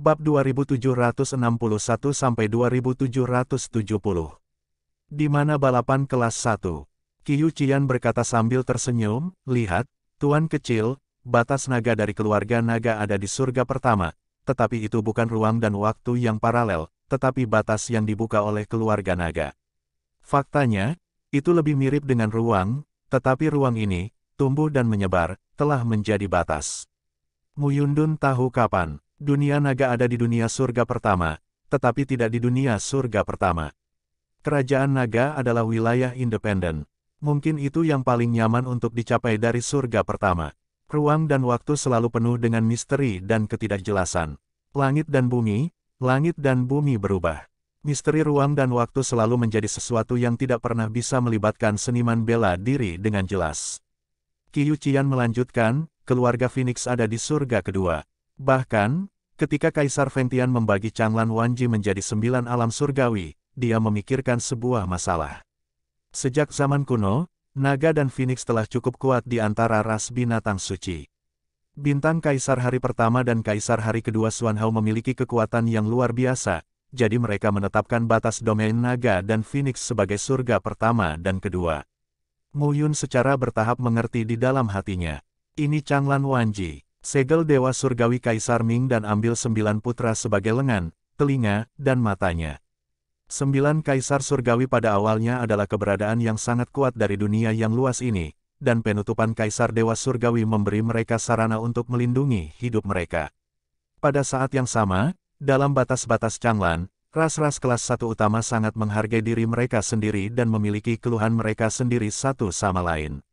bab 2761 sampai 2770. Di mana balapan kelas 1. Qiu Qian berkata sambil tersenyum, "Lihat, tuan kecil, batas naga dari keluarga naga ada di surga pertama, tetapi itu bukan ruang dan waktu yang paralel, tetapi batas yang dibuka oleh keluarga naga. Faktanya, itu lebih mirip dengan ruang, tetapi ruang ini tumbuh dan menyebar, telah menjadi batas." Muyundun tahu kapan Dunia naga ada di dunia surga pertama, tetapi tidak di dunia surga pertama. Kerajaan naga adalah wilayah independen. Mungkin itu yang paling nyaman untuk dicapai dari surga pertama. Ruang dan waktu selalu penuh dengan misteri dan ketidakjelasan. Langit dan bumi, langit dan bumi berubah. Misteri ruang dan waktu selalu menjadi sesuatu yang tidak pernah bisa melibatkan seniman bela diri dengan jelas. Kiyu Qian melanjutkan, keluarga Phoenix ada di surga kedua. Bahkan, ketika Kaisar Ventian membagi Changlan Wanji menjadi sembilan alam surgawi, dia memikirkan sebuah masalah. Sejak zaman kuno, naga dan phoenix telah cukup kuat di antara ras binatang suci. Bintang Kaisar hari pertama dan Kaisar hari kedua Suanhao memiliki kekuatan yang luar biasa, jadi mereka menetapkan batas domain naga dan phoenix sebagai surga pertama dan kedua. Mu Yun secara bertahap mengerti di dalam hatinya. Ini Changlan Wanji. Segel Dewa Surgawi Kaisar Ming dan ambil sembilan putra sebagai lengan, telinga, dan matanya. Sembilan Kaisar Surgawi pada awalnya adalah keberadaan yang sangat kuat dari dunia yang luas ini, dan penutupan Kaisar Dewa Surgawi memberi mereka sarana untuk melindungi hidup mereka. Pada saat yang sama, dalam batas-batas Changlan, ras-ras kelas satu utama sangat menghargai diri mereka sendiri dan memiliki keluhan mereka sendiri satu sama lain.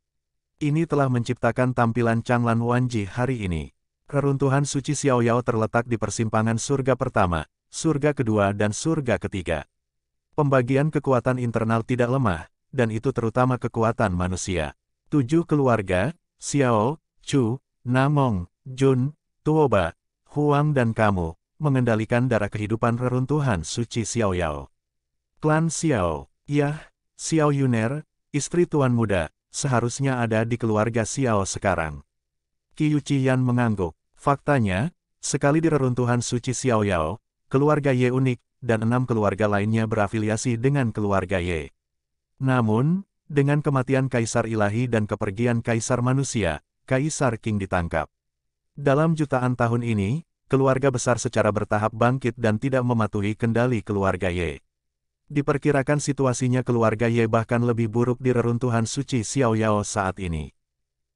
Ini telah menciptakan tampilan Changlan Wanji hari ini. Keruntuhan suci Xiao Yao terletak di persimpangan surga pertama, surga kedua dan surga ketiga. Pembagian kekuatan internal tidak lemah, dan itu terutama kekuatan manusia. Tujuh keluarga, Xiao, Chu, Namong, Jun, Tuoba, Huang dan kamu, mengendalikan darah kehidupan reruntuhan suci Xiao Yao. Klan Xiao, Yah, Xiao Yuner, istri Tuan Muda, seharusnya ada di keluarga Xiao sekarang. Qiu Qiyan mengangguk. Faktanya, sekali di reruntuhan suci Xiao Yao, keluarga Ye unik, dan enam keluarga lainnya berafiliasi dengan keluarga Ye. Namun, dengan kematian Kaisar Ilahi dan kepergian Kaisar Manusia, Kaisar King ditangkap. Dalam jutaan tahun ini, keluarga besar secara bertahap bangkit dan tidak mematuhi kendali keluarga Ye. Diperkirakan situasinya keluarga Ye bahkan lebih buruk di reruntuhan suci Xiao Yao saat ini.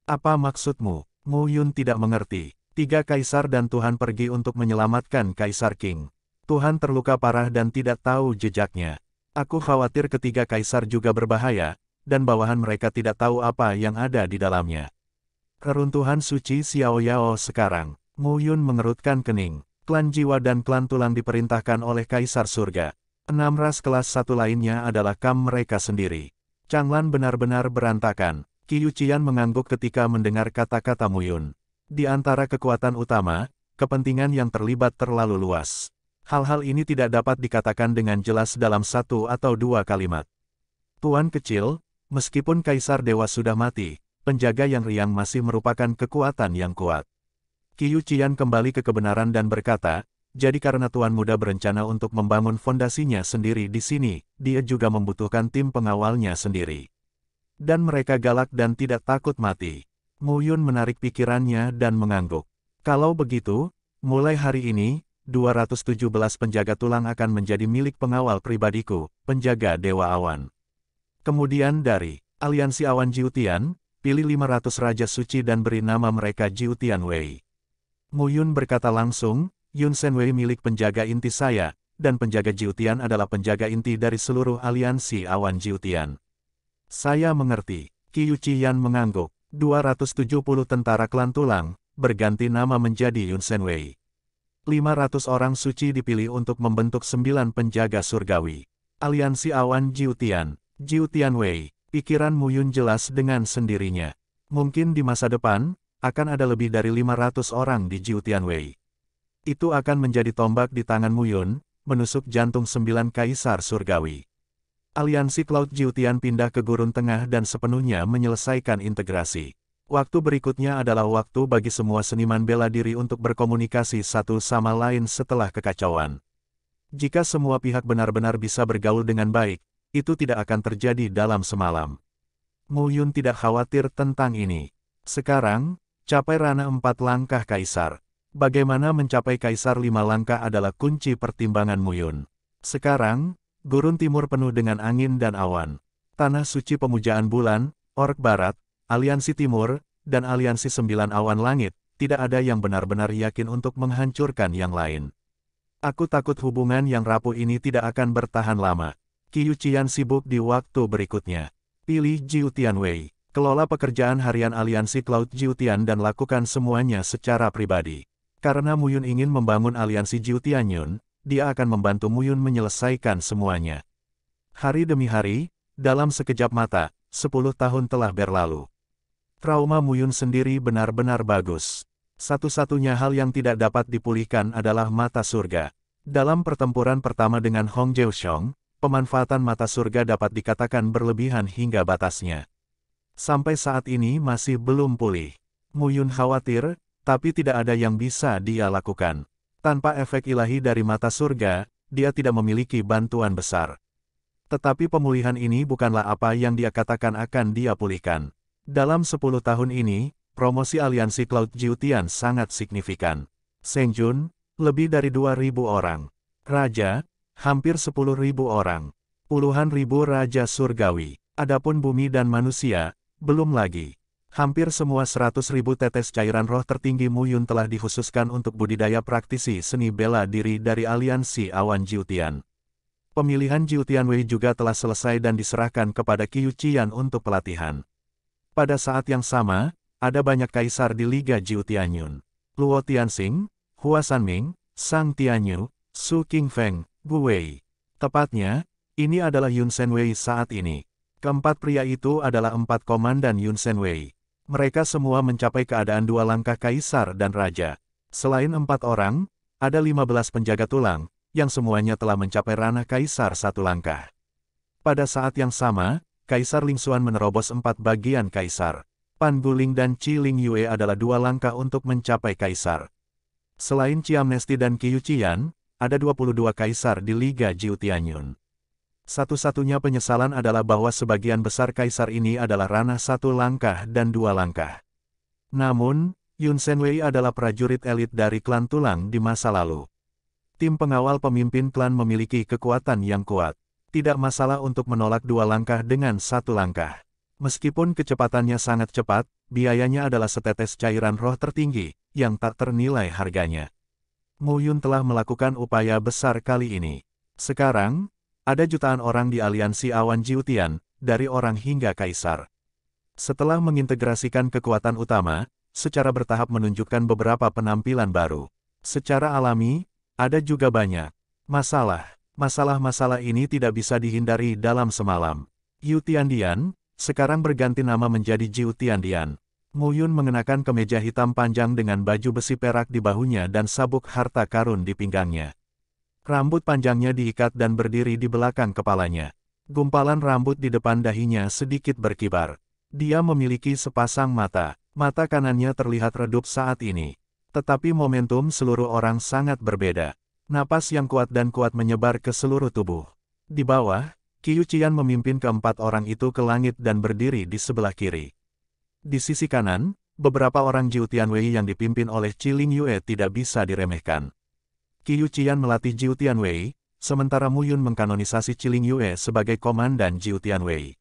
Apa maksudmu? Mu Yun tidak mengerti. Tiga kaisar dan Tuhan pergi untuk menyelamatkan Kaisar King. Tuhan terluka parah dan tidak tahu jejaknya. Aku khawatir ketiga kaisar juga berbahaya, dan bawahan mereka tidak tahu apa yang ada di dalamnya. Reruntuhan suci Xiao Yao sekarang, Mu Yun mengerutkan kening. Klan jiwa dan klan tulang diperintahkan oleh Kaisar Surga. Enam ras kelas satu lainnya adalah kam mereka sendiri. Changlan benar-benar berantakan. Qiu Qian mengangguk ketika mendengar kata-kata Muyun. Di antara kekuatan utama, kepentingan yang terlibat terlalu luas. Hal-hal ini tidak dapat dikatakan dengan jelas dalam satu atau dua kalimat. Tuan kecil, meskipun Kaisar Dewa sudah mati, penjaga yang riang masih merupakan kekuatan yang kuat. Qiu Qian kembali ke kebenaran dan berkata, jadi karena Tuan Muda berencana untuk membangun fondasinya sendiri di sini, dia juga membutuhkan tim pengawalnya sendiri. Dan mereka galak dan tidak takut mati. Mu Yun menarik pikirannya dan mengangguk. Kalau begitu, mulai hari ini, 217 penjaga tulang akan menjadi milik pengawal pribadiku, penjaga Dewa Awan. Kemudian dari Aliansi Awan Jiutian, pilih 500 Raja Suci dan beri nama mereka Jiutian Wei. Mu Yun berkata langsung, Yun Senwei milik penjaga inti saya, dan penjaga Jiutian adalah penjaga inti dari seluruh aliansi awan Jiutian. Saya mengerti, Qiu Qian mengangguk, 270 tentara klan tulang, berganti nama menjadi Yun Senwei. 500 orang suci dipilih untuk membentuk sembilan penjaga surgawi. Aliansi awan Jiutian, Jiutian Wei, pikiranmu Yun jelas dengan sendirinya. Mungkin di masa depan, akan ada lebih dari 500 orang di Jiutian Wei. Itu akan menjadi tombak di tangan Muyun, menusuk jantung sembilan kaisar surgawi. Aliansi Cloud Jiutian pindah ke Gurun Tengah dan sepenuhnya menyelesaikan integrasi. Waktu berikutnya adalah waktu bagi semua seniman bela diri untuk berkomunikasi satu sama lain setelah kekacauan. Jika semua pihak benar-benar bisa bergaul dengan baik, itu tidak akan terjadi dalam semalam. Mu Yun tidak khawatir tentang ini. Sekarang, capai rana empat langkah kaisar. Bagaimana mencapai Kaisar Lima Langkah adalah kunci pertimbangan Muyun. Sekarang, gurun timur penuh dengan angin dan awan. Tanah suci pemujaan bulan, Ork Barat, Aliansi Timur, dan Aliansi Sembilan Awan Langit, tidak ada yang benar-benar yakin untuk menghancurkan yang lain. Aku takut hubungan yang rapuh ini tidak akan bertahan lama. Qiu Qian sibuk di waktu berikutnya. Pilih Jiu Tianwei. Kelola pekerjaan harian aliansi Cloud Jiutian dan lakukan semuanya secara pribadi. Karena Muyun ingin membangun aliansi Jiu Tianyun, dia akan membantu Muyun menyelesaikan semuanya. Hari demi hari, dalam sekejap mata, 10 tahun telah berlalu. Trauma Muyun sendiri benar-benar bagus. Satu-satunya hal yang tidak dapat dipulihkan adalah mata surga. Dalam pertempuran pertama dengan Hong Jeoshong, pemanfaatan mata surga dapat dikatakan berlebihan hingga batasnya. Sampai saat ini masih belum pulih. Muyun khawatir, tapi tidak ada yang bisa dia lakukan. Tanpa efek ilahi dari mata surga, dia tidak memiliki bantuan besar. Tetapi pemulihan ini bukanlah apa yang dia katakan akan dia pulihkan. Dalam 10 tahun ini, promosi aliansi Cloud Jiutian sangat signifikan. Senjun, lebih dari 2.000 orang. Raja, hampir 10.000 orang. Puluhan ribu raja surgawi, adapun bumi dan manusia, belum lagi. Hampir semua 100.000 tetes cairan roh tertinggi Muyun telah dikhususkan untuk budidaya praktisi seni bela diri dari aliansi awan Jiutian. Pemilihan Jiutian Wei juga telah selesai dan diserahkan kepada Qiu Qian untuk pelatihan. Pada saat yang sama, ada banyak kaisar di Liga Yun. Luo Tianxing, Hua Sanming, Sang Tianyu, Su Qingfeng, Gu Wei. Tepatnya, ini adalah Yun Sen Wei saat ini. Keempat pria itu adalah empat komandan Yun Sen Wei mereka semua mencapai keadaan dua langkah kaisar dan raja. Selain empat orang, ada lima belas penjaga tulang, yang semuanya telah mencapai ranah kaisar satu langkah. Pada saat yang sama, Kaisar Xuan menerobos empat bagian kaisar. Pan Guling dan Qi Ling Yue adalah dua langkah untuk mencapai kaisar. Selain Ciamnesti dan Qiyu Qian, ada 22 kaisar di Liga Jiu Tianyun. Satu-satunya penyesalan adalah bahwa sebagian besar kaisar ini adalah ranah satu langkah dan dua langkah. Namun, Yun Senwei adalah prajurit elit dari klan tulang di masa lalu. Tim pengawal pemimpin klan memiliki kekuatan yang kuat. Tidak masalah untuk menolak dua langkah dengan satu langkah. Meskipun kecepatannya sangat cepat, biayanya adalah setetes cairan roh tertinggi, yang tak ternilai harganya. Mu Yun telah melakukan upaya besar kali ini. Sekarang, ada jutaan orang di aliansi awan Jiutian, dari orang hingga kaisar. Setelah mengintegrasikan kekuatan utama, secara bertahap menunjukkan beberapa penampilan baru. Secara alami, ada juga banyak masalah. Masalah-masalah ini tidak bisa dihindari dalam semalam. Yu Dian, sekarang berganti nama menjadi Jiu Tiandian. Mu Yun mengenakan kemeja hitam panjang dengan baju besi perak di bahunya dan sabuk harta karun di pinggangnya. Rambut panjangnya diikat dan berdiri di belakang kepalanya. Gumpalan rambut di depan dahinya sedikit berkibar. Dia memiliki sepasang mata. Mata kanannya terlihat redup saat ini. Tetapi momentum seluruh orang sangat berbeda. Napas yang kuat dan kuat menyebar ke seluruh tubuh. Di bawah, Qiyucian memimpin keempat orang itu ke langit dan berdiri di sebelah kiri. Di sisi kanan, beberapa orang Jiu Tianwei yang dipimpin oleh Qi Ling Yue tidak bisa diremehkan. Qi Qian melatih Jiu Tianwei, sementara Mu Yun mengkanonisasi Ciling Yue sebagai komandan Jiu Tianwei.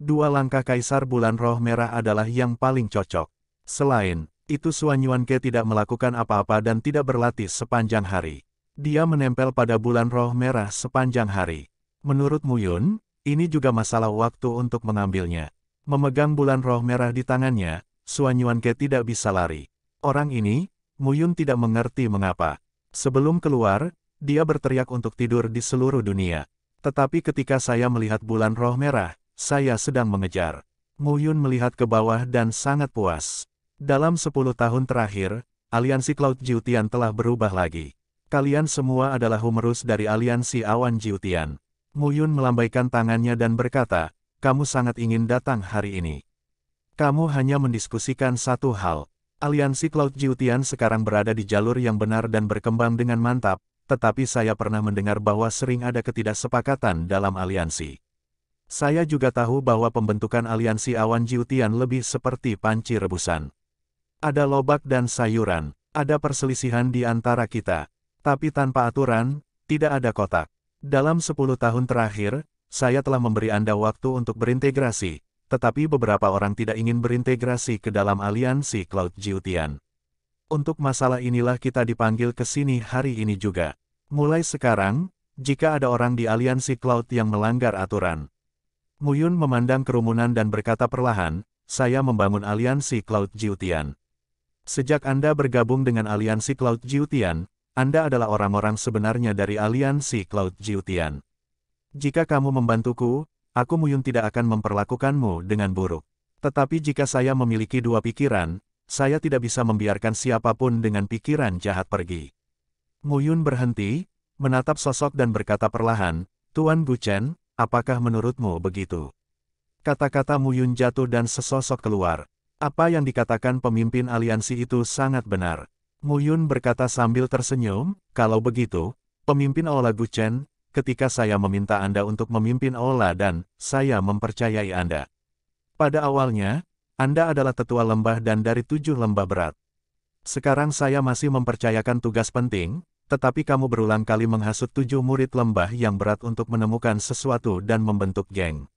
Dua langkah Kaisar Bulan Roh Merah adalah yang paling cocok. Selain itu Suan Yuan Ke tidak melakukan apa-apa dan tidak berlatih sepanjang hari. Dia menempel pada bulan roh merah sepanjang hari. Menurut Mu Yun, ini juga masalah waktu untuk mengambilnya. Memegang bulan roh merah di tangannya, Suan Yuan Ke tidak bisa lari. Orang ini, Mu Yun tidak mengerti mengapa. Sebelum keluar, dia berteriak untuk tidur di seluruh dunia. Tetapi ketika saya melihat bulan roh merah, saya sedang mengejar. Mu Yun melihat ke bawah dan sangat puas. Dalam 10 tahun terakhir, aliansi Cloud Jiutian telah berubah lagi. Kalian semua adalah humerus dari aliansi awan Jiutian. Yun melambaikan tangannya dan berkata, kamu sangat ingin datang hari ini. Kamu hanya mendiskusikan satu hal, Aliansi Cloud Jiutian sekarang berada di jalur yang benar dan berkembang dengan mantap, tetapi saya pernah mendengar bahwa sering ada ketidaksepakatan dalam aliansi. Saya juga tahu bahwa pembentukan aliansi awan Jiutian lebih seperti panci rebusan. Ada lobak dan sayuran, ada perselisihan di antara kita. Tapi tanpa aturan, tidak ada kotak. Dalam 10 tahun terakhir, saya telah memberi Anda waktu untuk berintegrasi, tetapi beberapa orang tidak ingin berintegrasi ke dalam aliansi Cloud Jiutian. Untuk masalah inilah kita dipanggil ke sini hari ini juga. Mulai sekarang, jika ada orang di aliansi Cloud yang melanggar aturan. Muyun memandang kerumunan dan berkata perlahan, saya membangun aliansi Cloud Jiutian. Sejak Anda bergabung dengan aliansi Cloud Jiutian, Anda adalah orang-orang sebenarnya dari aliansi Cloud Jiutian. Jika kamu membantuku, aku Muyun tidak akan memperlakukanmu dengan buruk. Tetapi jika saya memiliki dua pikiran, saya tidak bisa membiarkan siapapun dengan pikiran jahat pergi. Muyun berhenti, menatap sosok dan berkata perlahan, Tuan Chen, apakah menurutmu begitu? Kata-kata Muyun jatuh dan sesosok keluar. Apa yang dikatakan pemimpin aliansi itu sangat benar. Muyun berkata sambil tersenyum, kalau begitu, pemimpin Aula Chen ketika saya meminta Anda untuk memimpin aula dan saya mempercayai Anda. Pada awalnya, Anda adalah tetua lembah dan dari tujuh lembah berat. Sekarang saya masih mempercayakan tugas penting, tetapi kamu berulang kali menghasut tujuh murid lembah yang berat untuk menemukan sesuatu dan membentuk geng.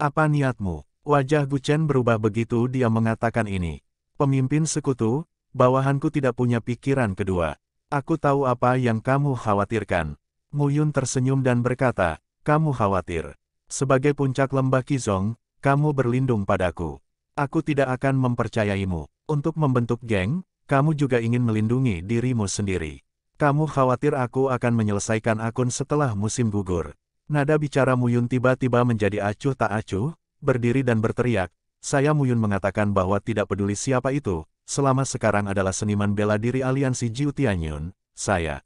Apa niatmu? Wajah Guchen berubah begitu dia mengatakan ini. Pemimpin sekutu, bawahanku tidak punya pikiran kedua. Aku tahu apa yang kamu khawatirkan. Muyun tersenyum dan berkata, kamu khawatir. Sebagai puncak lembah Kizong, kamu berlindung padaku. Aku tidak akan mempercayaimu. Untuk membentuk geng, kamu juga ingin melindungi dirimu sendiri. Kamu khawatir aku akan menyelesaikan akun setelah musim gugur. Nada bicara Muyun tiba-tiba menjadi acuh tak acuh, berdiri dan berteriak. Saya Muyun mengatakan bahwa tidak peduli siapa itu, selama sekarang adalah seniman bela diri aliansi Jiu Tianyun, saya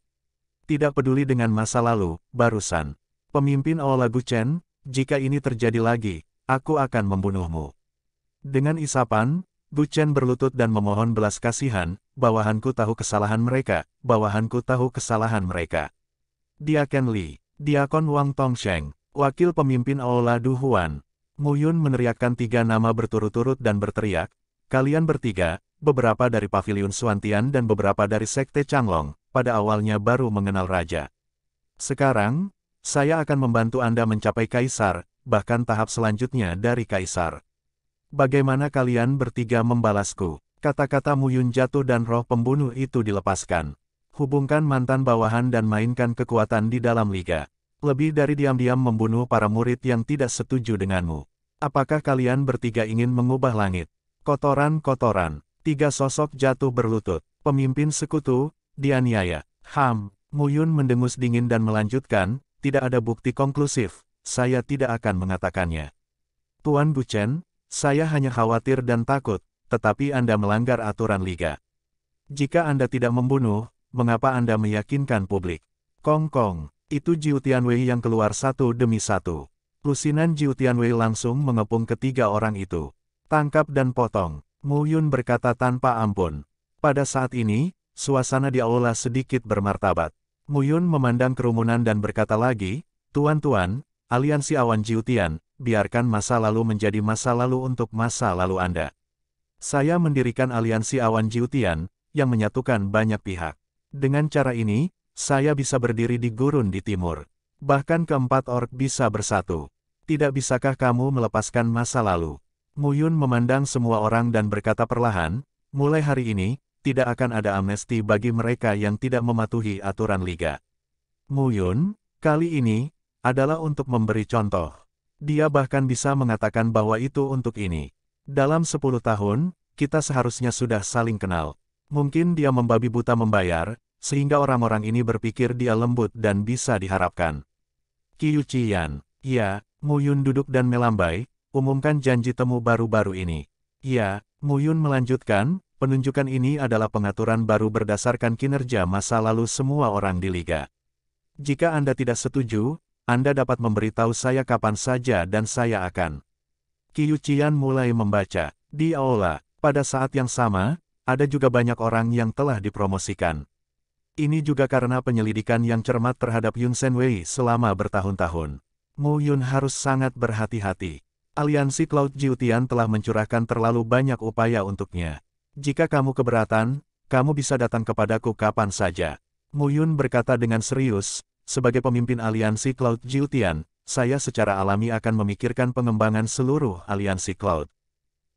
tidak peduli dengan masa lalu, barusan. Pemimpin Aula Chen, jika ini terjadi lagi, aku akan membunuhmu. Dengan isapan, Gu Chen berlutut dan memohon belas kasihan, bawahanku tahu kesalahan mereka, bawahanku tahu kesalahan mereka. Dia Diaken Li, dia Diakon Wang Tongsheng, Wakil Pemimpin Huan. Duhuan, Muyun meneriakkan tiga nama berturut-turut dan berteriak, kalian bertiga, beberapa dari Paviliun Suantian dan beberapa dari Sekte Changlong, pada awalnya baru mengenal Raja. Sekarang, saya akan membantu Anda mencapai Kaisar, bahkan tahap selanjutnya dari Kaisar. Bagaimana kalian bertiga membalasku? Kata-kata Muyun jatuh dan roh pembunuh itu dilepaskan. Hubungkan mantan bawahan dan mainkan kekuatan di dalam liga. Lebih dari diam-diam membunuh para murid yang tidak setuju denganmu. Apakah kalian bertiga ingin mengubah langit? Kotoran-kotoran. Tiga sosok jatuh berlutut. Pemimpin sekutu, dianiaya. Ham, Muyun mendengus dingin dan melanjutkan, tidak ada bukti konklusif, saya tidak akan mengatakannya. Tuan Buchen, saya hanya khawatir dan takut, tetapi Anda melanggar aturan liga. Jika Anda tidak membunuh, mengapa Anda meyakinkan publik? Kong Kong, itu Jiu Tianwei yang keluar satu demi satu. Lusinan Jiu Tianwei langsung mengepung ketiga orang itu. Tangkap dan potong. Mu Yun berkata tanpa ampun. Pada saat ini, suasana di aula sedikit bermartabat. Mu Yun memandang kerumunan dan berkata lagi, Tuan-tuan, aliansi awan Jiutian, biarkan masa lalu menjadi masa lalu untuk masa lalu Anda. Saya mendirikan aliansi awan Jiutian, yang menyatukan banyak pihak. Dengan cara ini, saya bisa berdiri di gurun di timur. Bahkan keempat ork bisa bersatu. Tidak bisakah kamu melepaskan masa lalu? Muyun memandang semua orang dan berkata perlahan, mulai hari ini, tidak akan ada amnesti bagi mereka yang tidak mematuhi aturan liga. Muyun, kali ini, adalah untuk memberi contoh. Dia bahkan bisa mengatakan bahwa itu untuk ini. Dalam 10 tahun, kita seharusnya sudah saling kenal. Mungkin dia membabi buta membayar, sehingga orang-orang ini berpikir dia lembut dan bisa diharapkan. Qiu Qian, ya, Muyun duduk dan melambai, umumkan janji temu baru-baru ini. Ya, Muyun melanjutkan, penunjukan ini adalah pengaturan baru berdasarkan kinerja masa lalu semua orang di Liga. Jika Anda tidak setuju, Anda dapat memberitahu saya kapan saja dan saya akan. Kiyuchian mulai membaca. Di aula, pada saat yang sama, ada juga banyak orang yang telah dipromosikan. Ini juga karena penyelidikan yang cermat terhadap Yun Senwei selama bertahun-tahun. Mu Yun harus sangat berhati-hati. Aliansi Cloud Jiutian telah mencurahkan terlalu banyak upaya untuknya. Jika kamu keberatan, kamu bisa datang kepadaku kapan saja. Mu Yun berkata dengan serius, sebagai pemimpin aliansi Cloud Jiutian, saya secara alami akan memikirkan pengembangan seluruh aliansi Cloud.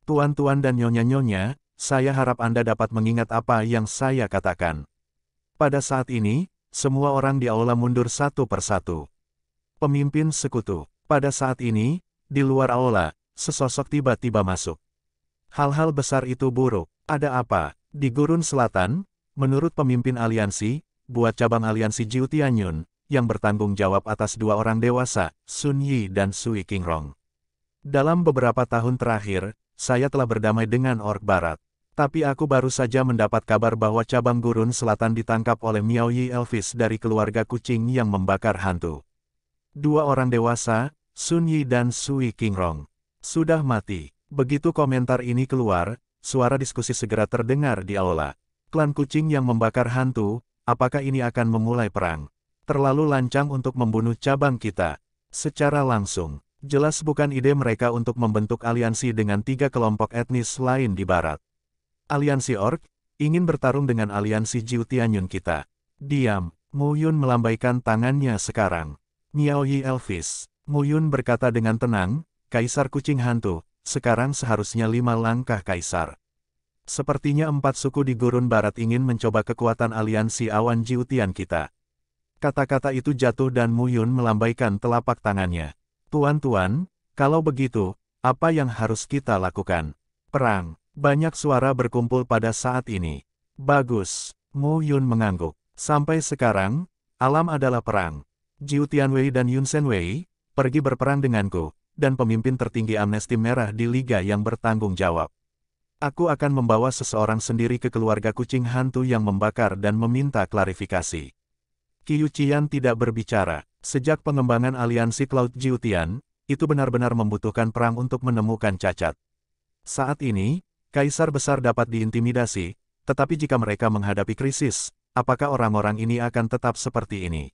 Tuan-tuan dan nyonya-nyonya, saya harap Anda dapat mengingat apa yang saya katakan. Pada saat ini, semua orang di aula mundur satu persatu. Pemimpin sekutu. Pada saat ini, di luar aula, sesosok tiba-tiba masuk. Hal-hal besar itu buruk. Ada apa? Di gurun selatan, menurut pemimpin aliansi, buat cabang aliansi Jiu Tianyun, yang bertanggung jawab atas dua orang dewasa, Sun Yi dan Sui Qingrong. Dalam beberapa tahun terakhir, saya telah berdamai dengan Ork Barat. Tapi aku baru saja mendapat kabar bahwa cabang gurun selatan ditangkap oleh Miao Yi Elvis dari keluarga kucing yang membakar hantu. Dua orang dewasa, Sun Yi dan Sui Qingrong. Sudah mati. Begitu komentar ini keluar, suara diskusi segera terdengar di aula. Klan kucing yang membakar hantu, apakah ini akan memulai perang? Terlalu lancang untuk membunuh cabang kita. Secara langsung, jelas bukan ide mereka untuk membentuk aliansi dengan tiga kelompok etnis lain di barat. Aliansi Ork ingin bertarung dengan aliansi Jiu Tianyun kita. Diam, Mu Yun melambaikan tangannya sekarang. Miao Yi Elvis, Muyun berkata dengan tenang, Kaisar Kucing Hantu, sekarang seharusnya lima langkah Kaisar. Sepertinya empat suku di Gurun Barat ingin mencoba kekuatan aliansi awan jiutian kita. Kata-kata itu jatuh dan Muyun melambaikan telapak tangannya. Tuan-tuan, kalau begitu, apa yang harus kita lakukan? Perang. Banyak suara berkumpul pada saat ini. Bagus. Mu Yun mengangguk. Sampai sekarang, alam adalah perang. Jiu Wei dan Yun Sen Wei pergi berperang denganku, dan pemimpin tertinggi Amnesti Merah di Liga yang bertanggung jawab. Aku akan membawa seseorang sendiri ke keluarga kucing hantu yang membakar dan meminta klarifikasi. Qiu Qian tidak berbicara. Sejak pengembangan aliansi Cloud Jiutian, itu benar-benar membutuhkan perang untuk menemukan cacat. Saat ini, kaisar besar dapat diintimidasi, tetapi jika mereka menghadapi krisis, apakah orang-orang ini akan tetap seperti ini?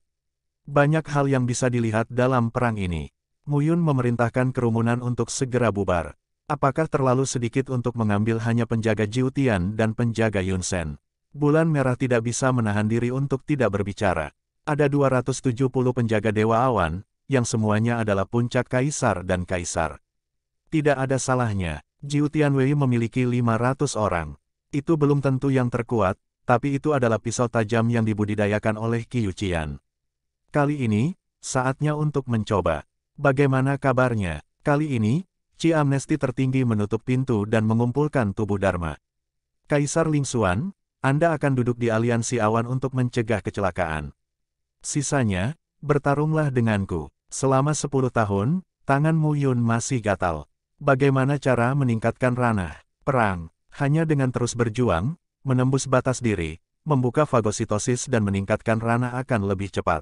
Banyak hal yang bisa dilihat dalam perang ini. Muyun memerintahkan kerumunan untuk segera bubar. Apakah terlalu sedikit untuk mengambil hanya penjaga Jiutian dan penjaga Yunsen? Bulan Merah tidak bisa menahan diri untuk tidak berbicara. Ada 270 penjaga Dewa Awan, yang semuanya adalah puncak kaisar dan kaisar. Tidak ada salahnya, Jiu Wei memiliki 500 orang. Itu belum tentu yang terkuat, tapi itu adalah pisau tajam yang dibudidayakan oleh Qiu Qian. Kali ini, saatnya untuk mencoba. Bagaimana kabarnya? Kali ini, Ci Amnesti tertinggi menutup pintu dan mengumpulkan tubuh Dharma. Kaisar Ling Lingsuan, Anda akan duduk di aliansi awan untuk mencegah kecelakaan. Sisanya, bertarunglah denganku. Selama 10 tahun, tangan Mu Yun masih gatal. Bagaimana cara meningkatkan ranah perang? Hanya dengan terus berjuang, menembus batas diri, membuka fagositosis dan meningkatkan ranah akan lebih cepat.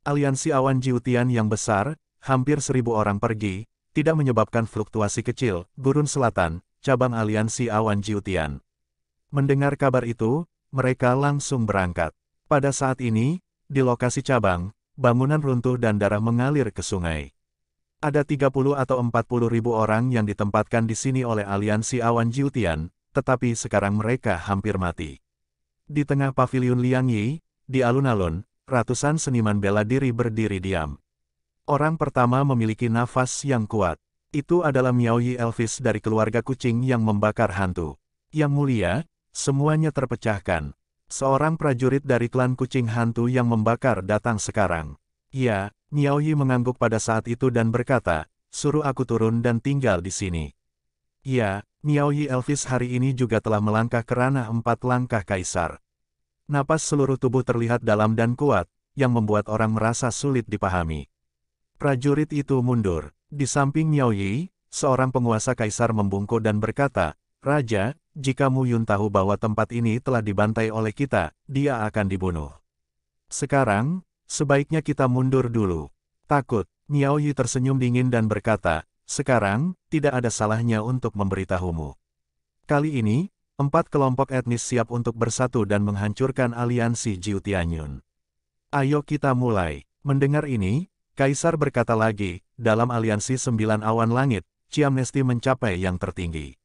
Aliansi awan Jiutian yang besar, hampir seribu orang pergi, tidak menyebabkan fluktuasi kecil, gurun selatan, cabang aliansi awan Jiutian. Mendengar kabar itu, mereka langsung berangkat. Pada saat ini, di lokasi cabang, bangunan runtuh dan darah mengalir ke sungai. Ada 30 atau 40 ribu orang yang ditempatkan di sini oleh aliansi awan Jiutian, tetapi sekarang mereka hampir mati. Di tengah pavilion Liang Yi, di alun-alun, ratusan seniman bela diri berdiri diam. Orang pertama memiliki nafas yang kuat. Itu adalah Miao Yi Elvis dari keluarga kucing yang membakar hantu. Yang mulia, semuanya terpecahkan. Seorang prajurit dari klan kucing hantu yang membakar datang sekarang. Ya, Miao Yi mengangguk pada saat itu dan berkata, suruh aku turun dan tinggal di sini. Ya, Miao Yi Elvis hari ini juga telah melangkah ke ranah empat langkah kaisar napas seluruh tubuh terlihat dalam dan kuat, yang membuat orang merasa sulit dipahami. Prajurit itu mundur. Di samping Miao Yi, seorang penguasa kaisar membungkuk dan berkata, Raja, jika Mu Yun tahu bahwa tempat ini telah dibantai oleh kita, dia akan dibunuh. Sekarang, sebaiknya kita mundur dulu. Takut, Miao Yi tersenyum dingin dan berkata, sekarang, tidak ada salahnya untuk memberitahumu. Kali ini, Empat kelompok etnis siap untuk bersatu dan menghancurkan aliansi Jiutianyun. Ayo kita mulai. Mendengar ini, Kaisar berkata lagi, dalam aliansi sembilan awan langit, Ciamnesti mencapai yang tertinggi.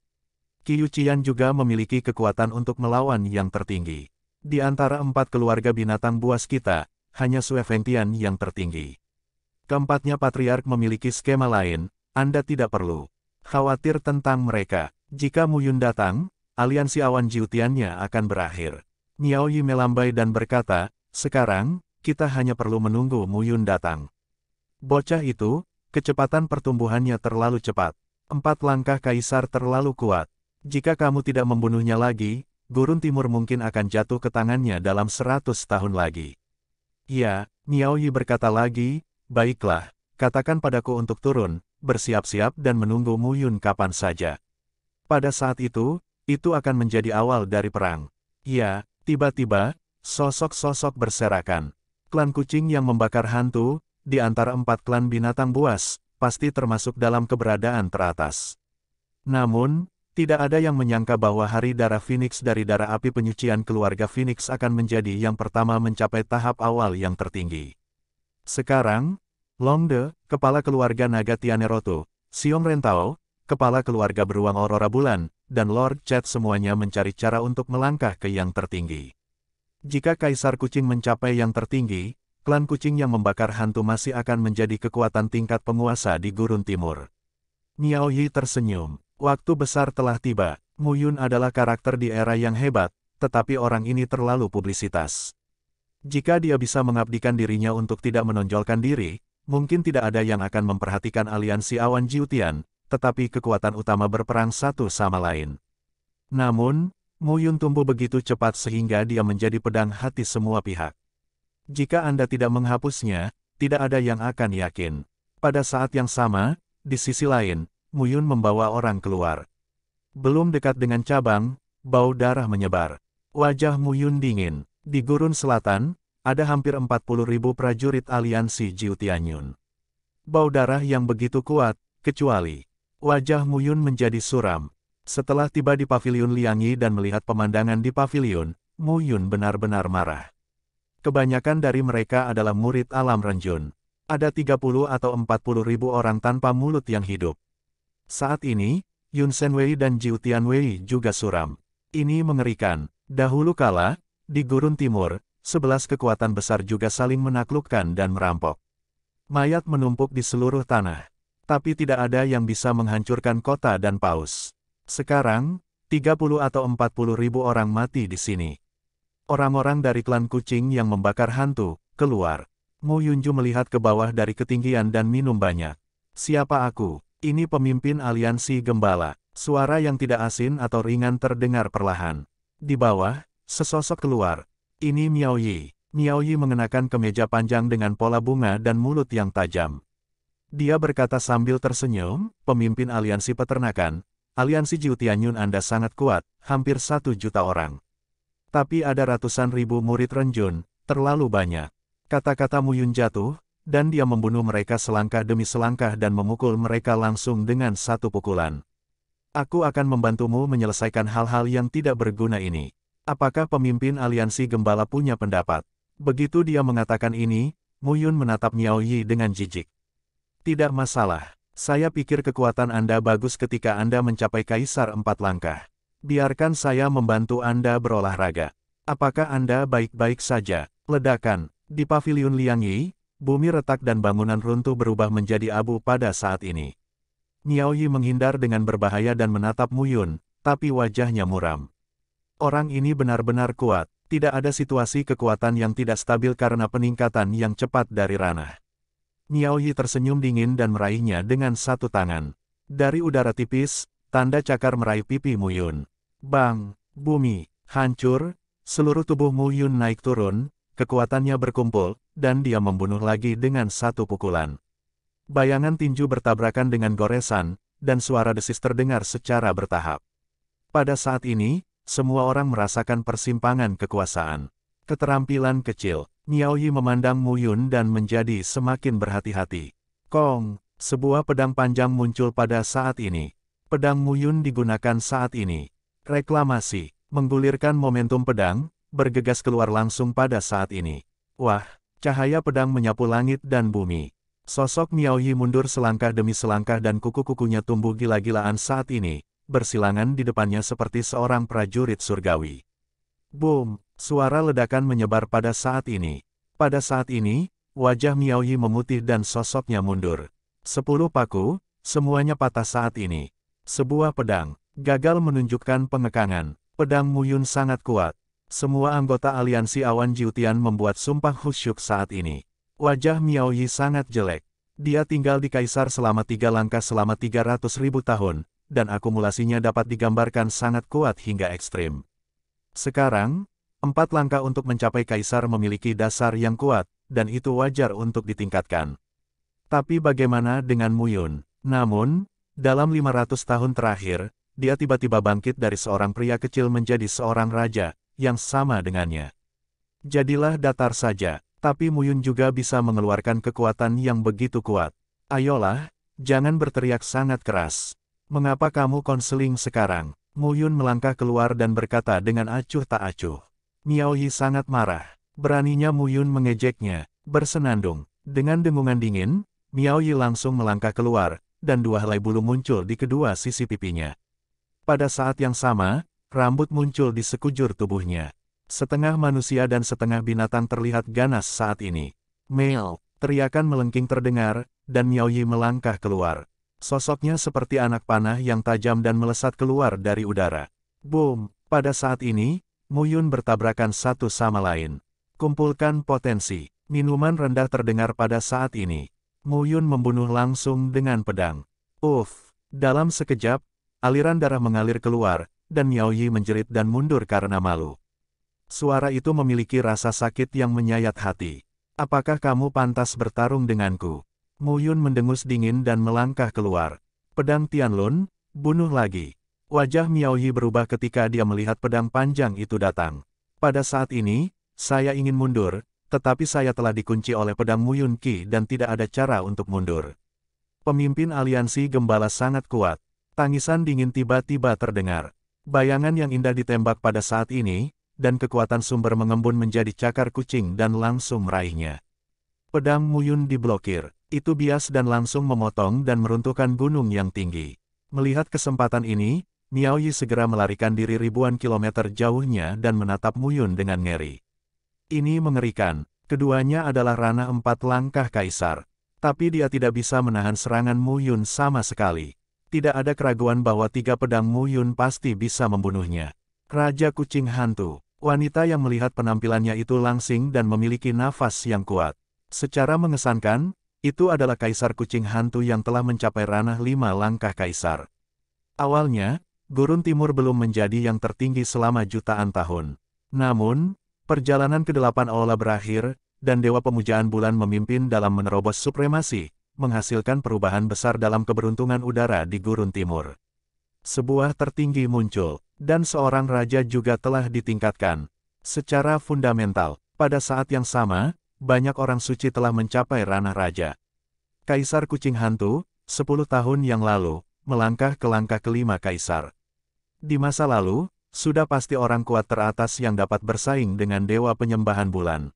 Qiyucian juga memiliki kekuatan untuk melawan yang tertinggi. Di antara empat keluarga binatang buas kita, hanya Sueventian yang tertinggi. Keempatnya Patriark memiliki skema lain, Anda tidak perlu khawatir tentang mereka. Jika Muyun datang, aliansi awan Jiutiannya akan berakhir. Miao Yi melambai dan berkata, sekarang, kita hanya perlu menunggu Mu Yun datang. Bocah itu, kecepatan pertumbuhannya terlalu cepat. Empat langkah kaisar terlalu kuat. Jika kamu tidak membunuhnya lagi, gurun timur mungkin akan jatuh ke tangannya dalam seratus tahun lagi. Ya, Miao Yi berkata lagi, baiklah, katakan padaku untuk turun, bersiap-siap dan menunggu Mu Yun kapan saja. Pada saat itu, itu akan menjadi awal dari perang. Ya, tiba-tiba, sosok-sosok berserakan. Klan kucing yang membakar hantu, di antara empat klan binatang buas, pasti termasuk dalam keberadaan teratas. Namun, tidak ada yang menyangka bahwa hari darah Phoenix dari darah api penyucian keluarga Phoenix akan menjadi yang pertama mencapai tahap awal yang tertinggi. Sekarang, Long De, kepala keluarga naga Tianerotu, Siong Rentao, kepala keluarga beruang Aurora Bulan, dan Lord Chat semuanya mencari cara untuk melangkah ke yang tertinggi. Jika Kaisar Kucing mencapai yang tertinggi, klan kucing yang membakar hantu masih akan menjadi kekuatan tingkat penguasa di Gurun Timur. Miao Yi tersenyum. Waktu besar telah tiba, Mu Yun adalah karakter di era yang hebat, tetapi orang ini terlalu publisitas. Jika dia bisa mengabdikan dirinya untuk tidak menonjolkan diri, mungkin tidak ada yang akan memperhatikan aliansi awan Jiutian, tetapi kekuatan utama berperang satu sama lain. Namun, Mu Yun tumbuh begitu cepat sehingga dia menjadi pedang hati semua pihak. Jika Anda tidak menghapusnya, tidak ada yang akan yakin. Pada saat yang sama, di sisi lain, Mu Yun membawa orang keluar. Belum dekat dengan cabang, bau darah menyebar. Wajah Mu Yun dingin. Di gurun selatan, ada hampir 40 ribu prajurit aliansi Jiu Tianyun. Bau darah yang begitu kuat, kecuali Wajah Muyun menjadi suram. Setelah tiba di pavilion Liangyi dan melihat pemandangan di pavilion, Muyun benar-benar marah. Kebanyakan dari mereka adalah murid alam Renjun. Ada 30 atau 40 ribu orang tanpa mulut yang hidup. Saat ini, Yun Sen Wei dan Jiu Wei juga suram. Ini mengerikan. Dahulu kala, di Gurun Timur, sebelas kekuatan besar juga saling menaklukkan dan merampok. Mayat menumpuk di seluruh tanah tapi tidak ada yang bisa menghancurkan kota dan paus. Sekarang, 30 atau 40 ribu orang mati di sini. Orang-orang dari klan kucing yang membakar hantu, keluar. Mu Yunju melihat ke bawah dari ketinggian dan minum banyak. Siapa aku? Ini pemimpin aliansi gembala. Suara yang tidak asin atau ringan terdengar perlahan. Di bawah, sesosok keluar. Ini Miao Yi. Miao Yi mengenakan kemeja panjang dengan pola bunga dan mulut yang tajam. Dia berkata sambil tersenyum, pemimpin aliansi peternakan, aliansi Jiutianyun Anda sangat kuat, hampir satu juta orang. Tapi ada ratusan ribu murid Renjun, terlalu banyak. Kata-kata Muyun jatuh, dan dia membunuh mereka selangkah demi selangkah dan memukul mereka langsung dengan satu pukulan. Aku akan membantumu menyelesaikan hal-hal yang tidak berguna ini. Apakah pemimpin aliansi gembala punya pendapat? Begitu dia mengatakan ini, Muyun menatap Miao Yi dengan jijik. Tidak masalah. Saya pikir kekuatan Anda bagus ketika Anda mencapai kaisar empat langkah. Biarkan saya membantu Anda berolahraga. Apakah Anda baik-baik saja? Ledakan. Di pavilion Yi, bumi retak dan bangunan runtuh berubah menjadi abu pada saat ini. Niao Yi menghindar dengan berbahaya dan menatap Muyun, tapi wajahnya muram. Orang ini benar-benar kuat, tidak ada situasi kekuatan yang tidak stabil karena peningkatan yang cepat dari ranah. Niao Yi tersenyum dingin dan meraihnya dengan satu tangan. Dari udara tipis, tanda cakar meraih pipi Mu Yun. Bang, bumi, hancur, seluruh tubuh Mu Yun naik turun, kekuatannya berkumpul, dan dia membunuh lagi dengan satu pukulan. Bayangan tinju bertabrakan dengan goresan, dan suara desis terdengar secara bertahap. Pada saat ini, semua orang merasakan persimpangan kekuasaan. Keterampilan kecil, Niao Yi memandang Mu Yun dan menjadi semakin berhati-hati. Kong, sebuah pedang panjang muncul pada saat ini. Pedang Mu Yun digunakan saat ini. Reklamasi, menggulirkan momentum pedang, bergegas keluar langsung pada saat ini. Wah, cahaya pedang menyapu langit dan bumi. Sosok Miao Yi mundur selangkah demi selangkah dan kuku-kukunya tumbuh gila-gilaan saat ini, bersilangan di depannya seperti seorang prajurit surgawi. Boom! Suara ledakan menyebar pada saat ini. Pada saat ini, wajah Miao Yi memutih dan sosoknya mundur. Sepuluh paku, semuanya patah saat ini. Sebuah pedang, gagal menunjukkan pengekangan. Pedang Muyun sangat kuat. Semua anggota aliansi awan Jiutian membuat sumpah khusyuk saat ini. Wajah Miao Yi sangat jelek. Dia tinggal di Kaisar selama tiga langkah selama tiga ratus ribu tahun, dan akumulasinya dapat digambarkan sangat kuat hingga ekstrim. Sekarang, Empat langkah untuk mencapai kaisar memiliki dasar yang kuat, dan itu wajar untuk ditingkatkan. Tapi bagaimana dengan Muyun? Namun, dalam 500 tahun terakhir, dia tiba-tiba bangkit dari seorang pria kecil menjadi seorang raja, yang sama dengannya. Jadilah datar saja, tapi Muyun juga bisa mengeluarkan kekuatan yang begitu kuat. Ayolah, jangan berteriak sangat keras. Mengapa kamu konseling sekarang? Muyun melangkah keluar dan berkata dengan acuh tak acuh. Miao Yi sangat marah. Beraninya Mu Yun mengejeknya, bersenandung. Dengan dengungan dingin, Miao Yi langsung melangkah keluar, dan dua helai bulu muncul di kedua sisi pipinya. Pada saat yang sama, rambut muncul di sekujur tubuhnya. Setengah manusia dan setengah binatang terlihat ganas saat ini. Mel, teriakan melengking terdengar, dan Miao Yi melangkah keluar. Sosoknya seperti anak panah yang tajam dan melesat keluar dari udara. Boom, pada saat ini, Muyun bertabrakan satu sama lain. Kumpulkan potensi. Minuman rendah terdengar pada saat ini. Muyun membunuh langsung dengan pedang. Uff! Dalam sekejap, aliran darah mengalir keluar, dan Miao Yi menjerit dan mundur karena malu. Suara itu memiliki rasa sakit yang menyayat hati. Apakah kamu pantas bertarung denganku? Muyun mendengus dingin dan melangkah keluar. Pedang Tianlun, bunuh lagi. Wajah Miao Yi berubah ketika dia melihat pedang panjang itu datang. Pada saat ini, saya ingin mundur, tetapi saya telah dikunci oleh pedang Muyun Qi dan tidak ada cara untuk mundur. Pemimpin aliansi gembala sangat kuat. Tangisan dingin tiba-tiba terdengar. Bayangan yang indah ditembak pada saat ini, dan kekuatan sumber mengembun menjadi cakar kucing dan langsung meraihnya. Pedang Muyun diblokir, itu bias dan langsung memotong dan meruntuhkan gunung yang tinggi. Melihat kesempatan ini, Miao Yi segera melarikan diri ribuan kilometer jauhnya dan menatap Muyun dengan ngeri. Ini mengerikan, keduanya adalah ranah empat langkah kaisar. Tapi dia tidak bisa menahan serangan Muyun sama sekali. Tidak ada keraguan bahwa tiga pedang Muyun pasti bisa membunuhnya. Raja Kucing Hantu, wanita yang melihat penampilannya itu langsing dan memiliki nafas yang kuat. Secara mengesankan, itu adalah Kaisar Kucing Hantu yang telah mencapai ranah lima langkah Kaisar. Awalnya, gurun timur belum menjadi yang tertinggi selama jutaan tahun. Namun, perjalanan ke kedelapan Aula berakhir, dan Dewa Pemujaan Bulan memimpin dalam menerobos supremasi, menghasilkan perubahan besar dalam keberuntungan udara di gurun timur. Sebuah tertinggi muncul, dan seorang raja juga telah ditingkatkan. Secara fundamental, pada saat yang sama, banyak orang suci telah mencapai ranah raja. Kaisar Kucing Hantu, 10 tahun yang lalu, melangkah ke langkah kelima kaisar. Di masa lalu, sudah pasti orang kuat teratas yang dapat bersaing dengan dewa penyembahan bulan.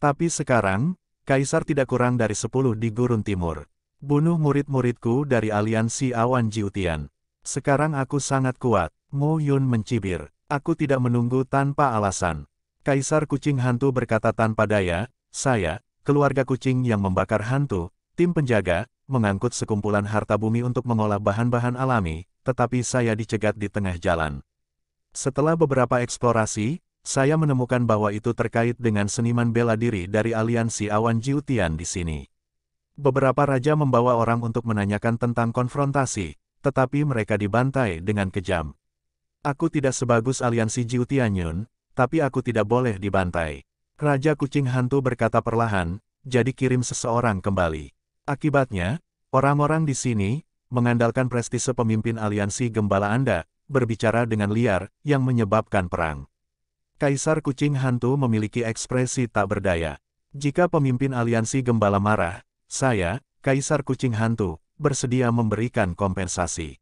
Tapi sekarang, Kaisar tidak kurang dari sepuluh di Gurun Timur. Bunuh murid-muridku dari aliansi awan Jiutian. Sekarang aku sangat kuat, Mo Yun mencibir. Aku tidak menunggu tanpa alasan. Kaisar kucing hantu berkata tanpa daya, saya, keluarga kucing yang membakar hantu, tim penjaga, mengangkut sekumpulan harta bumi untuk mengolah bahan-bahan alami, tetapi saya dicegat di tengah jalan. Setelah beberapa eksplorasi, saya menemukan bahwa itu terkait dengan seniman bela diri dari aliansi awan Jiutian di sini. Beberapa raja membawa orang untuk menanyakan tentang konfrontasi, tetapi mereka dibantai dengan kejam. Aku tidak sebagus aliansi Jiutianyun, tapi aku tidak boleh dibantai. Raja kucing hantu berkata perlahan, jadi kirim seseorang kembali. Akibatnya, orang-orang di sini, mengandalkan prestise pemimpin aliansi gembala Anda, berbicara dengan liar, yang menyebabkan perang. Kaisar Kucing Hantu memiliki ekspresi tak berdaya. Jika pemimpin aliansi gembala marah, saya, Kaisar Kucing Hantu, bersedia memberikan kompensasi.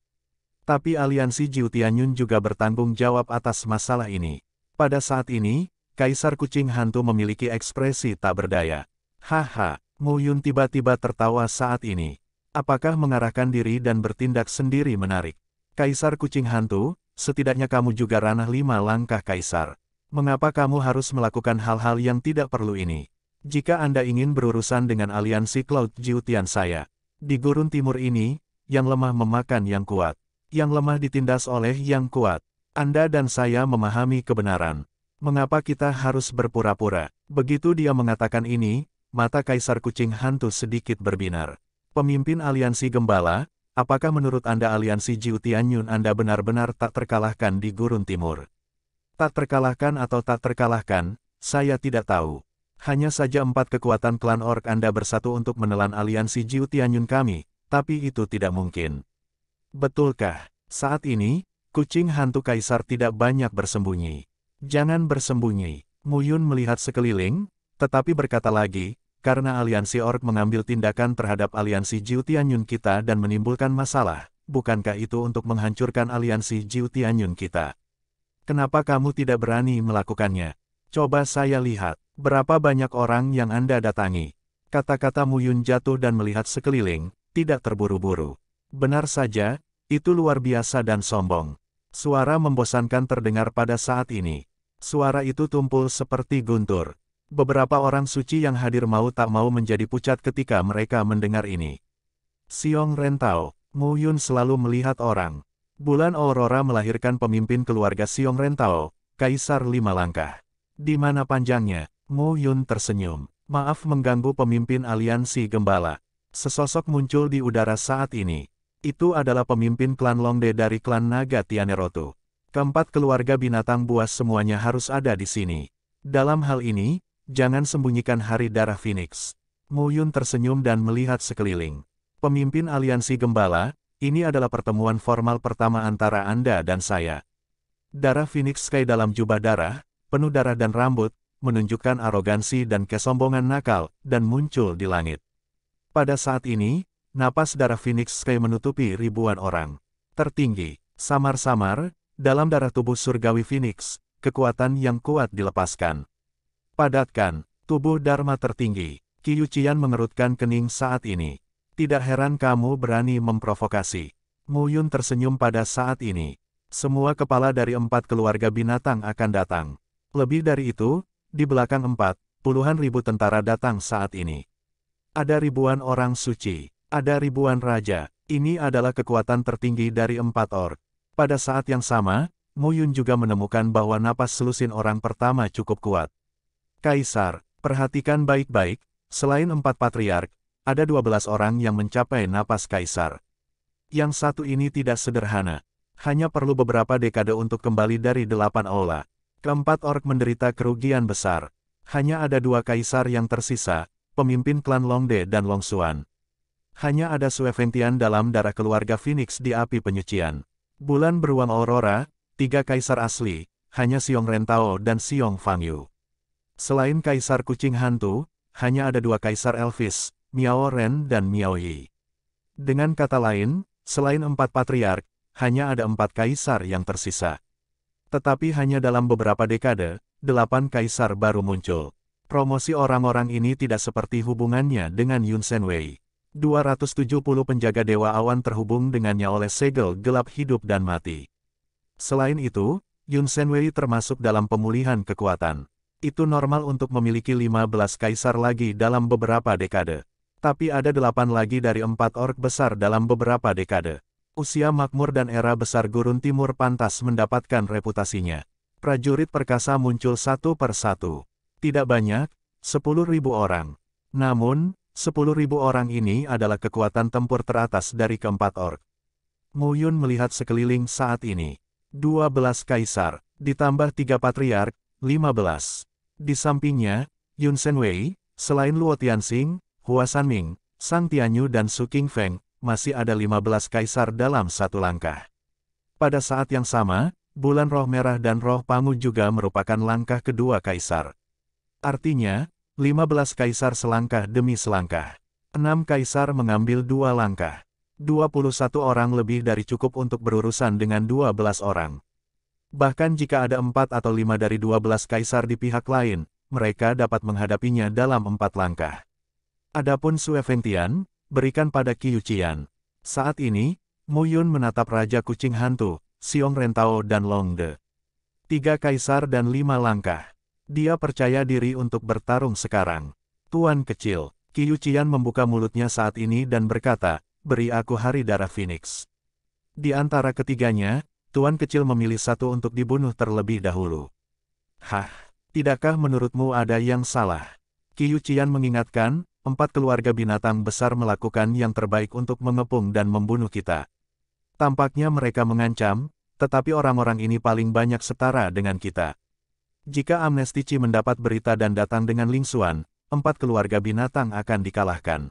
Tapi aliansi Jiutianyun juga bertanggung jawab atas masalah ini. Pada saat ini, Kaisar Kucing Hantu memiliki ekspresi tak berdaya. Haha, Mu Yun tiba-tiba tertawa saat ini. Apakah mengarahkan diri dan bertindak sendiri menarik? Kaisar Kucing Hantu, setidaknya kamu juga ranah lima langkah kaisar. Mengapa kamu harus melakukan hal-hal yang tidak perlu ini? Jika Anda ingin berurusan dengan aliansi Cloud Jiutian saya, di gurun timur ini, yang lemah memakan yang kuat, yang lemah ditindas oleh yang kuat. Anda dan saya memahami kebenaran. Mengapa kita harus berpura-pura? Begitu dia mengatakan ini, mata kaisar kucing hantu sedikit berbinar. Pemimpin Aliansi Gembala, apakah menurut Anda Aliansi Jiu Tianyun Anda benar-benar tak terkalahkan di Gurun Timur? Tak terkalahkan atau tak terkalahkan, saya tidak tahu. Hanya saja empat kekuatan klan ork Anda bersatu untuk menelan aliansi Jiu Tianyun kami, tapi itu tidak mungkin. Betulkah, saat ini, kucing hantu kaisar tidak banyak bersembunyi. Jangan bersembunyi. Muyun melihat sekeliling, tetapi berkata lagi, karena aliansi Ork mengambil tindakan terhadap aliansi Jiu Tianyun kita dan menimbulkan masalah, bukankah itu untuk menghancurkan aliansi Jiu Tianyun kita? Kenapa kamu tidak berani melakukannya? Coba saya lihat, berapa banyak orang yang Anda datangi? Kata-kata Muyun jatuh dan melihat sekeliling, tidak terburu-buru. Benar saja, itu luar biasa dan sombong. Suara membosankan terdengar pada saat ini. Suara itu tumpul seperti guntur. Beberapa orang suci yang hadir mau tak mau menjadi pucat ketika mereka mendengar ini. Siong Rentao, Mu Yun selalu melihat orang. Bulan Aurora melahirkan pemimpin keluarga Siong Rentao, Kaisar Lima Langkah. Di mana panjangnya, Mu Yun tersenyum. Maaf mengganggu pemimpin aliansi Gembala. Sesosok muncul di udara saat ini. Itu adalah pemimpin klan Longde dari klan Naga Tianerotu. Keempat keluarga binatang buas semuanya harus ada di sini. Dalam hal ini, Jangan sembunyikan hari darah Phoenix. Muyun tersenyum dan melihat sekeliling. Pemimpin aliansi Gembala, ini adalah pertemuan formal pertama antara Anda dan saya. Darah Phoenix Sky dalam jubah darah, penuh darah dan rambut, menunjukkan arogansi dan kesombongan nakal, dan muncul di langit. Pada saat ini, napas darah Phoenix Sky menutupi ribuan orang. Tertinggi, samar-samar, dalam darah tubuh surgawi Phoenix, kekuatan yang kuat dilepaskan. Padatkan, tubuh Dharma tertinggi. Kiyucian mengerutkan kening saat ini. Tidak heran kamu berani memprovokasi. Muyun tersenyum pada saat ini. Semua kepala dari empat keluarga binatang akan datang. Lebih dari itu, di belakang empat, puluhan ribu tentara datang saat ini. Ada ribuan orang suci, ada ribuan raja, ini adalah kekuatan tertinggi dari empat ork. Pada saat yang sama, Muyun juga menemukan bahwa napas selusin orang pertama cukup kuat. Kaisar, perhatikan baik-baik, selain empat patriark, ada dua belas orang yang mencapai napas kaisar. Yang satu ini tidak sederhana. Hanya perlu beberapa dekade untuk kembali dari delapan aula. Keempat ork menderita kerugian besar. Hanya ada dua kaisar yang tersisa, pemimpin klan Longde dan Longsuan. Hanya ada Sueventian dalam darah keluarga Phoenix di api penyucian. Bulan beruang Aurora, tiga kaisar asli, hanya Siong Rentao dan Siong Fangyu. Selain Kaisar Kucing Hantu, hanya ada dua Kaisar Elvis, Miao Ren dan Miao Yi. Dengan kata lain, selain empat patriark, hanya ada empat kaisar yang tersisa. Tetapi hanya dalam beberapa dekade, delapan kaisar baru muncul. Promosi orang-orang ini tidak seperti hubungannya dengan Yun Sen Wei. 270 penjaga Dewa Awan terhubung dengannya oleh segel gelap hidup dan mati. Selain itu, Yun Sen Wei termasuk dalam pemulihan kekuatan. Itu normal untuk memiliki 15 kaisar lagi dalam beberapa dekade. Tapi ada delapan lagi dari empat ork besar dalam beberapa dekade. Usia makmur dan era besar gurun timur pantas mendapatkan reputasinya. Prajurit perkasa muncul satu per satu. Tidak banyak, sepuluh ribu orang. Namun, sepuluh ribu orang ini adalah kekuatan tempur teratas dari keempat ork. Nguyun melihat sekeliling saat ini. Dua belas kaisar, ditambah tiga patriark, 15. Di sampingnya, Yun Sen Wei, selain Luo Tianxing, Hua Sanming, Sang Tianyu dan Su Qingfeng, masih ada 15 kaisar dalam satu langkah. Pada saat yang sama, bulan roh merah dan roh pangu juga merupakan langkah kedua kaisar. Artinya, 15 kaisar selangkah demi selangkah. 6 kaisar mengambil dua langkah. 21 orang lebih dari cukup untuk berurusan dengan 12 orang. Bahkan jika ada empat atau lima dari dua belas kaisar di pihak lain, mereka dapat menghadapinya dalam empat langkah. Adapun Sueventian, berikan pada Qiyucian. Saat ini, Mu Yun menatap Raja Kucing Hantu, Xiong Rentao dan Longde. Tiga kaisar dan lima langkah. Dia percaya diri untuk bertarung sekarang. Tuan kecil, Qiyucian membuka mulutnya saat ini dan berkata, beri aku hari darah Phoenix. Di antara ketiganya, Tuan kecil memilih satu untuk dibunuh terlebih dahulu. Hah, tidakkah menurutmu ada yang salah? Qiyu Qian mengingatkan, empat keluarga binatang besar melakukan yang terbaik untuk mengepung dan membunuh kita. Tampaknya mereka mengancam, tetapi orang-orang ini paling banyak setara dengan kita. Jika Amnesty mendapat berita dan datang dengan lingsuan, empat keluarga binatang akan dikalahkan.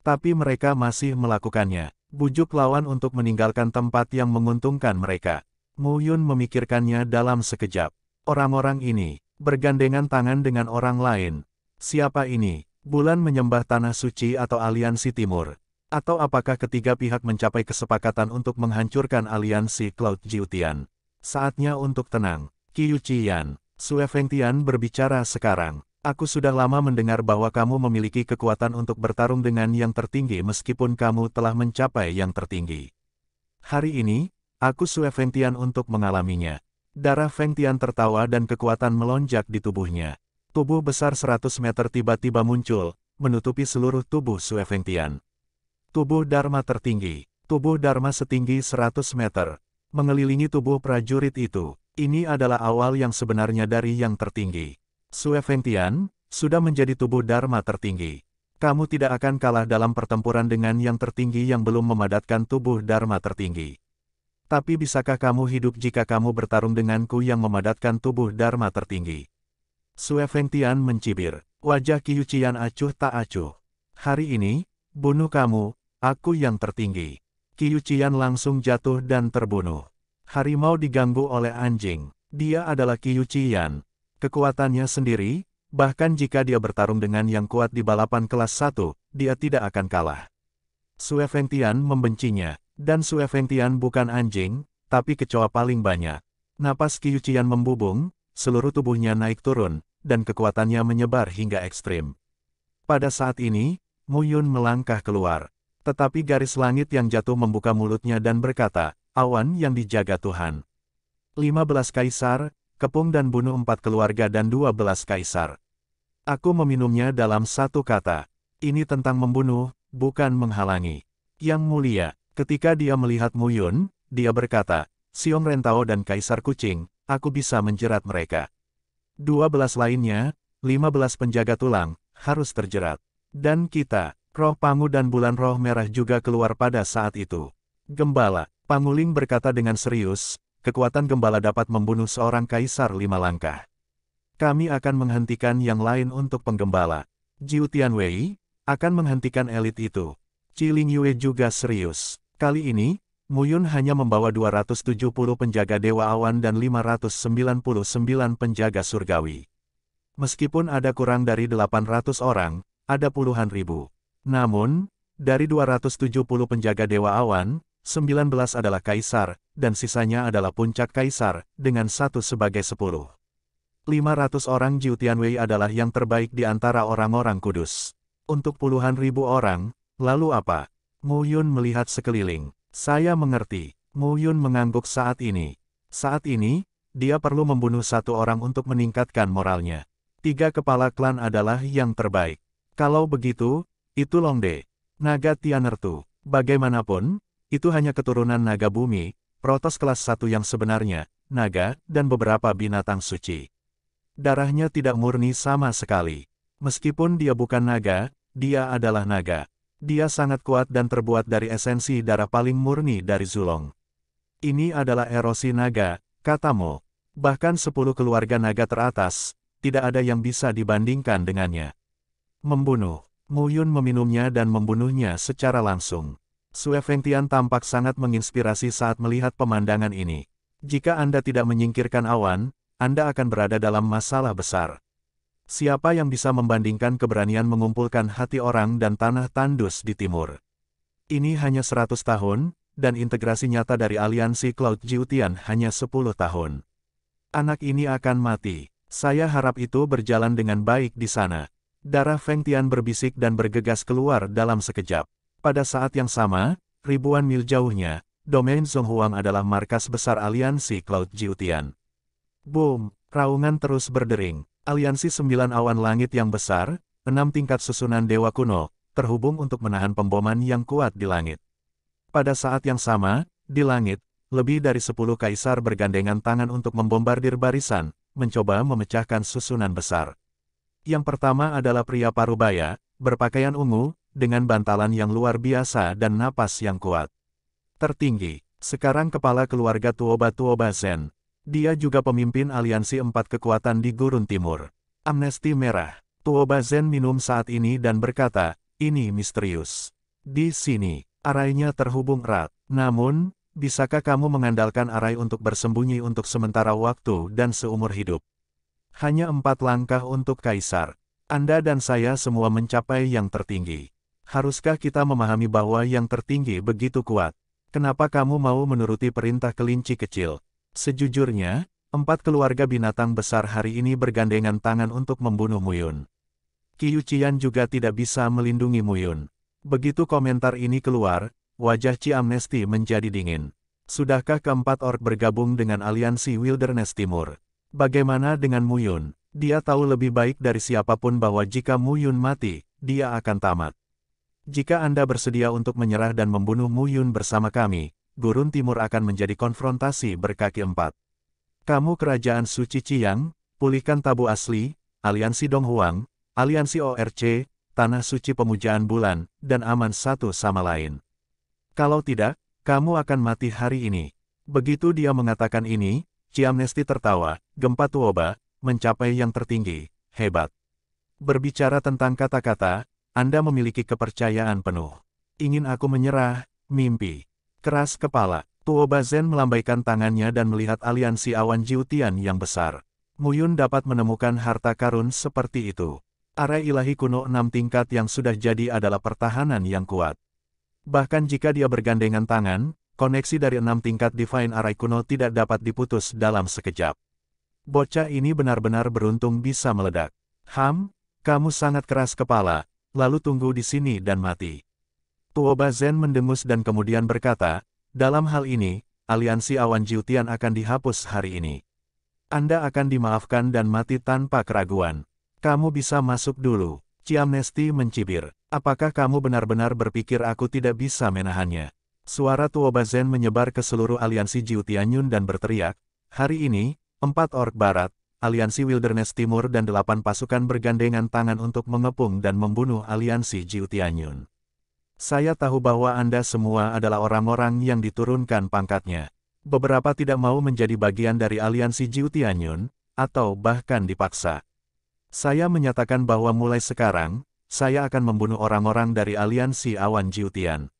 Tapi mereka masih melakukannya. Bujuk lawan untuk meninggalkan tempat yang menguntungkan mereka. Mu Yun memikirkannya dalam sekejap. Orang-orang ini, bergandengan tangan dengan orang lain. Siapa ini? Bulan menyembah Tanah Suci atau Aliansi Timur? Atau apakah ketiga pihak mencapai kesepakatan untuk menghancurkan aliansi Cloud Jiutian? Saatnya untuk tenang. Qiu Qian, Sue Feng Tian berbicara sekarang. Aku sudah lama mendengar bahwa kamu memiliki kekuatan untuk bertarung dengan yang tertinggi meskipun kamu telah mencapai yang tertinggi. Hari ini, aku Sue Tian untuk mengalaminya. Darah Feng Tian tertawa dan kekuatan melonjak di tubuhnya. Tubuh besar 100 meter tiba-tiba muncul, menutupi seluruh tubuh Sue Tian. Tubuh Dharma tertinggi, tubuh Dharma setinggi 100 meter, mengelilingi tubuh prajurit itu. Ini adalah awal yang sebenarnya dari yang tertinggi. Sueventian, sudah menjadi tubuh Dharma tertinggi. Kamu tidak akan kalah dalam pertempuran dengan yang tertinggi yang belum memadatkan tubuh Dharma tertinggi. Tapi bisakah kamu hidup jika kamu bertarung denganku yang memadatkan tubuh Dharma tertinggi? Sueventian mencibir. Wajah Kiyucian acuh tak acuh. Hari ini, bunuh kamu, aku yang tertinggi. Kiyucian langsung jatuh dan terbunuh. Harimau diganggu oleh anjing. Dia adalah Kiyucian, kekuatannya sendiri, bahkan jika dia bertarung dengan yang kuat di balapan kelas 1, dia tidak akan kalah. Sue Fengtian membencinya, dan Sue Fengtian bukan anjing, tapi kecoa paling banyak. Napas Qiuqian membubung, seluruh tubuhnya naik turun, dan kekuatannya menyebar hingga ekstrim. Pada saat ini, Muyun melangkah keluar. Tetapi garis langit yang jatuh membuka mulutnya dan berkata, awan yang dijaga Tuhan. 15 Kaisar, kepung dan bunuh empat keluarga dan dua belas kaisar. Aku meminumnya dalam satu kata. Ini tentang membunuh, bukan menghalangi. Yang mulia, ketika dia melihat Muyun, dia berkata, Siong Rentao dan Kaisar Kucing, aku bisa menjerat mereka. Dua belas lainnya, lima belas penjaga tulang, harus terjerat. Dan kita, roh pangu dan bulan roh merah juga keluar pada saat itu. Gembala, Panguling berkata dengan serius, kekuatan gembala dapat membunuh seorang kaisar lima langkah. Kami akan menghentikan yang lain untuk penggembala. Jiu Tianwei akan menghentikan elit itu. Ciling Yue juga serius. Kali ini, Muyun hanya membawa 270 penjaga Dewa Awan dan 599 penjaga surgawi. Meskipun ada kurang dari 800 orang, ada puluhan ribu. Namun, dari 270 penjaga Dewa Awan, 19 adalah kaisar, dan sisanya adalah puncak kaisar, dengan satu sebagai sepuluh. 500 orang Jiu Tianwei adalah yang terbaik di antara orang-orang kudus. Untuk puluhan ribu orang, lalu apa? Mu Yun melihat sekeliling. Saya mengerti. Mu Yun mengangguk saat ini. Saat ini, dia perlu membunuh satu orang untuk meningkatkan moralnya. Tiga kepala klan adalah yang terbaik. Kalau begitu, itu Longde. Naga Tianertu. Bagaimanapun, itu hanya keturunan naga bumi, protos kelas satu yang sebenarnya, naga, dan beberapa binatang suci. Darahnya tidak murni sama sekali. Meskipun dia bukan naga, dia adalah naga. Dia sangat kuat dan terbuat dari esensi darah paling murni dari Zulong. Ini adalah erosi naga, katamu. Bahkan sepuluh keluarga naga teratas, tidak ada yang bisa dibandingkan dengannya. Membunuh. Muyun meminumnya dan membunuhnya secara langsung. Sue Fengtian tampak sangat menginspirasi saat melihat pemandangan ini. Jika Anda tidak menyingkirkan awan, Anda akan berada dalam masalah besar. Siapa yang bisa membandingkan keberanian mengumpulkan hati orang dan tanah tandus di timur? Ini hanya 100 tahun, dan integrasi nyata dari aliansi Cloud Jiutian hanya 10 tahun. Anak ini akan mati. Saya harap itu berjalan dengan baik di sana. Darah Feng Tian berbisik dan bergegas keluar dalam sekejap. Pada saat yang sama, ribuan mil jauhnya, domain Zhonghuang adalah markas besar aliansi Cloud Jiutian. Boom, raungan terus berdering. Aliansi sembilan awan langit yang besar, enam tingkat susunan dewa kuno, terhubung untuk menahan pemboman yang kuat di langit. Pada saat yang sama, di langit, lebih dari sepuluh kaisar bergandengan tangan untuk membombardir barisan, mencoba memecahkan susunan besar. Yang pertama adalah pria parubaya, berpakaian ungu, dengan bantalan yang luar biasa dan napas yang kuat. Tertinggi, sekarang kepala keluarga Tuoba Tuoba Zen, dia juga pemimpin aliansi empat kekuatan di Gurun Timur. Amnesti Merah, Tuoba Zen minum saat ini dan berkata, ini misterius. Di sini, arainya terhubung erat. Namun, bisakah kamu mengandalkan arai untuk bersembunyi untuk sementara waktu dan seumur hidup? Hanya empat langkah untuk Kaisar. Anda dan saya semua mencapai yang tertinggi. Haruskah kita memahami bahwa yang tertinggi begitu kuat? Kenapa kamu mau menuruti perintah kelinci kecil? Sejujurnya, empat keluarga binatang besar hari ini bergandengan tangan untuk membunuh Muyun. Qiyucian juga tidak bisa melindungi Muyun. Begitu komentar ini keluar, wajah Ci Amnesty menjadi dingin. Sudahkah keempat ork bergabung dengan aliansi Wilderness Timur? Bagaimana dengan Muyun? Dia tahu lebih baik dari siapapun bahwa jika Muyun mati, dia akan tamat. Jika Anda bersedia untuk menyerah dan membunuh Mu Yun bersama kami, Gurun Timur akan menjadi konfrontasi berkaki empat. Kamu Kerajaan Suci Ciyang, pulihkan tabu asli, aliansi Donghuang, aliansi ORC, Tanah Suci Pemujaan Bulan, dan aman satu sama lain. Kalau tidak, kamu akan mati hari ini. Begitu dia mengatakan ini, Ciamnesti tertawa, gempa tuoba, mencapai yang tertinggi, hebat. Berbicara tentang kata-kata, anda memiliki kepercayaan penuh. Ingin aku menyerah, mimpi. Keras kepala, Tuo Bazen melambaikan tangannya dan melihat aliansi awan Jiutian yang besar. Muyun dapat menemukan harta karun seperti itu. Arai ilahi kuno enam tingkat yang sudah jadi adalah pertahanan yang kuat. Bahkan jika dia bergandengan tangan, koneksi dari enam tingkat Divine Arai kuno tidak dapat diputus dalam sekejap. Bocah ini benar-benar beruntung bisa meledak. Ham, kamu sangat keras kepala, lalu tunggu di sini dan mati. Tuoba Bazen mendengus dan kemudian berkata, dalam hal ini, aliansi awan Jiutian akan dihapus hari ini. Anda akan dimaafkan dan mati tanpa keraguan. Kamu bisa masuk dulu. Ciamnesti mencibir. Apakah kamu benar-benar berpikir aku tidak bisa menahannya? Suara Tuoba Bazen menyebar ke seluruh aliansi Jiutianyun dan berteriak, Hari ini, empat ork barat, Aliansi Wilderness Timur dan delapan pasukan bergandengan tangan untuk mengepung dan membunuh aliansi Jiu Tianyun. Saya tahu bahwa Anda semua adalah orang-orang yang diturunkan pangkatnya. Beberapa tidak mau menjadi bagian dari aliansi Jiu Tianyun, atau bahkan dipaksa. Saya menyatakan bahwa mulai sekarang, saya akan membunuh orang-orang dari aliansi awan Jiu Tian.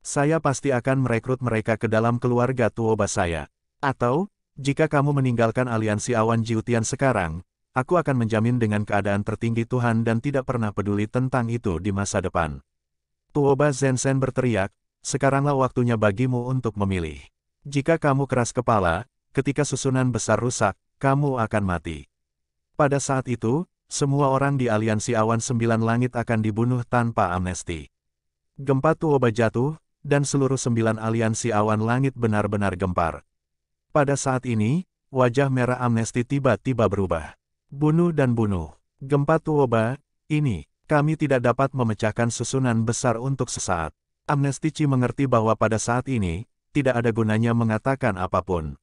Saya pasti akan merekrut mereka ke dalam keluarga Tuoba saya. Atau, jika kamu meninggalkan aliansi awan Jiutian sekarang, aku akan menjamin dengan keadaan tertinggi Tuhan dan tidak pernah peduli tentang itu di masa depan. Tuoba Zensen berteriak, sekaranglah waktunya bagimu untuk memilih. Jika kamu keras kepala, ketika susunan besar rusak, kamu akan mati. Pada saat itu, semua orang di aliansi awan sembilan langit akan dibunuh tanpa amnesti. Gempa Tuoba jatuh, dan seluruh sembilan aliansi awan langit benar-benar gempar. Pada saat ini, wajah merah amnesti tiba-tiba berubah. Bunuh dan bunuh. Gempa Tuoba, ini, kami tidak dapat memecahkan susunan besar untuk sesaat. Amnestici mengerti bahwa pada saat ini, tidak ada gunanya mengatakan apapun.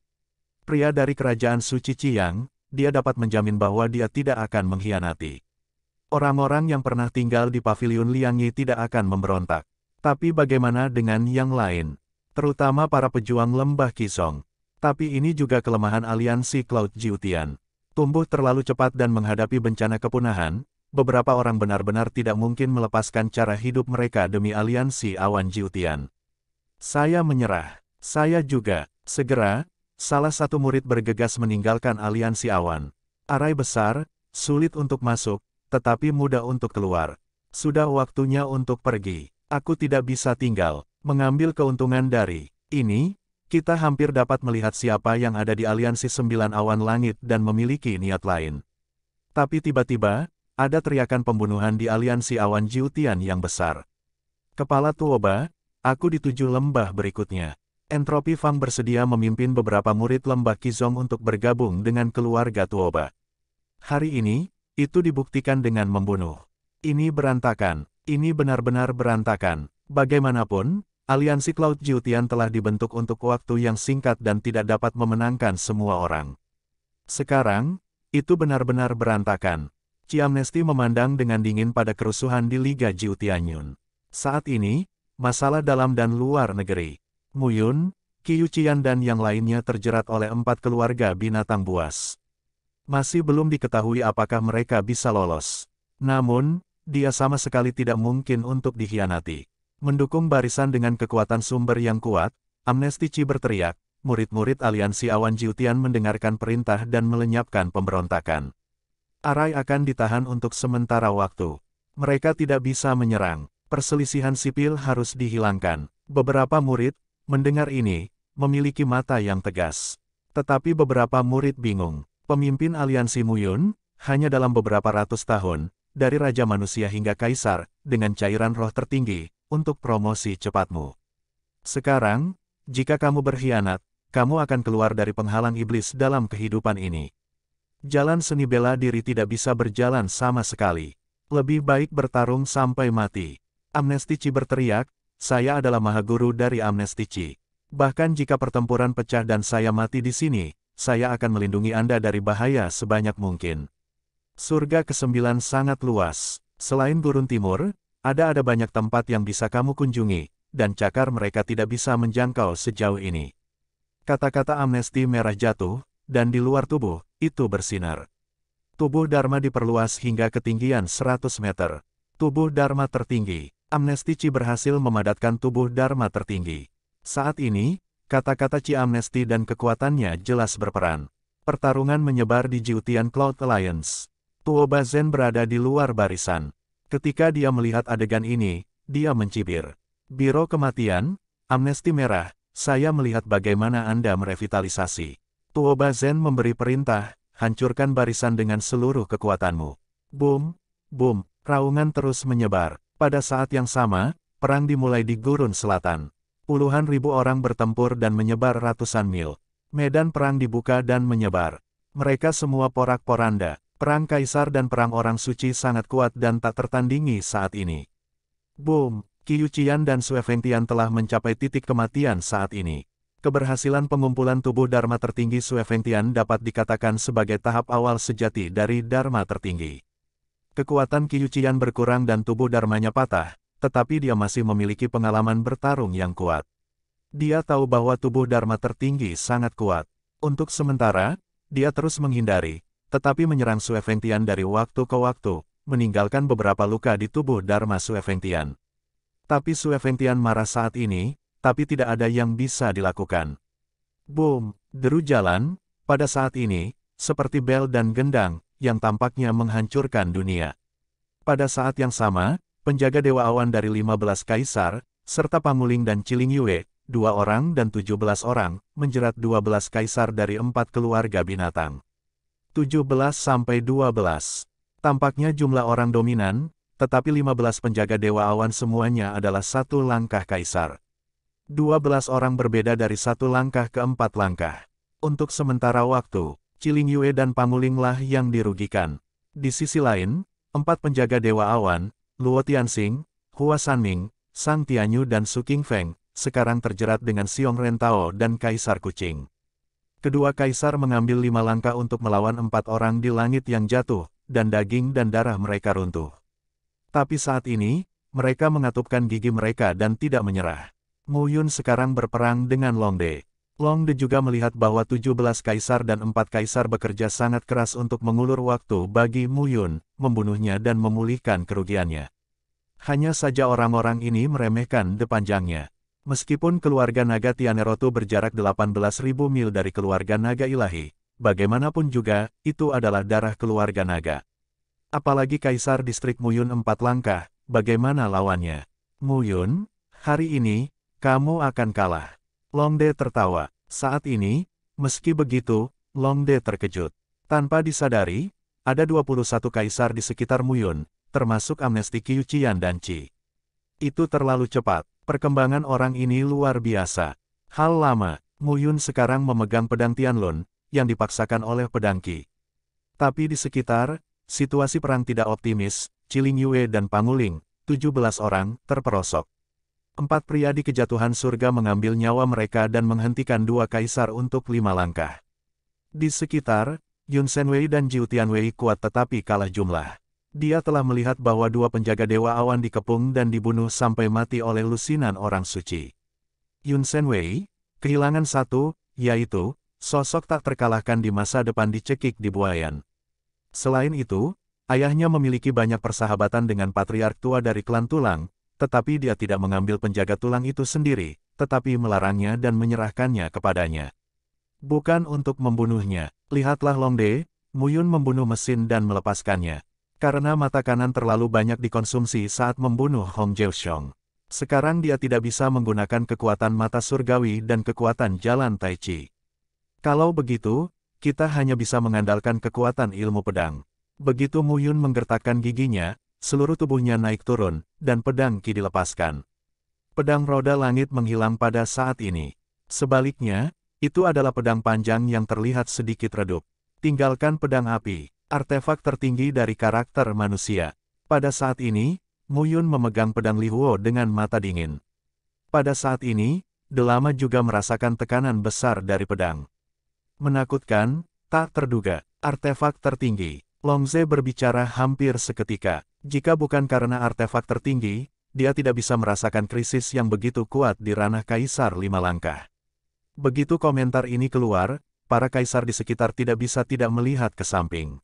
Pria dari kerajaan Suci Chiang, dia dapat menjamin bahwa dia tidak akan mengkhianati. Orang-orang yang pernah tinggal di pavilion Liangyi tidak akan memberontak. Tapi bagaimana dengan yang lain? Terutama para pejuang lembah Kisong. Tapi ini juga kelemahan aliansi Cloud Jiutian. Tumbuh terlalu cepat dan menghadapi bencana kepunahan, beberapa orang benar-benar tidak mungkin melepaskan cara hidup mereka demi aliansi awan Jiutian. Saya menyerah. Saya juga. Segera, salah satu murid bergegas meninggalkan aliansi awan. Arai besar, sulit untuk masuk, tetapi mudah untuk keluar. Sudah waktunya untuk pergi. Aku tidak bisa tinggal, mengambil keuntungan dari ini, kita hampir dapat melihat siapa yang ada di aliansi sembilan awan langit dan memiliki niat lain. Tapi tiba-tiba, ada teriakan pembunuhan di aliansi awan Jiutian yang besar. Kepala Tuoba, aku di tujuh lembah berikutnya. Entropi Fang bersedia memimpin beberapa murid lembah Kizong untuk bergabung dengan keluarga Tuoba. Hari ini, itu dibuktikan dengan membunuh. Ini berantakan, ini benar-benar berantakan. Bagaimanapun, Aliansi Cloud Jiutian telah dibentuk untuk waktu yang singkat dan tidak dapat memenangkan semua orang. Sekarang, itu benar-benar berantakan. Ciamnesti memandang dengan dingin pada kerusuhan di Liga Jiutianyun. Saat ini, masalah dalam dan luar negeri. Muyun, Kiyuchian dan yang lainnya terjerat oleh empat keluarga binatang buas. Masih belum diketahui apakah mereka bisa lolos. Namun, dia sama sekali tidak mungkin untuk dikhianati. Mendukung barisan dengan kekuatan sumber yang kuat, Amnesty Chi berteriak, murid-murid aliansi awan Jiutian mendengarkan perintah dan melenyapkan pemberontakan. Arai akan ditahan untuk sementara waktu. Mereka tidak bisa menyerang. Perselisihan sipil harus dihilangkan. Beberapa murid, mendengar ini, memiliki mata yang tegas. Tetapi beberapa murid bingung. Pemimpin aliansi Muyun, hanya dalam beberapa ratus tahun, dari Raja Manusia hingga Kaisar, dengan cairan roh tertinggi, untuk promosi cepatmu. Sekarang, jika kamu berkhianat, kamu akan keluar dari penghalang iblis dalam kehidupan ini. Jalan seni bela diri tidak bisa berjalan sama sekali. Lebih baik bertarung sampai mati. Amnestici berteriak, saya adalah maha guru dari Amnestici. Bahkan jika pertempuran pecah dan saya mati di sini, saya akan melindungi Anda dari bahaya sebanyak mungkin. Surga kesembilan sangat luas. Selain Gurun Timur, ada-ada banyak tempat yang bisa kamu kunjungi, dan cakar mereka tidak bisa menjangkau sejauh ini. Kata-kata amnesti merah jatuh, dan di luar tubuh, itu bersinar. Tubuh Dharma diperluas hingga ketinggian 100 meter. Tubuh Dharma tertinggi, amnesti Ci berhasil memadatkan tubuh Dharma tertinggi. Saat ini, kata-kata Ci amnesti dan kekuatannya jelas berperan. Pertarungan menyebar di Jiutian Cloud Alliance. Tuoba Bazen berada di luar barisan. Ketika dia melihat adegan ini, dia mencibir. Biro Kematian, Amnesti Merah, saya melihat bagaimana Anda merevitalisasi. Tuoba Bazen memberi perintah, hancurkan barisan dengan seluruh kekuatanmu. Boom, boom, raungan terus menyebar. Pada saat yang sama, perang dimulai di gurun selatan. Puluhan ribu orang bertempur dan menyebar ratusan mil. Medan perang dibuka dan menyebar. Mereka semua porak-poranda. Perang kaisar dan perang orang suci sangat kuat dan tak tertandingi saat ini. Boom, Qiyucian dan Suefengtian telah mencapai titik kematian saat ini. Keberhasilan pengumpulan tubuh Dharma tertinggi Suefengtian dapat dikatakan sebagai tahap awal sejati dari Dharma tertinggi. Kekuatan Qiyucian berkurang dan tubuh Dharmanya patah, tetapi dia masih memiliki pengalaman bertarung yang kuat. Dia tahu bahwa tubuh Dharma tertinggi sangat kuat. Untuk sementara, dia terus menghindari, tetapi menyerang Sueventian dari waktu ke waktu, meninggalkan beberapa luka di tubuh Dharma Sueventian. Tapi Sueventian marah saat ini, tapi tidak ada yang bisa dilakukan. Boom, deru jalan, pada saat ini, seperti bel dan gendang, yang tampaknya menghancurkan dunia. Pada saat yang sama, penjaga Dewa Awan dari 15 Kaisar, serta Panguling dan Ciling Yue, dua orang dan 17 orang, menjerat 12 Kaisar dari empat keluarga binatang. 17-12. Tampaknya jumlah orang dominan, tetapi 15 penjaga Dewa Awan semuanya adalah satu langkah kaisar. 12 orang berbeda dari satu langkah ke empat langkah. Untuk sementara waktu, Ciling Yue dan Pangulinglah yang dirugikan. Di sisi lain, empat penjaga Dewa Awan, Luo Tianxing, Hua Sanming, Sang Tianyu dan Su Qingfeng, sekarang terjerat dengan Xiong Rentao dan Kaisar Kucing. Kedua kaisar mengambil lima langkah untuk melawan empat orang di langit yang jatuh, dan daging dan darah mereka runtuh. Tapi saat ini, mereka mengatupkan gigi mereka dan tidak menyerah. Mu Yun sekarang berperang dengan Long De. Long De juga melihat bahwa 17 kaisar dan empat kaisar bekerja sangat keras untuk mengulur waktu bagi Mu Yun, membunuhnya dan memulihkan kerugiannya. Hanya saja orang-orang ini meremehkan depanjangnya. Meskipun keluarga naga Tianeroto berjarak 18.000 mil dari keluarga naga ilahi, bagaimanapun juga, itu adalah darah keluarga naga. Apalagi kaisar distrik Muyun empat langkah, bagaimana lawannya? Muyun, hari ini, kamu akan kalah. Longde tertawa. Saat ini, meski begitu, Longde terkejut. Tanpa disadari, ada 21 kaisar di sekitar Muyun, termasuk amnesti Kyuchian dan Chi. Itu terlalu cepat. Perkembangan orang ini luar biasa. Hal lama, Muyun sekarang memegang pedang Tianlun, yang dipaksakan oleh pedang Qi. Tapi di sekitar, situasi perang tidak optimis, Ciling Yue dan Panguling, 17 orang, terperosok. Empat pria di kejatuhan surga mengambil nyawa mereka dan menghentikan dua kaisar untuk lima langkah. Di sekitar, Yun Senwei dan Jiu Tianwei kuat tetapi kalah jumlah. Dia telah melihat bahwa dua penjaga Dewa Awan dikepung dan dibunuh sampai mati oleh lusinan orang suci. Yun Sen Wei, kehilangan satu, yaitu, sosok tak terkalahkan di masa depan dicekik di Buayan. Selain itu, ayahnya memiliki banyak persahabatan dengan patriark tua dari klan tulang, tetapi dia tidak mengambil penjaga tulang itu sendiri, tetapi melarangnya dan menyerahkannya kepadanya. Bukan untuk membunuhnya, lihatlah Longde, Muyun membunuh mesin dan melepaskannya. Karena mata kanan terlalu banyak dikonsumsi saat membunuh Hong Jeoshong. Sekarang dia tidak bisa menggunakan kekuatan mata surgawi dan kekuatan jalan tai chi. Kalau begitu, kita hanya bisa mengandalkan kekuatan ilmu pedang. Begitu Mu Yun menggertakkan giginya, seluruh tubuhnya naik turun, dan pedang Ki dilepaskan. Pedang roda langit menghilang pada saat ini. Sebaliknya, itu adalah pedang panjang yang terlihat sedikit redup. Tinggalkan pedang api artefak tertinggi dari karakter manusia. Pada saat ini, Muyun memegang pedang Lihuo dengan mata dingin. Pada saat ini, Delama juga merasakan tekanan besar dari pedang. Menakutkan, tak terduga, artefak tertinggi. Longze berbicara hampir seketika. Jika bukan karena artefak tertinggi, dia tidak bisa merasakan krisis yang begitu kuat di ranah Kaisar Lima Langkah. Begitu komentar ini keluar, para kaisar di sekitar tidak bisa tidak melihat ke samping.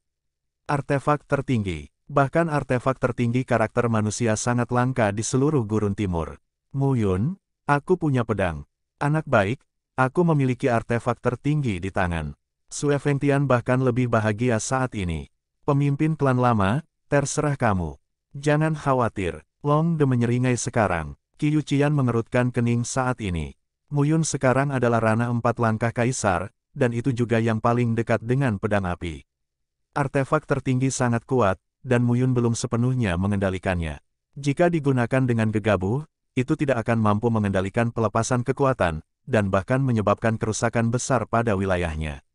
Artefak tertinggi Bahkan artefak tertinggi karakter manusia sangat langka di seluruh gurun timur. Muyun, aku punya pedang. Anak baik, aku memiliki artefak tertinggi di tangan. Sue bahkan lebih bahagia saat ini. Pemimpin klan lama, terserah kamu. Jangan khawatir, Long De menyeringai sekarang. Kiyu Qian mengerutkan kening saat ini. Muyun sekarang adalah ranah empat langkah kaisar, dan itu juga yang paling dekat dengan pedang api. Artefak tertinggi sangat kuat, dan Muyun belum sepenuhnya mengendalikannya. Jika digunakan dengan gegabah, itu tidak akan mampu mengendalikan pelepasan kekuatan, dan bahkan menyebabkan kerusakan besar pada wilayahnya.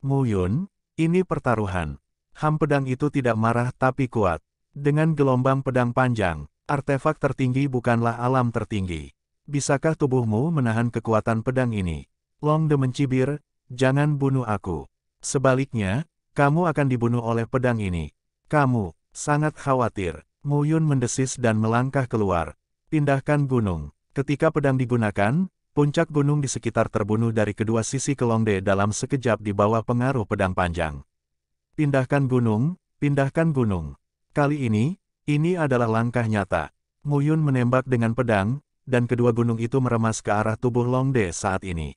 Muyun, ini pertaruhan. Ham pedang itu tidak marah tapi kuat. Dengan gelombang pedang panjang, artefak tertinggi bukanlah alam tertinggi. Bisakah tubuhmu menahan kekuatan pedang ini? Long De mencibir, jangan bunuh aku. Sebaliknya, kamu akan dibunuh oleh pedang ini. Kamu, sangat khawatir. Mu Yun mendesis dan melangkah keluar. Pindahkan gunung. Ketika pedang digunakan, puncak gunung di sekitar terbunuh dari kedua sisi Kelongde dalam sekejap di bawah pengaruh pedang panjang. Pindahkan gunung, pindahkan gunung. Kali ini, ini adalah langkah nyata. Mu Yun menembak dengan pedang, dan kedua gunung itu meremas ke arah tubuh Longde saat ini.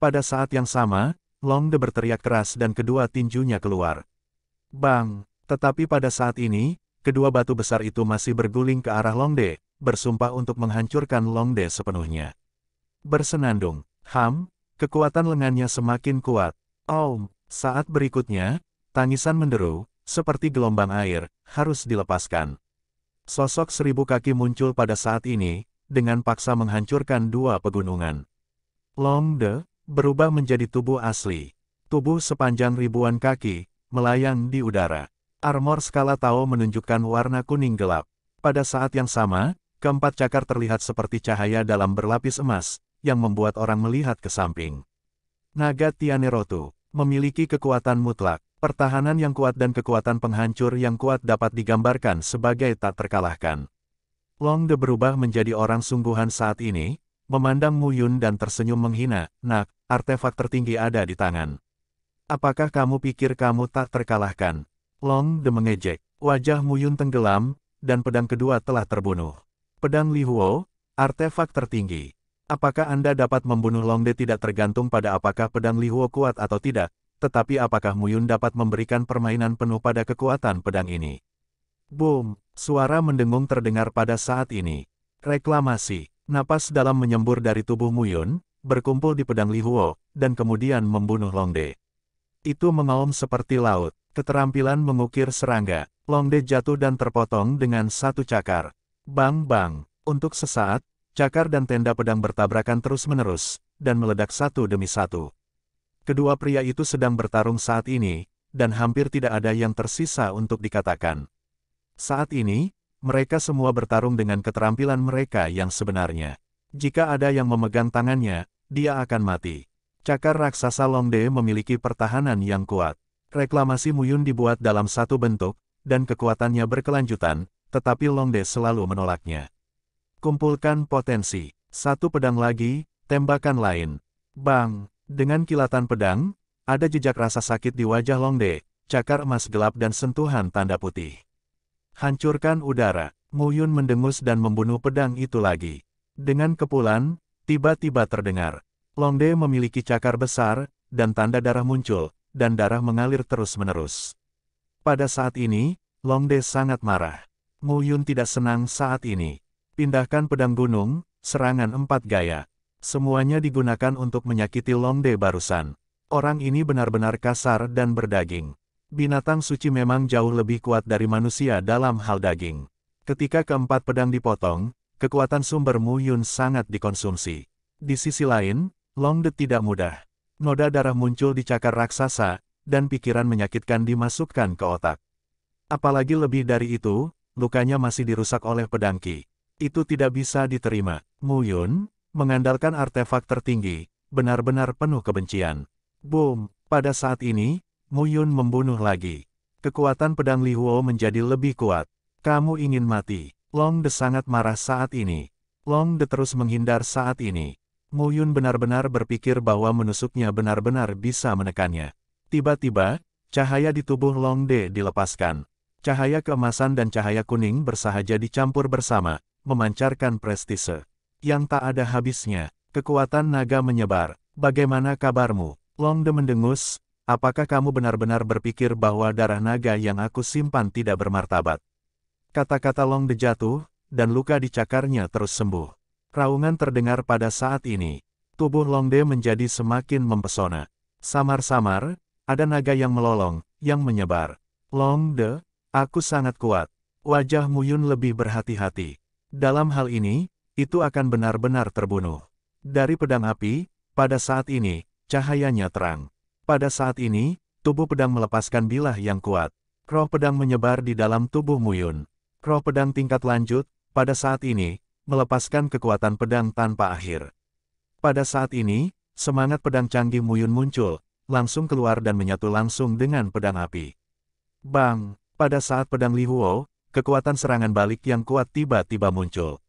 Pada saat yang sama, Long De berteriak keras dan kedua tinjunya keluar. Bang! Tetapi pada saat ini, kedua batu besar itu masih berguling ke arah Long De, bersumpah untuk menghancurkan Long De sepenuhnya. Bersenandung, Ham, kekuatan lengannya semakin kuat. Om, saat berikutnya, tangisan menderu, seperti gelombang air, harus dilepaskan. Sosok seribu kaki muncul pada saat ini, dengan paksa menghancurkan dua pegunungan. Long De, berubah menjadi tubuh asli. Tubuh sepanjang ribuan kaki, melayang di udara. Armor skala Tao menunjukkan warna kuning gelap. Pada saat yang sama, keempat cakar terlihat seperti cahaya dalam berlapis emas, yang membuat orang melihat ke samping. Naga Tianerotu memiliki kekuatan mutlak. Pertahanan yang kuat dan kekuatan penghancur yang kuat dapat digambarkan sebagai tak terkalahkan. Long De berubah menjadi orang sungguhan saat ini, Memandang Mu Yun dan tersenyum menghina, nak, artefak tertinggi ada di tangan. Apakah kamu pikir kamu tak terkalahkan? Long de mengejek, wajah Mu Yun tenggelam, dan pedang kedua telah terbunuh. Pedang Li Huo, artefak tertinggi. Apakah Anda dapat membunuh Long De tidak tergantung pada apakah pedang Li Huo kuat atau tidak, tetapi apakah Mu Yun dapat memberikan permainan penuh pada kekuatan pedang ini? Boom, suara mendengung terdengar pada saat ini. Reklamasi, Napas dalam menyembur dari tubuh Muyun, berkumpul di pedang Lihuo, dan kemudian membunuh Longde. Itu mengaum seperti laut, keterampilan mengukir serangga, Longde jatuh dan terpotong dengan satu cakar. Bang-bang, untuk sesaat, cakar dan tenda pedang bertabrakan terus-menerus, dan meledak satu demi satu. Kedua pria itu sedang bertarung saat ini, dan hampir tidak ada yang tersisa untuk dikatakan. Saat ini, mereka semua bertarung dengan keterampilan mereka yang sebenarnya. Jika ada yang memegang tangannya, dia akan mati. Cakar raksasa Longde memiliki pertahanan yang kuat. Reklamasi Muyun dibuat dalam satu bentuk, dan kekuatannya berkelanjutan, tetapi Longde selalu menolaknya. Kumpulkan potensi. Satu pedang lagi, tembakan lain. Bang! Dengan kilatan pedang, ada jejak rasa sakit di wajah Longde, cakar emas gelap dan sentuhan tanda putih. Hancurkan udara. Muyun mendengus dan membunuh pedang itu lagi. Dengan kepulan, tiba-tiba terdengar. Longde memiliki cakar besar, dan tanda darah muncul, dan darah mengalir terus-menerus. Pada saat ini, Longde sangat marah. Muyun tidak senang saat ini. Pindahkan pedang gunung, serangan empat gaya. Semuanya digunakan untuk menyakiti Longde barusan. Orang ini benar-benar kasar dan berdaging. Binatang suci memang jauh lebih kuat dari manusia dalam hal daging. Ketika keempat pedang dipotong, kekuatan sumber Mu Yun sangat dikonsumsi. Di sisi lain, Long De tidak mudah. Noda darah muncul di cakar raksasa, dan pikiran menyakitkan dimasukkan ke otak. Apalagi lebih dari itu, lukanya masih dirusak oleh pedang Ki. Itu tidak bisa diterima. Mu Yun, mengandalkan artefak tertinggi, benar-benar penuh kebencian. Boom! Pada saat ini, Mu Yun membunuh lagi. Kekuatan pedang Li Huo menjadi lebih kuat. Kamu ingin mati. Long De sangat marah saat ini. Long De terus menghindar saat ini. Mu Yun benar-benar berpikir bahwa menusuknya benar-benar bisa menekannya. Tiba-tiba, cahaya di tubuh Long De dilepaskan. Cahaya keemasan dan cahaya kuning bersahaja dicampur bersama, memancarkan prestise. Yang tak ada habisnya, kekuatan naga menyebar. Bagaimana kabarmu? Long De mendengus, Apakah kamu benar-benar berpikir bahwa darah naga yang aku simpan tidak bermartabat? Kata-kata Long De jatuh, dan luka di cakarnya terus sembuh. Raungan terdengar pada saat ini. Tubuh Long De menjadi semakin mempesona. Samar-samar, ada naga yang melolong, yang menyebar. Long De, aku sangat kuat. Wajah Muyun lebih berhati-hati. Dalam hal ini, itu akan benar-benar terbunuh. Dari pedang api, pada saat ini, cahayanya terang. Pada saat ini, tubuh pedang melepaskan bilah yang kuat. Roh pedang menyebar di dalam tubuh Muyun. Roh pedang tingkat lanjut, pada saat ini, melepaskan kekuatan pedang tanpa akhir. Pada saat ini, semangat pedang canggih Muyun muncul, langsung keluar dan menyatu langsung dengan pedang api. Bang! Pada saat pedang Li Huo, kekuatan serangan balik yang kuat tiba-tiba muncul.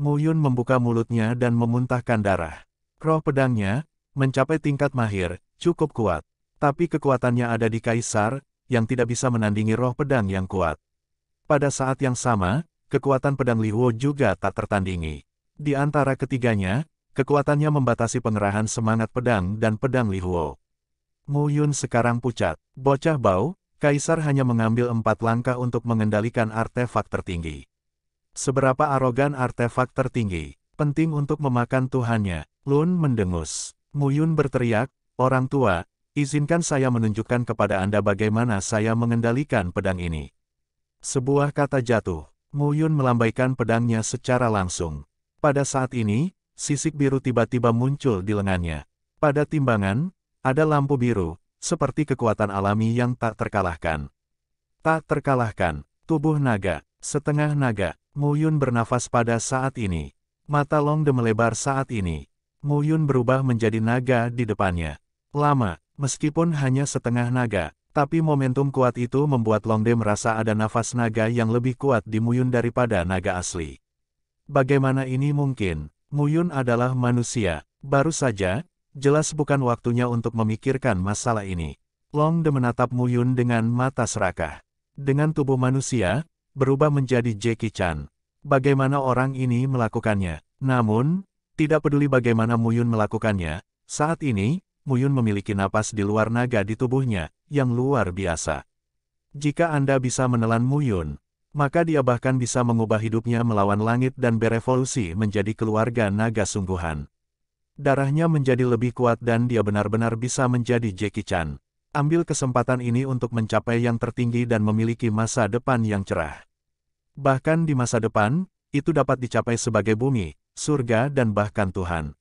Muyun membuka mulutnya dan memuntahkan darah. Roh pedangnya, mencapai tingkat mahir, cukup kuat. Tapi kekuatannya ada di Kaisar, yang tidak bisa menandingi roh pedang yang kuat. Pada saat yang sama, kekuatan pedang Liwo juga tak tertandingi. Di antara ketiganya, kekuatannya membatasi pengerahan semangat pedang dan pedang Liwo. Mu Yun sekarang pucat, bocah bau, Kaisar hanya mengambil empat langkah untuk mengendalikan artefak tertinggi. Seberapa arogan artefak tertinggi, penting untuk memakan Tuhannya, Lun mendengus. Mu Yun berteriak, Orang tua, izinkan saya menunjukkan kepada Anda bagaimana saya mengendalikan pedang ini. Sebuah kata jatuh, Muyun melambaikan pedangnya secara langsung. Pada saat ini, sisik biru tiba-tiba muncul di lengannya. Pada timbangan, ada lampu biru, seperti kekuatan alami yang tak terkalahkan. Tak terkalahkan, tubuh naga, setengah naga, Muyun bernafas pada saat ini. Mata Long de melebar saat ini. Muyun berubah menjadi naga di depannya. Lama, meskipun hanya setengah naga, tapi momentum kuat itu membuat Longde merasa ada nafas naga yang lebih kuat di Muyun daripada naga asli. Bagaimana ini mungkin? Muyun adalah manusia, baru saja, jelas bukan waktunya untuk memikirkan masalah ini. Longde menatap Muyun dengan mata serakah. Dengan tubuh manusia, berubah menjadi Jackie Chan. Bagaimana orang ini melakukannya? Namun, tidak peduli bagaimana Muyun melakukannya, saat ini, Muyun memiliki napas di luar naga di tubuhnya, yang luar biasa. Jika Anda bisa menelan Muyun, maka dia bahkan bisa mengubah hidupnya melawan langit dan berevolusi menjadi keluarga naga sungguhan. Darahnya menjadi lebih kuat dan dia benar-benar bisa menjadi Jackie Chan. Ambil kesempatan ini untuk mencapai yang tertinggi dan memiliki masa depan yang cerah. Bahkan di masa depan, itu dapat dicapai sebagai bumi, surga dan bahkan Tuhan.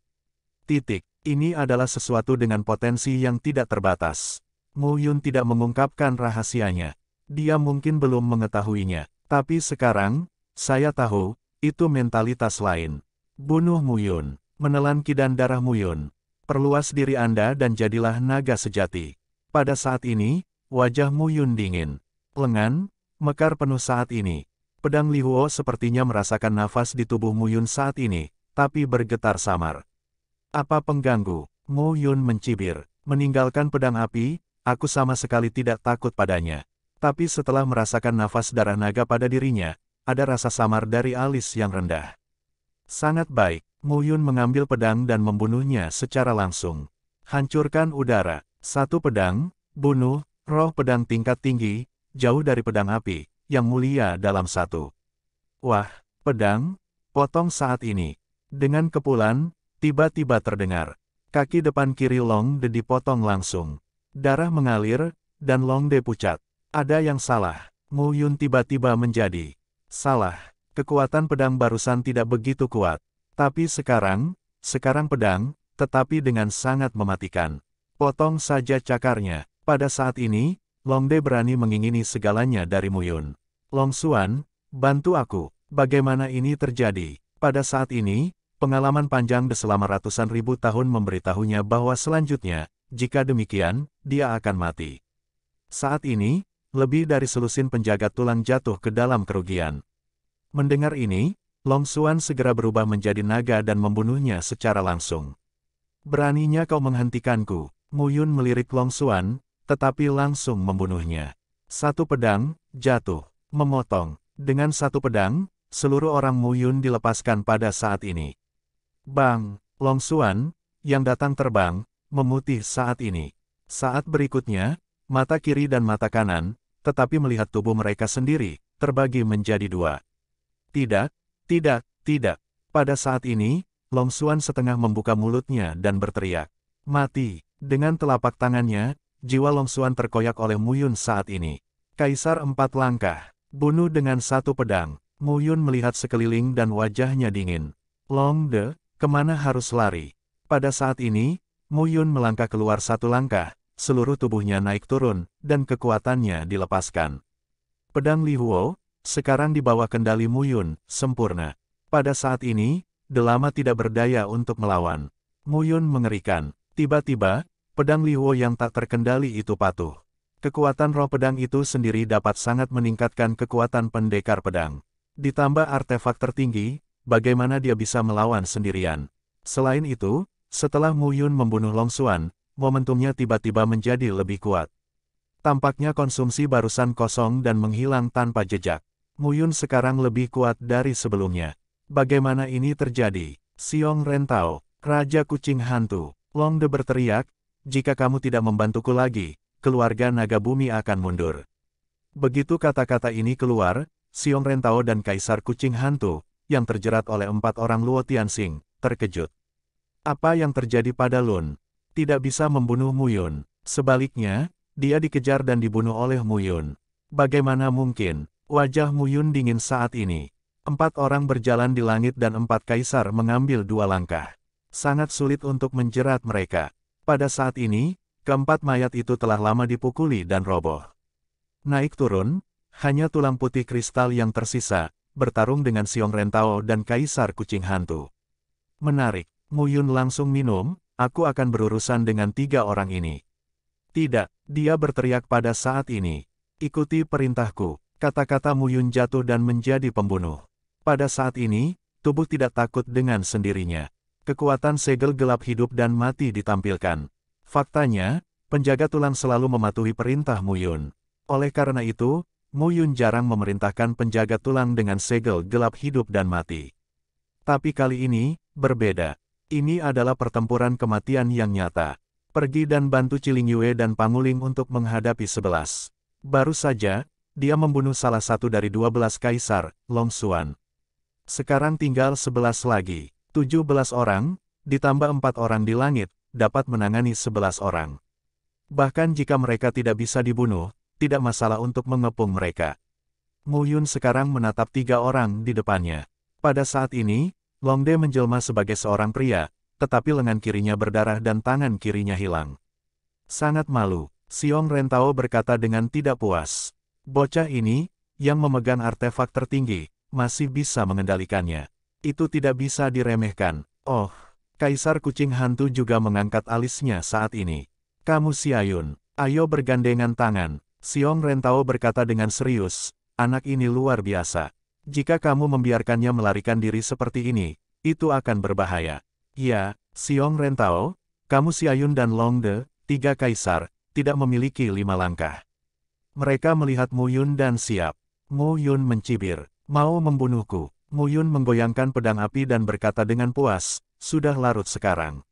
Titik. Ini adalah sesuatu dengan potensi yang tidak terbatas. Mu Yun tidak mengungkapkan rahasianya. Dia mungkin belum mengetahuinya. Tapi sekarang, saya tahu, itu mentalitas lain. Bunuh Mu Yun. Menelan kidan darah Mu Yun. Perluas diri Anda dan jadilah naga sejati. Pada saat ini, wajah Mu Yun dingin. Lengan, mekar penuh saat ini. Pedang Li Huo sepertinya merasakan nafas di tubuh Mu Yun saat ini, tapi bergetar samar. Apa pengganggu? Mu Yun mencibir. Meninggalkan pedang api, aku sama sekali tidak takut padanya. Tapi setelah merasakan nafas darah naga pada dirinya, ada rasa samar dari alis yang rendah. Sangat baik, Mu Yun mengambil pedang dan membunuhnya secara langsung. Hancurkan udara. Satu pedang, bunuh, roh pedang tingkat tinggi, jauh dari pedang api, yang mulia dalam satu. Wah, pedang, potong saat ini. Dengan kepulan, Tiba-tiba terdengar, kaki depan kiri Long De dipotong langsung. Darah mengalir, dan Long De pucat. Ada yang salah. Mu Yun tiba-tiba menjadi salah. Kekuatan pedang barusan tidak begitu kuat. Tapi sekarang, sekarang pedang, tetapi dengan sangat mematikan. Potong saja cakarnya. Pada saat ini, Long De berani mengingini segalanya dari Mu Yun. Long Xuan, bantu aku. Bagaimana ini terjadi? Pada saat ini, Pengalaman panjang selama ratusan ribu tahun memberitahunya bahwa selanjutnya, jika demikian, dia akan mati. Saat ini, lebih dari selusin penjaga tulang jatuh ke dalam kerugian. Mendengar ini, Long Xuan segera berubah menjadi naga dan membunuhnya secara langsung. Beraninya kau menghentikanku, Muyun melirik Long Xuan, tetapi langsung membunuhnya. Satu pedang, jatuh, memotong. Dengan satu pedang, seluruh orang Muyun dilepaskan pada saat ini. Bang, Long Xuan, yang datang terbang, memutih saat ini. Saat berikutnya, mata kiri dan mata kanan, tetapi melihat tubuh mereka sendiri, terbagi menjadi dua. Tidak, tidak, tidak. Pada saat ini, Long Xuan setengah membuka mulutnya dan berteriak. Mati, dengan telapak tangannya, jiwa Long Xuan terkoyak oleh Muyun saat ini. Kaisar empat langkah, bunuh dengan satu pedang. Muyun melihat sekeliling dan wajahnya dingin. Long De, Kemana harus lari? Pada saat ini, Mu Yun melangkah keluar satu langkah, seluruh tubuhnya naik turun, dan kekuatannya dilepaskan. Pedang Li Huo, sekarang di bawah kendali Mu Yun sempurna. Pada saat ini, Delama tidak berdaya untuk melawan. Mu Yun mengerikan. Tiba-tiba, pedang Li Huo yang tak terkendali itu patuh. Kekuatan roh pedang itu sendiri dapat sangat meningkatkan kekuatan pendekar pedang. Ditambah artefak tertinggi, bagaimana dia bisa melawan sendirian. Selain itu, setelah Mu Yun membunuh Long Xuan, momentumnya tiba-tiba menjadi lebih kuat. Tampaknya konsumsi barusan kosong dan menghilang tanpa jejak. Mu Yun sekarang lebih kuat dari sebelumnya. Bagaimana ini terjadi? Siong Rentau, Raja Kucing Hantu, Long De berteriak, jika kamu tidak membantuku lagi, keluarga naga bumi akan mundur. Begitu kata-kata ini keluar, Siong Rentao dan Kaisar Kucing Hantu, yang terjerat oleh empat orang Luo Tianxing, terkejut. Apa yang terjadi pada Lun? Tidak bisa membunuh Mu Yun. Sebaliknya, dia dikejar dan dibunuh oleh Mu Yun. Bagaimana mungkin? Wajah Mu Yun dingin saat ini. Empat orang berjalan di langit dan empat kaisar mengambil dua langkah. Sangat sulit untuk menjerat mereka. Pada saat ini, keempat mayat itu telah lama dipukuli dan roboh. Naik turun, hanya tulang putih kristal yang tersisa, bertarung dengan Siong Rentao dan Kaisar Kucing Hantu. Menarik, Mu Yun langsung minum, aku akan berurusan dengan tiga orang ini. Tidak, dia berteriak pada saat ini. Ikuti perintahku, kata-kata Mu Yun jatuh dan menjadi pembunuh. Pada saat ini, tubuh tidak takut dengan sendirinya. Kekuatan segel gelap hidup dan mati ditampilkan. Faktanya, penjaga tulang selalu mematuhi perintah Mu Yun. Oleh karena itu, Mu Yun jarang memerintahkan penjaga tulang dengan segel gelap hidup dan mati. Tapi kali ini, berbeda. Ini adalah pertempuran kematian yang nyata. Pergi dan bantu Ciling Yue dan Panguling untuk menghadapi sebelas. Baru saja, dia membunuh salah satu dari dua belas kaisar, Long Xuan. Sekarang tinggal sebelas lagi. Tujuh belas orang, ditambah empat orang di langit, dapat menangani sebelas orang. Bahkan jika mereka tidak bisa dibunuh, tidak masalah untuk mengepung mereka. Mu Yun sekarang menatap tiga orang di depannya. Pada saat ini, Long De menjelma sebagai seorang pria, tetapi lengan kirinya berdarah dan tangan kirinya hilang. Sangat malu, Siong Rentao berkata dengan tidak puas. Bocah ini, yang memegang artefak tertinggi, masih bisa mengendalikannya. Itu tidak bisa diremehkan. Oh, Kaisar Kucing Hantu juga mengangkat alisnya saat ini. Kamu Siayun, ayo bergandengan tangan. Xiong Rentao berkata dengan serius, anak ini luar biasa. Jika kamu membiarkannya melarikan diri seperti ini, itu akan berbahaya. Ya, Xiong Rentao, kamu Siayun dan Long De, tiga kaisar, tidak memiliki lima langkah. Mereka melihat Mu Yun dan siap. Mu Yun mencibir, mau membunuhku. Mu Yun menggoyangkan pedang api dan berkata dengan puas, sudah larut sekarang.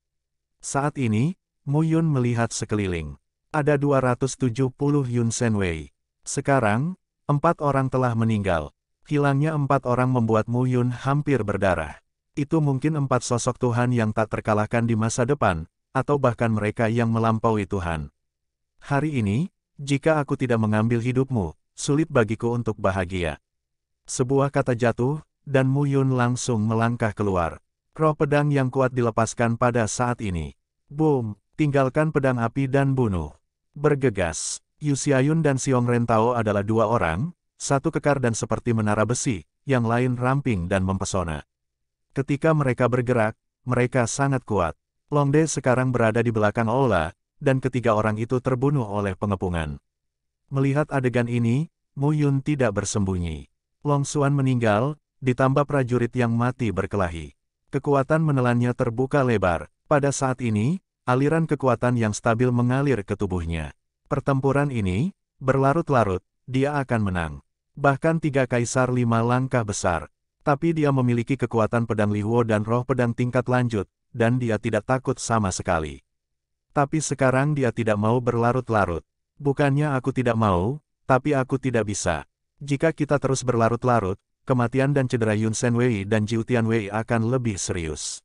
Saat ini, Mu Yun melihat sekeliling ada 270 Yun Sen Wei. Sekarang, empat orang telah meninggal. Hilangnya empat orang membuat Mu Yun hampir berdarah. Itu mungkin empat sosok Tuhan yang tak terkalahkan di masa depan, atau bahkan mereka yang melampaui Tuhan. Hari ini, jika aku tidak mengambil hidupmu, sulit bagiku untuk bahagia. Sebuah kata jatuh, dan Mu Yun langsung melangkah keluar. Roh pedang yang kuat dilepaskan pada saat ini. Boom, tinggalkan pedang api dan bunuh. Bergegas, Yu dan Xiong Rentao adalah dua orang, satu kekar dan seperti menara besi, yang lain ramping dan mempesona. Ketika mereka bergerak, mereka sangat kuat. Longde sekarang berada di belakang Ola, dan ketiga orang itu terbunuh oleh pengepungan. Melihat adegan ini, Mu Yun tidak bersembunyi. Long Xuan meninggal, ditambah prajurit yang mati berkelahi. Kekuatan menelannya terbuka lebar. Pada saat ini, aliran kekuatan yang stabil mengalir ke tubuhnya. Pertempuran ini, berlarut-larut, dia akan menang. Bahkan tiga kaisar lima langkah besar. Tapi dia memiliki kekuatan pedang Liwo dan roh pedang tingkat lanjut, dan dia tidak takut sama sekali. Tapi sekarang dia tidak mau berlarut-larut. Bukannya aku tidak mau, tapi aku tidak bisa. Jika kita terus berlarut-larut, kematian dan cedera Yun Sen Wei dan Jiu Tian Wei akan lebih serius.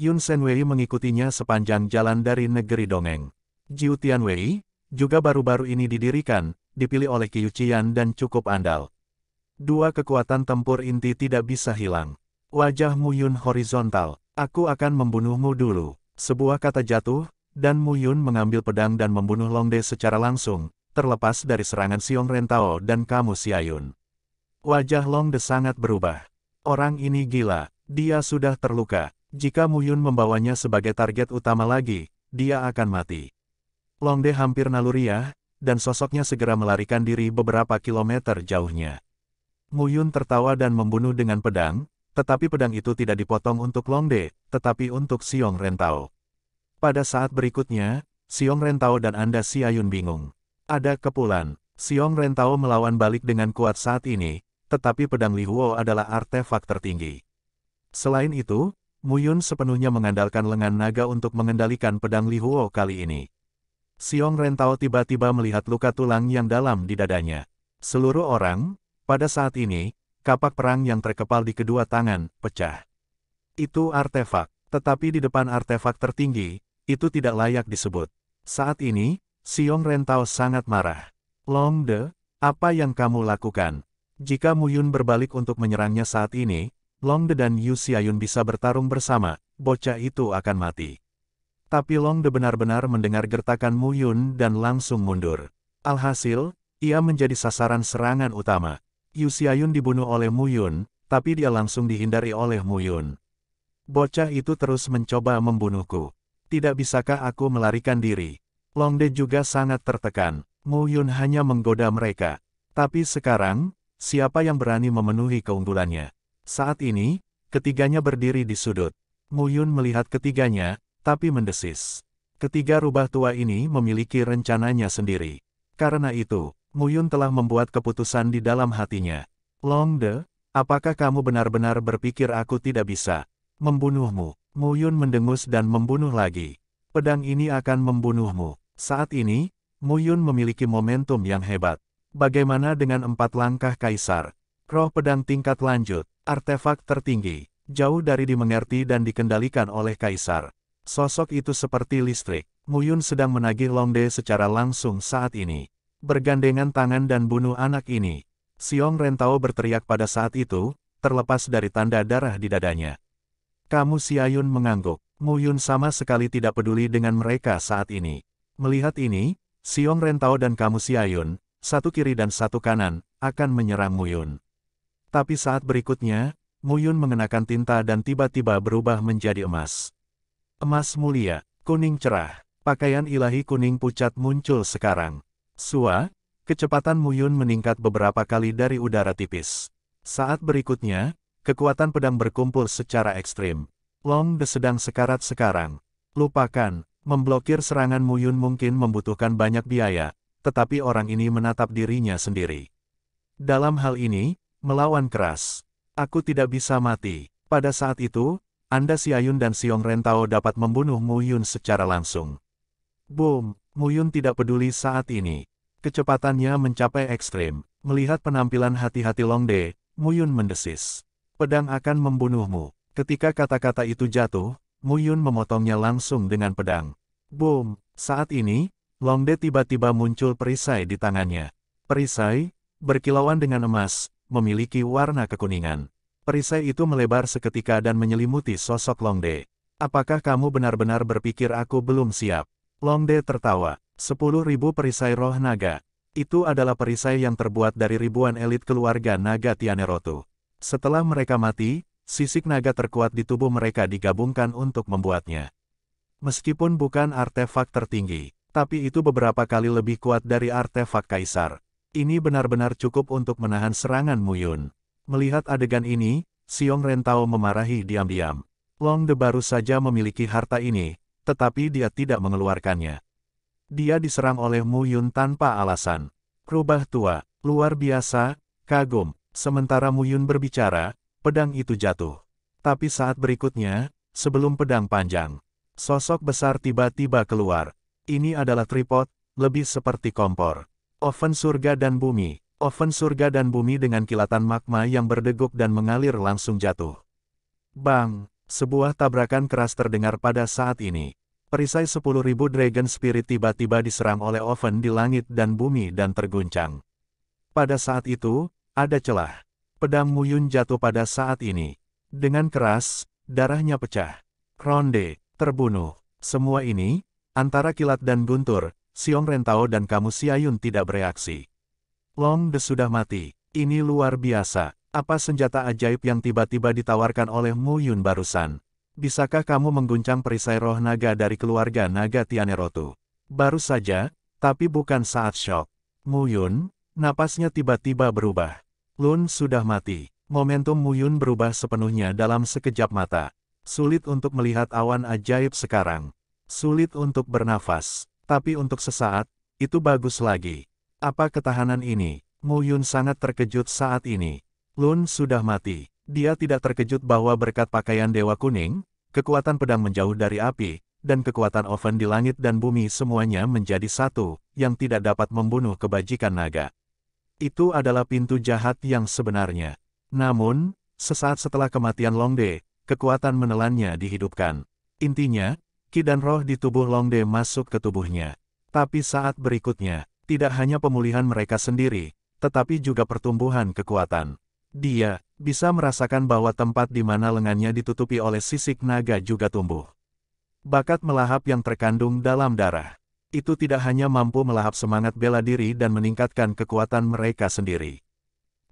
Yun Sen Wei mengikutinya sepanjang jalan dari negeri dongeng. Jiu Wei juga baru-baru ini didirikan, dipilih oleh Qiyuqian dan cukup andal. Dua kekuatan tempur inti tidak bisa hilang. Wajah Mu Yun horizontal, aku akan membunuhmu dulu. Sebuah kata jatuh, dan Mu Yun mengambil pedang dan membunuh Long De secara langsung, terlepas dari serangan Siong Rentao dan kamu Siayun. Wajah Long De sangat berubah. Orang ini gila, dia sudah terluka, jika Muhyun membawanya sebagai target utama lagi, dia akan mati. Longde hampir naluriah, dan sosoknya segera melarikan diri beberapa kilometer jauhnya. Yun tertawa dan membunuh dengan pedang, tetapi pedang itu tidak dipotong untuk Longde, tetapi untuk Siong Rentao. Pada saat berikutnya, Siong Rentao dan Anda Si Ayun bingung. Ada kepulan, Siong Rentao melawan balik dengan kuat saat ini, tetapi pedang Li Lihuo adalah artefak tertinggi. Selain itu, Muyun sepenuhnya mengandalkan lengan naga untuk mengendalikan pedang Li Huo kali ini. Siong Rentao tiba-tiba melihat luka tulang yang dalam di dadanya. Seluruh orang, pada saat ini, kapak perang yang terkepal di kedua tangan, pecah. Itu artefak, tetapi di depan artefak tertinggi, itu tidak layak disebut. Saat ini, Siong Rentao sangat marah. Long De, apa yang kamu lakukan? Jika Muyun berbalik untuk menyerangnya saat ini, Longde dan Yu Xiaoyun bisa bertarung bersama, bocah itu akan mati. Tapi Longde benar-benar mendengar gertakan Mu Yun dan langsung mundur. Alhasil, ia menjadi sasaran serangan utama. Yu Xiaoyun dibunuh oleh Mu Yun, tapi dia langsung dihindari oleh Mu Yun. Bocah itu terus mencoba membunuhku. Tidak bisakah aku melarikan diri? Longde juga sangat tertekan. Mu Yun hanya menggoda mereka. Tapi sekarang, siapa yang berani memenuhi keunggulannya? Saat ini, ketiganya berdiri di sudut. Muyun melihat ketiganya, tapi mendesis. Ketiga rubah tua ini memiliki rencananya sendiri. Karena itu, Muyun telah membuat keputusan di dalam hatinya. Long De, apakah kamu benar-benar berpikir aku tidak bisa membunuhmu? Muyun mendengus dan membunuh lagi. Pedang ini akan membunuhmu. Saat ini, Muyun memiliki momentum yang hebat. Bagaimana dengan empat langkah kaisar? Roh pedang tingkat lanjut artefak tertinggi, jauh dari dimengerti dan dikendalikan oleh kaisar. Sosok itu seperti listrik. Muyun sedang menagih Longde secara langsung saat ini. Bergandengan tangan dan bunuh anak ini. Siong Rentao berteriak pada saat itu, terlepas dari tanda darah di dadanya. Kamu Siayun mengangguk. Muyun sama sekali tidak peduli dengan mereka saat ini. Melihat ini, Siong Rentao dan kamu Siayun, satu kiri dan satu kanan, akan menyerang Muyun. Tapi saat berikutnya, Muyun mengenakan tinta dan tiba-tiba berubah menjadi emas. Emas mulia, kuning cerah, pakaian ilahi kuning pucat muncul sekarang. Sua, kecepatan Muyun meningkat beberapa kali dari udara tipis. Saat berikutnya, kekuatan pedang berkumpul secara ekstrim. Long De sedang sekarat sekarang. Lupakan, memblokir serangan Muyun mungkin membutuhkan banyak biaya, tetapi orang ini menatap dirinya sendiri. Dalam hal ini, Melawan keras. Aku tidak bisa mati. Pada saat itu, Anda Si Ayun dan Siong Rentao dapat membunuh Mu Yun secara langsung. Boom! Mu Yun tidak peduli saat ini. Kecepatannya mencapai ekstrim. Melihat penampilan hati-hati Longde, Mu Yun mendesis. Pedang akan membunuhmu. Ketika kata-kata itu jatuh, Mu Yun memotongnya langsung dengan pedang. Boom! Saat ini, Longde tiba-tiba muncul perisai di tangannya. Perisai, berkilauan dengan emas, memiliki warna kekuningan. Perisai itu melebar seketika dan menyelimuti sosok Longde. Apakah kamu benar-benar berpikir aku belum siap? Longde tertawa. Sepuluh ribu perisai roh naga. Itu adalah perisai yang terbuat dari ribuan elit keluarga naga Tianerotu. Setelah mereka mati, sisik naga terkuat di tubuh mereka digabungkan untuk membuatnya. Meskipun bukan artefak tertinggi, tapi itu beberapa kali lebih kuat dari artefak kaisar. Ini benar-benar cukup untuk menahan serangan Muyun. Melihat adegan ini, Ren Rentao memarahi diam-diam. Long De baru saja memiliki harta ini, tetapi dia tidak mengeluarkannya. Dia diserang oleh Mu Yun tanpa alasan. Rubah tua, luar biasa, kagum. Sementara Mu Yun berbicara, pedang itu jatuh. Tapi saat berikutnya, sebelum pedang panjang, sosok besar tiba-tiba keluar. Ini adalah tripod, lebih seperti kompor. Oven surga dan bumi. Oven surga dan bumi dengan kilatan magma yang berdegup dan mengalir langsung jatuh. Bang! Sebuah tabrakan keras terdengar pada saat ini. Perisai 10.000 Dragon Spirit tiba-tiba diserang oleh oven di langit dan bumi dan terguncang. Pada saat itu, ada celah. Pedang Muyun jatuh pada saat ini. Dengan keras, darahnya pecah. Ronde, terbunuh. Semua ini, antara kilat dan guntur, Siong Rentao dan kamu Siayun tidak bereaksi. Long De sudah mati. Ini luar biasa. Apa senjata ajaib yang tiba-tiba ditawarkan oleh Mu Yun barusan? Bisakah kamu mengguncang perisai roh naga dari keluarga naga Tianerotu? Baru saja, tapi bukan saat shock. Mu Yun, napasnya tiba-tiba berubah. Lun sudah mati. Momentum Mu Yun berubah sepenuhnya dalam sekejap mata. Sulit untuk melihat awan ajaib sekarang. Sulit untuk bernafas. Tapi untuk sesaat, itu bagus lagi. Apa ketahanan ini? Mu Yun sangat terkejut saat ini. Lun sudah mati. Dia tidak terkejut bahwa berkat pakaian Dewa Kuning, kekuatan pedang menjauh dari api, dan kekuatan oven di langit dan bumi semuanya menjadi satu, yang tidak dapat membunuh kebajikan naga. Itu adalah pintu jahat yang sebenarnya. Namun, sesaat setelah kematian Longde, kekuatan menelannya dihidupkan. Intinya, ki dan roh di tubuh Longde masuk ke tubuhnya. Tapi saat berikutnya, tidak hanya pemulihan mereka sendiri, tetapi juga pertumbuhan kekuatan. Dia bisa merasakan bahwa tempat di mana lengannya ditutupi oleh sisik naga juga tumbuh. Bakat melahap yang terkandung dalam darah. Itu tidak hanya mampu melahap semangat bela diri dan meningkatkan kekuatan mereka sendiri.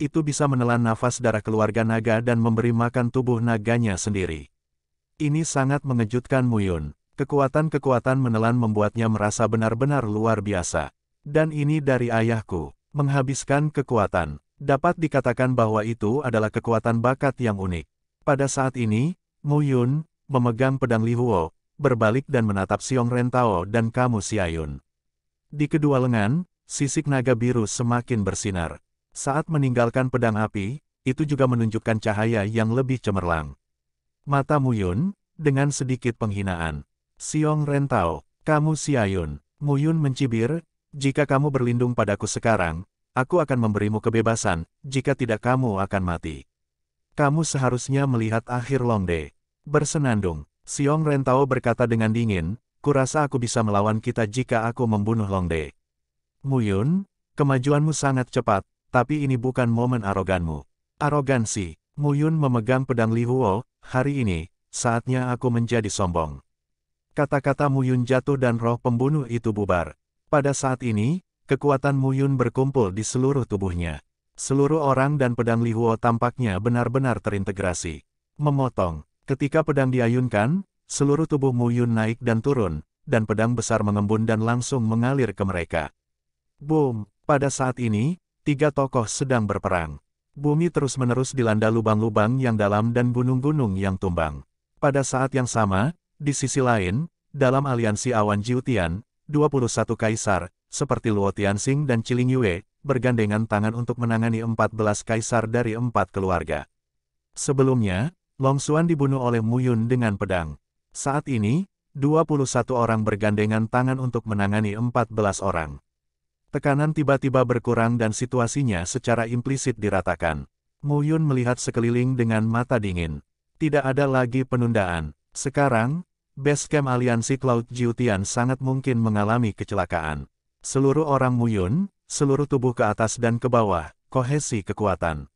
Itu bisa menelan nafas darah keluarga naga dan memberi makan tubuh naganya sendiri. Ini sangat mengejutkan Muyun, Kekuatan-kekuatan menelan membuatnya merasa benar-benar luar biasa. Dan ini dari ayahku, menghabiskan kekuatan. Dapat dikatakan bahwa itu adalah kekuatan bakat yang unik. Pada saat ini, Mu Yun, memegang pedang Li Huo, berbalik dan menatap Siong Rentao dan Kamu Siayun. Di kedua lengan, sisik naga biru semakin bersinar. Saat meninggalkan pedang api, itu juga menunjukkan cahaya yang lebih cemerlang. Mata Mu Yun, dengan sedikit penghinaan, Siong Rentao, kamu Siayun, Muyun mencibir, jika kamu berlindung padaku sekarang, aku akan memberimu kebebasan, jika tidak kamu akan mati. Kamu seharusnya melihat akhir Longde. Bersenandung, Siong Rentao berkata dengan dingin, kurasa aku bisa melawan kita jika aku membunuh Longde. Muyun, kemajuanmu sangat cepat, tapi ini bukan momen aroganmu. Arogansi, Muyun memegang pedang Li Huo, hari ini, saatnya aku menjadi sombong. Kata-kata Muyun jatuh dan roh pembunuh itu bubar. Pada saat ini, kekuatan Muyun berkumpul di seluruh tubuhnya. Seluruh orang dan pedang Lihuo tampaknya benar-benar terintegrasi. Memotong. Ketika pedang diayunkan, seluruh tubuh Muyun naik dan turun, dan pedang besar mengembun dan langsung mengalir ke mereka. Boom! Pada saat ini, tiga tokoh sedang berperang. Bumi terus-menerus dilanda lubang-lubang yang dalam dan gunung-gunung yang tumbang. Pada saat yang sama, di sisi lain, dalam aliansi awan Jiutian, 21 kaisar, seperti Luo Tianxing dan Chiling Yue, bergandengan tangan untuk menangani 14 kaisar dari empat keluarga. Sebelumnya, Long Xuan dibunuh oleh Mu Yun dengan pedang. Saat ini, 21 orang bergandengan tangan untuk menangani 14 orang. Tekanan tiba-tiba berkurang dan situasinya secara implisit diratakan. Mu Yun melihat sekeliling dengan mata dingin. Tidak ada lagi penundaan. Sekarang, Basecamp aliansi Cloud Jiutian sangat mungkin mengalami kecelakaan. Seluruh orang muyun, seluruh tubuh ke atas dan ke bawah, kohesi kekuatan.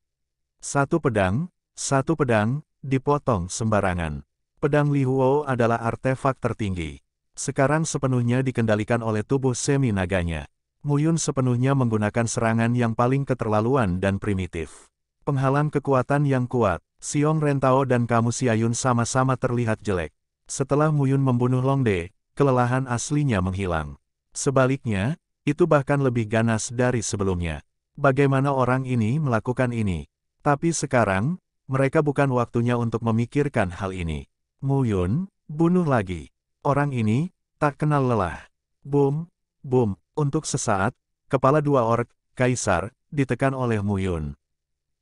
Satu pedang, satu pedang, dipotong sembarangan. Pedang Li Huo adalah artefak tertinggi. Sekarang sepenuhnya dikendalikan oleh tubuh semi naganya. Muyun sepenuhnya menggunakan serangan yang paling keterlaluan dan primitif. Penghalang kekuatan yang kuat, Siong Rentao dan Kamu Siayun sama-sama terlihat jelek. Setelah Muyun membunuh Longde, kelelahan aslinya menghilang. Sebaliknya, itu bahkan lebih ganas dari sebelumnya. Bagaimana orang ini melakukan ini? Tapi sekarang, mereka bukan waktunya untuk memikirkan hal ini. Muyun, bunuh lagi. Orang ini, tak kenal lelah. Boom, boom, untuk sesaat, kepala dua ork, Kaisar, ditekan oleh Muyun.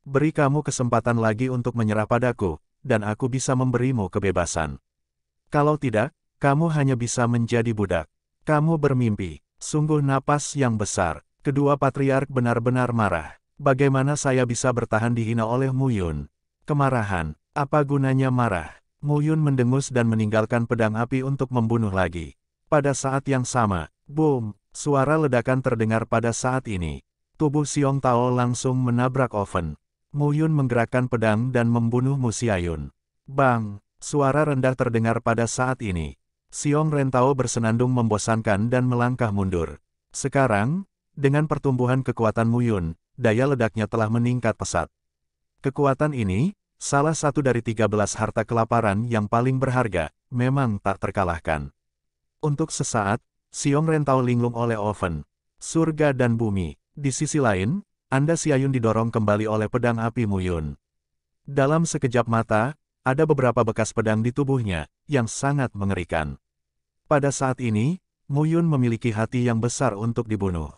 Beri kamu kesempatan lagi untuk menyerah padaku, dan aku bisa memberimu kebebasan. Kalau tidak, kamu hanya bisa menjadi budak. Kamu bermimpi. Sungguh napas yang besar. Kedua patriark benar-benar marah. Bagaimana saya bisa bertahan dihina oleh Muyun? Kemarahan. Apa gunanya marah? Muyun mendengus dan meninggalkan pedang api untuk membunuh lagi. Pada saat yang sama, boom, suara ledakan terdengar pada saat ini. Tubuh Siong Tao langsung menabrak oven. Muyun menggerakkan pedang dan membunuh Musiayun. Bang! Suara rendah terdengar pada saat ini. Siong Rentao bersenandung membosankan dan melangkah mundur. Sekarang, dengan pertumbuhan kekuatan Muyun, daya ledaknya telah meningkat pesat. Kekuatan ini, salah satu dari 13 harta kelaparan yang paling berharga, memang tak terkalahkan. Untuk sesaat, Siong Rentao linglung oleh oven, surga dan bumi. Di sisi lain, Anda Siayun didorong kembali oleh pedang api Muyun. Dalam sekejap mata, ada beberapa bekas pedang di tubuhnya, yang sangat mengerikan. Pada saat ini, Muyun memiliki hati yang besar untuk dibunuh.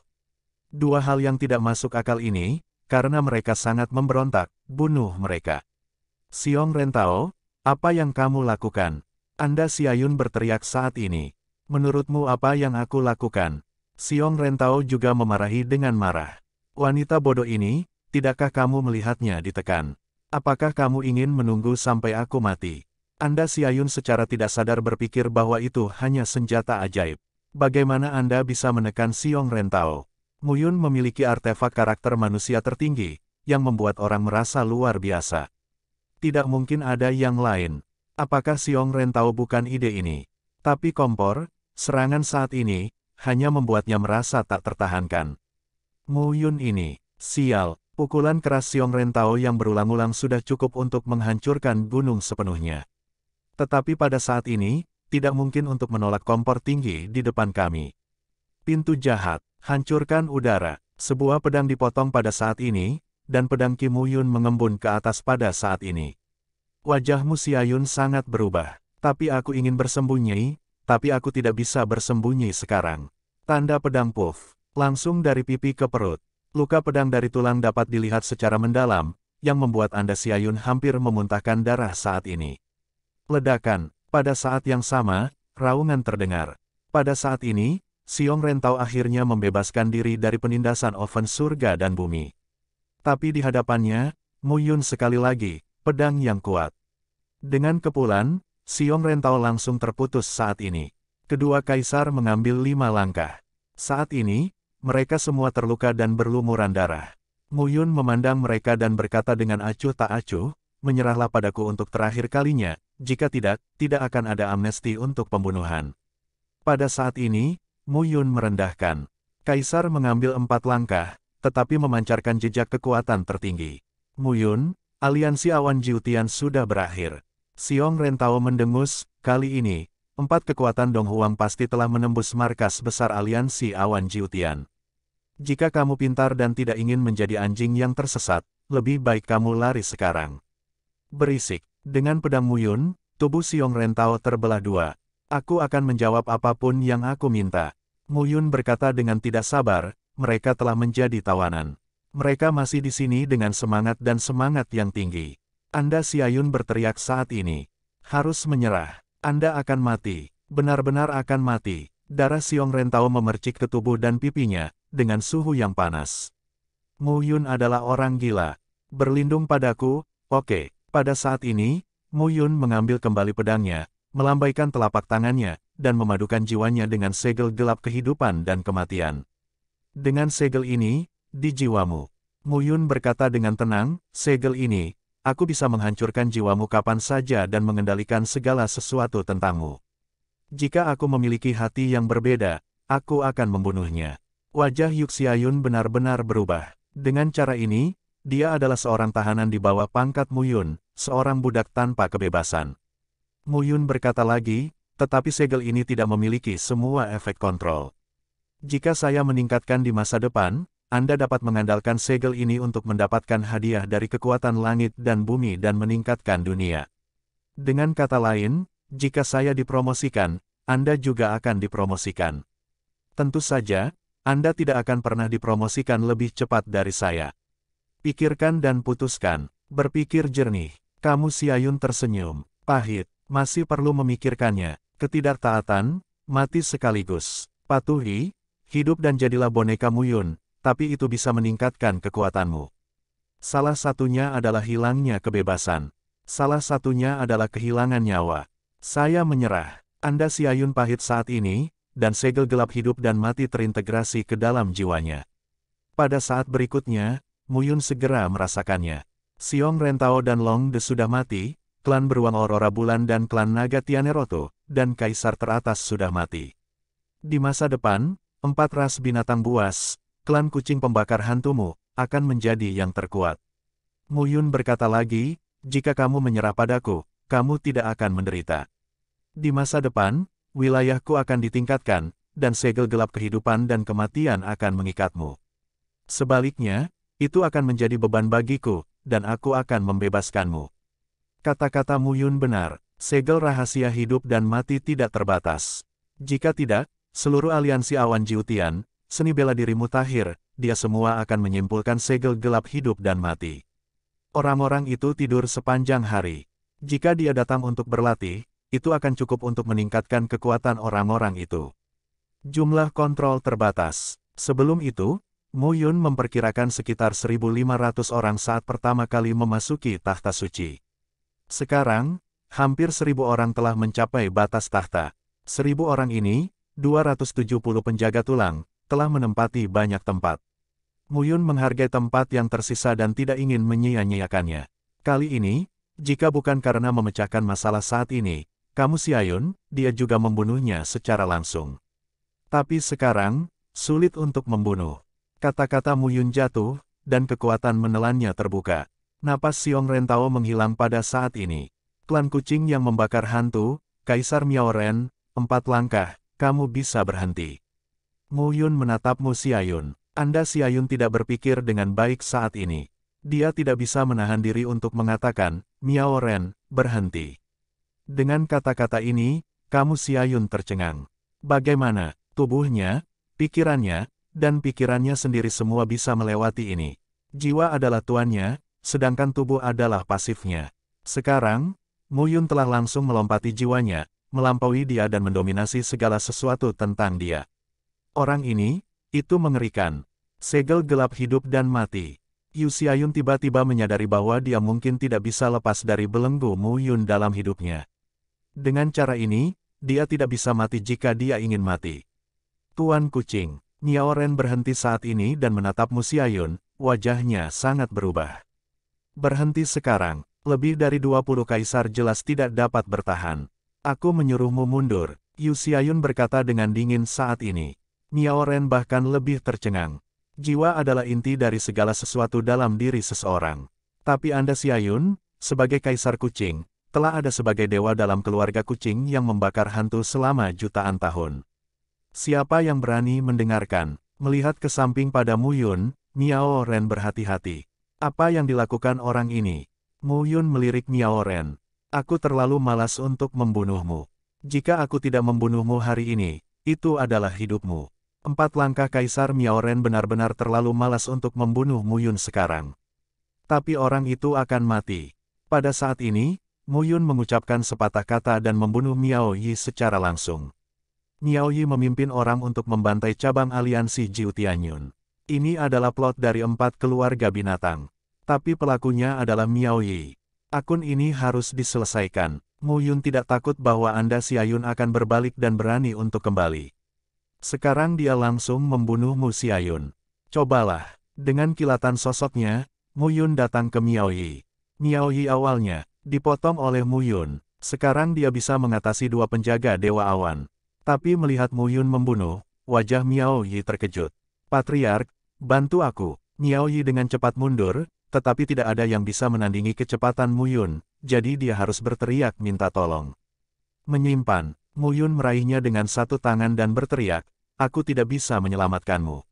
Dua hal yang tidak masuk akal ini, karena mereka sangat memberontak, bunuh mereka. Siong Rentao, apa yang kamu lakukan? Anda Siayun berteriak saat ini. Menurutmu apa yang aku lakukan? Siong Rentao juga memarahi dengan marah. Wanita bodoh ini, tidakkah kamu melihatnya ditekan? Apakah kamu ingin menunggu sampai aku mati? Anda Siayun secara tidak sadar berpikir bahwa itu hanya senjata ajaib. Bagaimana Anda bisa menekan Siong Rentao? Muyun memiliki artefak karakter manusia tertinggi, yang membuat orang merasa luar biasa. Tidak mungkin ada yang lain. Apakah Siong Rentao bukan ide ini? Tapi kompor, serangan saat ini, hanya membuatnya merasa tak tertahankan. Muyun ini, sial, Pukulan keras Xiong Rentao yang berulang-ulang sudah cukup untuk menghancurkan gunung sepenuhnya. Tetapi pada saat ini, tidak mungkin untuk menolak kompor tinggi di depan kami. Pintu jahat, hancurkan udara, sebuah pedang dipotong pada saat ini, dan pedang Kim Yun mengembun ke atas pada saat ini. Wajahmu Siayun sangat berubah, tapi aku ingin bersembunyi, tapi aku tidak bisa bersembunyi sekarang. Tanda pedang puff, langsung dari pipi ke perut luka pedang dari tulang dapat dilihat secara mendalam, yang membuat Anda Siayun hampir memuntahkan darah saat ini. Ledakan, pada saat yang sama, raungan terdengar. Pada saat ini, Siong Rentau akhirnya membebaskan diri dari penindasan oven surga dan bumi. Tapi di hadapannya, Muyun sekali lagi, pedang yang kuat. Dengan kepulan, Siong Rentau langsung terputus saat ini. Kedua kaisar mengambil lima langkah. Saat ini, mereka semua terluka dan berlumuran darah. Mu Yun memandang mereka dan berkata dengan acuh tak acuh, menyerahlah padaku untuk terakhir kalinya, jika tidak, tidak akan ada amnesti untuk pembunuhan. Pada saat ini, Mu Yun merendahkan. Kaisar mengambil empat langkah, tetapi memancarkan jejak kekuatan tertinggi. Mu Yun, aliansi awan Jiutian sudah berakhir. Siong Rentao mendengus, kali ini, empat kekuatan Donghuang pasti telah menembus markas besar aliansi awan Jiutian. Jika kamu pintar dan tidak ingin menjadi anjing yang tersesat, lebih baik kamu lari sekarang. Berisik. Dengan pedang Muyun, tubuh Siong Rentao terbelah dua. Aku akan menjawab apapun yang aku minta. Muyun berkata dengan tidak sabar, mereka telah menjadi tawanan. Mereka masih di sini dengan semangat dan semangat yang tinggi. Anda Siayun berteriak saat ini. Harus menyerah. Anda akan mati. Benar-benar akan mati. Darah Siong Rentao memercik ke tubuh dan pipinya, dengan suhu yang panas. Mu Yun adalah orang gila. Berlindung padaku, oke. Pada saat ini, Mu Yun mengambil kembali pedangnya, melambaikan telapak tangannya, dan memadukan jiwanya dengan segel gelap kehidupan dan kematian. Dengan segel ini, di jiwamu. Mu Yun berkata dengan tenang, segel ini, aku bisa menghancurkan jiwamu kapan saja dan mengendalikan segala sesuatu tentangmu. Jika aku memiliki hati yang berbeda, aku akan membunuhnya. Wajah Yuk Yuxiayun benar-benar berubah. Dengan cara ini, dia adalah seorang tahanan di bawah pangkat Muyun, seorang budak tanpa kebebasan. Muyun berkata lagi, tetapi segel ini tidak memiliki semua efek kontrol. Jika saya meningkatkan di masa depan, Anda dapat mengandalkan segel ini untuk mendapatkan hadiah dari kekuatan langit dan bumi dan meningkatkan dunia. Dengan kata lain, jika saya dipromosikan, Anda juga akan dipromosikan. Tentu saja, anda tidak akan pernah dipromosikan lebih cepat dari saya. Pikirkan dan putuskan. Berpikir jernih. Kamu Siayun tersenyum. Pahit. Masih perlu memikirkannya. Ketidaktaatan, mati sekaligus. Patuhi, hidup dan jadilah boneka Muyun, tapi itu bisa meningkatkan kekuatanmu. Salah satunya adalah hilangnya kebebasan. Salah satunya adalah kehilangan nyawa. Saya menyerah. Anda Siayun pahit saat ini, dan segel gelap hidup dan mati terintegrasi ke dalam jiwanya. Pada saat berikutnya, Muyun segera merasakannya. Siong Rentao dan Long De sudah mati, klan beruang Aurora Bulan dan klan Naga Tianeroto, dan Kaisar Teratas sudah mati. Di masa depan, empat ras binatang buas, klan kucing pembakar hantumu, akan menjadi yang terkuat. Muyun berkata lagi, jika kamu menyerah padaku, kamu tidak akan menderita. Di masa depan, wilayahku akan ditingkatkan, dan segel gelap kehidupan dan kematian akan mengikatmu. Sebaliknya, itu akan menjadi beban bagiku, dan aku akan membebaskanmu. Kata-kata Muyun benar, segel rahasia hidup dan mati tidak terbatas. Jika tidak, seluruh aliansi awan jiutian, seni bela diri mutakhir, dia semua akan menyimpulkan segel gelap hidup dan mati. Orang-orang itu tidur sepanjang hari. Jika dia datang untuk berlatih, itu akan cukup untuk meningkatkan kekuatan orang-orang itu. Jumlah kontrol terbatas. Sebelum itu, Mu Yun memperkirakan sekitar 1.500 orang saat pertama kali memasuki tahta suci. Sekarang, hampir 1.000 orang telah mencapai batas tahta. 1.000 orang ini, 270 penjaga tulang, telah menempati banyak tempat. Mu Yun menghargai tempat yang tersisa dan tidak ingin menyia-nyiakannya. Kali ini, jika bukan karena memecahkan masalah saat ini, kamu si Ayun, dia juga membunuhnya secara langsung. Tapi sekarang, sulit untuk membunuh. Kata-kata Muyun jatuh, dan kekuatan menelannya terbuka. Napas Siong Rentao menghilang pada saat ini. Klan kucing yang membakar hantu, Kaisar Miao Ren, empat langkah, kamu bisa berhenti. Muyun menatapmu si Ayun. Anda si Ayun tidak berpikir dengan baik saat ini. Dia tidak bisa menahan diri untuk mengatakan, Miao Ren, berhenti. Dengan kata-kata ini, kamu Siayun tercengang. Bagaimana, tubuhnya, pikirannya, dan pikirannya sendiri semua bisa melewati ini. Jiwa adalah tuannya, sedangkan tubuh adalah pasifnya. Sekarang, Muyun telah langsung melompati jiwanya, melampaui dia dan mendominasi segala sesuatu tentang dia. Orang ini, itu mengerikan. Segel gelap hidup dan mati. Yu Xiaoyun tiba-tiba menyadari bahwa dia mungkin tidak bisa lepas dari belenggu Mu Yun dalam hidupnya. Dengan cara ini, dia tidak bisa mati jika dia ingin mati. Tuan Kucing, Niaoren berhenti saat ini dan menatap Musiayun, wajahnya sangat berubah. Berhenti sekarang, lebih dari 20 kaisar jelas tidak dapat bertahan. Aku menyuruhmu mundur, Yusiayun berkata dengan dingin saat ini. Niaoren bahkan lebih tercengang. Jiwa adalah inti dari segala sesuatu dalam diri seseorang. Tapi Anda Siayun, sebagai kaisar kucing, telah ada sebagai dewa dalam keluarga kucing yang membakar hantu selama jutaan tahun. Siapa yang berani mendengarkan? Melihat ke samping pada Mu Yun, Miao Ren berhati-hati. Apa yang dilakukan orang ini? Mu Yun melirik Miao Ren. Aku terlalu malas untuk membunuhmu. Jika aku tidak membunuhmu hari ini, itu adalah hidupmu. Empat langkah Kaisar Miao Ren benar-benar terlalu malas untuk membunuh Mu Yun sekarang. Tapi orang itu akan mati. Pada saat ini, Muyun mengucapkan sepatah kata dan membunuh Miao Yi secara langsung. Miao Yi memimpin orang untuk membantai cabang aliansi Jiu Tianyun. Ini adalah plot dari empat keluarga binatang. Tapi pelakunya adalah Miao Yi. Akun ini harus diselesaikan. Muyun tidak takut bahwa Anda Siayun akan berbalik dan berani untuk kembali. Sekarang dia langsung membunuh Mu Siayun. Cobalah. Dengan kilatan sosoknya, Muyun datang ke Miao Yi. Miao Yi awalnya, Dipotong oleh Muyun. Sekarang dia bisa mengatasi dua penjaga Dewa Awan. Tapi melihat Muyun membunuh, wajah Miao Yi terkejut. Patriark, bantu aku. Miao Yi dengan cepat mundur, tetapi tidak ada yang bisa menandingi kecepatan Muyun, jadi dia harus berteriak minta tolong. Menyimpan, Muyun meraihnya dengan satu tangan dan berteriak, aku tidak bisa menyelamatkanmu.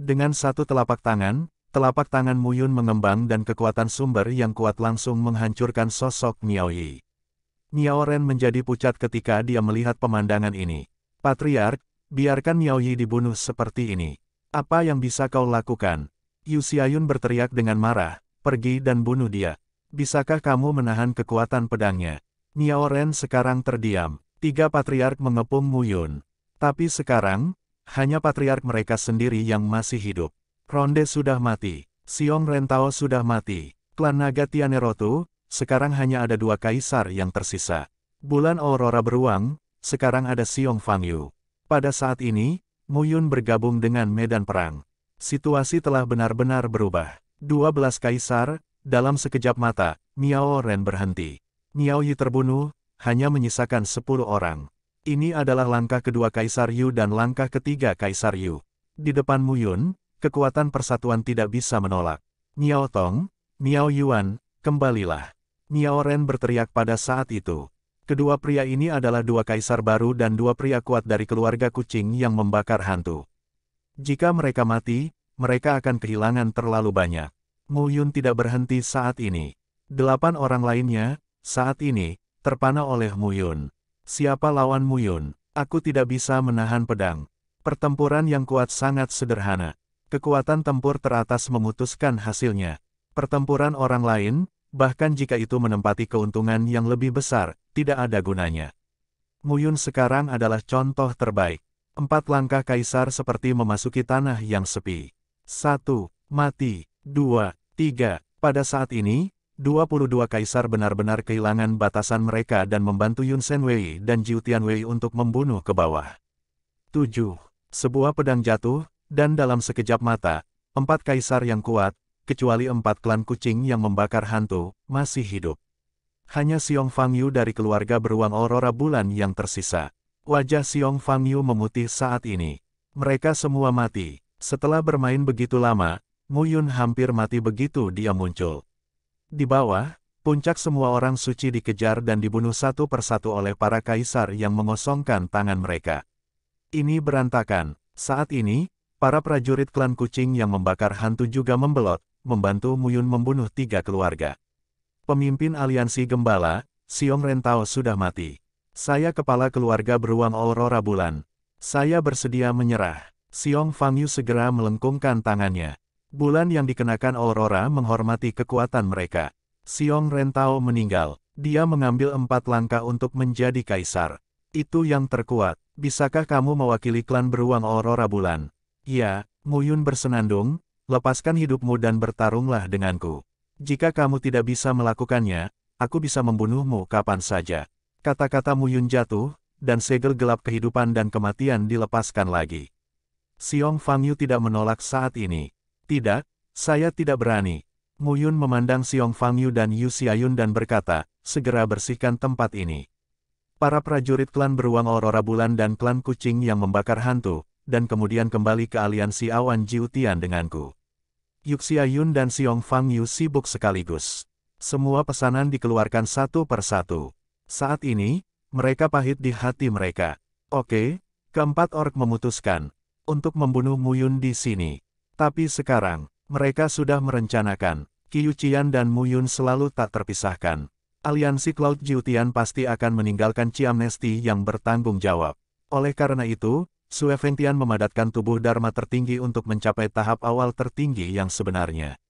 Dengan satu telapak tangan, Telapak tangan Muyun mengembang dan kekuatan sumber yang kuat langsung menghancurkan sosok Miao Yi. Miao Ren menjadi pucat ketika dia melihat pemandangan ini. Patriark, biarkan Miao Yi dibunuh seperti ini. Apa yang bisa kau lakukan? Yu Xiaoyun berteriak dengan marah, pergi dan bunuh dia. Bisakah kamu menahan kekuatan pedangnya? Miao Ren sekarang terdiam. Tiga patriark mengepung Muyun. Tapi sekarang, hanya patriark mereka sendiri yang masih hidup. Ronde sudah mati. Siong Rentao sudah mati. Klan Naga Tianerotu, sekarang hanya ada dua kaisar yang tersisa. Bulan Aurora beruang, sekarang ada Siong Fangyu. Pada saat ini, Muyun bergabung dengan medan perang. Situasi telah benar-benar berubah. 12 kaisar, dalam sekejap mata, Miao Ren berhenti. Miao Yi terbunuh, hanya menyisakan 10 orang. Ini adalah langkah kedua Kaisar Yu dan langkah ketiga Kaisar Yu. Di depan Muyun, kekuatan persatuan tidak bisa menolak. Miao Tong, Miao Yuan, kembalilah. Miao Ren berteriak pada saat itu. Kedua pria ini adalah dua kaisar baru dan dua pria kuat dari keluarga kucing yang membakar hantu. Jika mereka mati, mereka akan kehilangan terlalu banyak. Mu Yun tidak berhenti saat ini. Delapan orang lainnya, saat ini, terpana oleh Mu Yun. Siapa lawan Mu Yun? Aku tidak bisa menahan pedang. Pertempuran yang kuat sangat sederhana kekuatan tempur teratas memutuskan hasilnya. Pertempuran orang lain, bahkan jika itu menempati keuntungan yang lebih besar, tidak ada gunanya. Muyun sekarang adalah contoh terbaik. Empat langkah kaisar seperti memasuki tanah yang sepi. Satu, mati. Dua, tiga. Pada saat ini, 22 kaisar benar-benar kehilangan batasan mereka dan membantu Yun Sen Wei dan Jiu Tian Wei untuk membunuh ke bawah. 7. Sebuah pedang jatuh, dan dalam sekejap mata, empat kaisar yang kuat, kecuali empat klan kucing yang membakar hantu, masih hidup. Hanya Xiong Fang Yu dari keluarga beruang aurora bulan yang tersisa. Wajah Xiong Fang Yu memutih saat ini. Mereka semua mati. Setelah bermain begitu lama, Nguyun hampir mati begitu dia muncul. Di bawah, puncak semua orang suci dikejar dan dibunuh satu persatu oleh para kaisar yang mengosongkan tangan mereka. Ini berantakan. Saat ini, Para prajurit klan kucing yang membakar hantu juga membelot, membantu Muyun membunuh tiga keluarga. Pemimpin aliansi Gembala, Siong Rentao sudah mati. Saya kepala keluarga beruang Aurora Bulan. Saya bersedia menyerah. Siong Fang Yu segera melengkungkan tangannya. Bulan yang dikenakan Aurora menghormati kekuatan mereka. Siong Rentao meninggal. Dia mengambil empat langkah untuk menjadi kaisar. Itu yang terkuat. Bisakah kamu mewakili klan beruang Aurora Bulan? Ya, Muyun bersenandung, lepaskan hidupmu dan bertarunglah denganku. Jika kamu tidak bisa melakukannya, aku bisa membunuhmu kapan saja. Kata-kata Muyun jatuh, dan segel gelap kehidupan dan kematian dilepaskan lagi. Siong Fang Yu tidak menolak saat ini. Tidak, saya tidak berani. Muyun memandang Siong Fang Yu dan Yu Siayun dan berkata, segera bersihkan tempat ini. Para prajurit klan beruang Aurora Bulan dan klan Kucing yang membakar hantu, dan kemudian kembali ke aliansi Awan Jiutian denganku. Yuxia Yun dan Xiong Fang Yu sibuk sekaligus. Semua pesanan dikeluarkan satu per satu. Saat ini, mereka pahit di hati mereka. Oke, keempat ork memutuskan untuk membunuh Mu Yun di sini. Tapi sekarang, mereka sudah merencanakan. Qiyucian dan Mu Yun selalu tak terpisahkan. Aliansi Cloud Jiutian pasti akan meninggalkan Ciamnesti yang bertanggung jawab. Oleh karena itu, Sueventian memadatkan tubuh Dharma tertinggi untuk mencapai tahap awal tertinggi yang sebenarnya.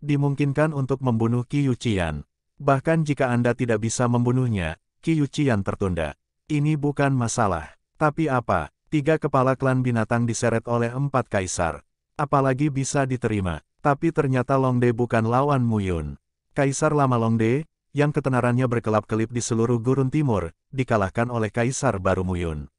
Dimungkinkan untuk membunuh Qiyucian. Bahkan jika Anda tidak bisa membunuhnya, Qiyucian tertunda. Ini bukan masalah. Tapi apa? Tiga kepala klan binatang diseret oleh empat kaisar. Apalagi bisa diterima. Tapi ternyata Longde bukan lawan Muyun. Kaisar lama Longde, yang ketenarannya berkelap-kelip di seluruh gurun timur, dikalahkan oleh Kaisar Baru Muyun.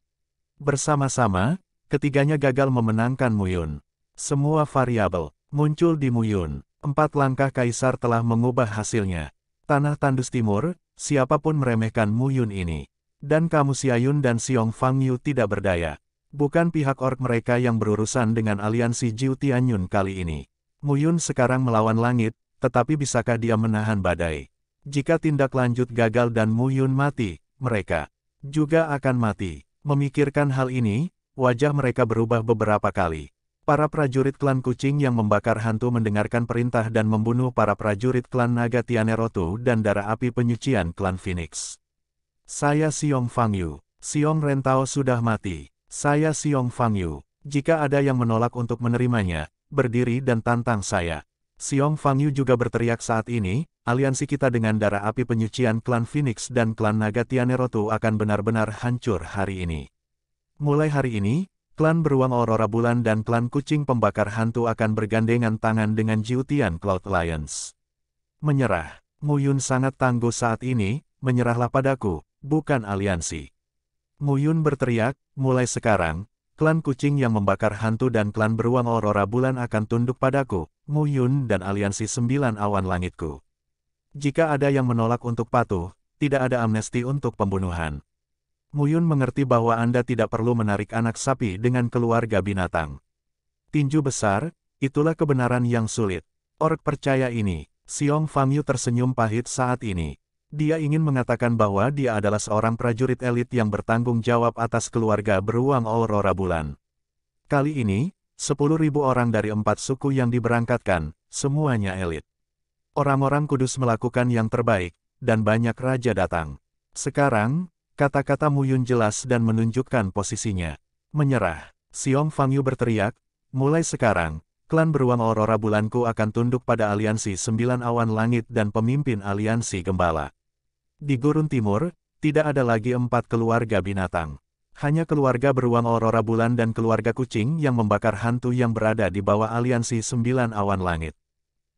Bersama-sama, ketiganya gagal memenangkan Muyun. Semua variabel muncul di Muyun. Empat langkah kaisar telah mengubah hasilnya. Tanah tandus timur, siapapun meremehkan Muyun ini. Dan kamu Siayun dan Siong Fang Yu tidak berdaya. Bukan pihak ork mereka yang berurusan dengan aliansi Jiu Tianyun kali ini. Muyun sekarang melawan langit, tetapi bisakah dia menahan badai? Jika tindak lanjut gagal dan Muyun mati, mereka juga akan mati. Memikirkan hal ini, wajah mereka berubah beberapa kali. Para prajurit klan kucing yang membakar hantu mendengarkan perintah dan membunuh para prajurit klan naga Tianerotu dan darah api penyucian klan Phoenix. Saya Siong Fangyu. Siong Rentao sudah mati. Saya Siong Fangyu. Jika ada yang menolak untuk menerimanya, berdiri dan tantang saya. Xiong Yu juga berteriak saat ini, aliansi kita dengan darah api penyucian klan Phoenix dan klan Naga Tianerotu akan benar-benar hancur hari ini. Mulai hari ini, klan Beruang Aurora Bulan dan klan Kucing Pembakar Hantu akan bergandengan tangan dengan Jiutian Cloud Alliance. Menyerah, Nguyun sangat tangguh saat ini, menyerahlah padaku, bukan aliansi. Nguyun berteriak, mulai sekarang, klan kucing yang membakar hantu dan klan beruang aurora bulan akan tunduk padaku, Mu Yun dan aliansi sembilan awan langitku. Jika ada yang menolak untuk patuh, tidak ada amnesti untuk pembunuhan. Mu Yun mengerti bahwa Anda tidak perlu menarik anak sapi dengan keluarga binatang. Tinju besar, itulah kebenaran yang sulit. Ork percaya ini, Xiong Fangyu tersenyum pahit saat ini. Dia ingin mengatakan bahwa dia adalah seorang prajurit elit yang bertanggung jawab atas keluarga beruang Aurora Bulan. Kali ini, 10.000 orang dari empat suku yang diberangkatkan, semuanya elit. Orang-orang kudus melakukan yang terbaik, dan banyak raja datang. Sekarang, kata-kata Muyun jelas dan menunjukkan posisinya. Menyerah, Xiong Fangyu berteriak, mulai sekarang, klan beruang Aurora Bulanku akan tunduk pada aliansi Sembilan Awan Langit dan pemimpin aliansi Gembala. Di Gurun Timur, tidak ada lagi empat keluarga binatang. Hanya keluarga beruang Aurora Bulan dan keluarga kucing yang membakar hantu yang berada di bawah aliansi Sembilan Awan Langit.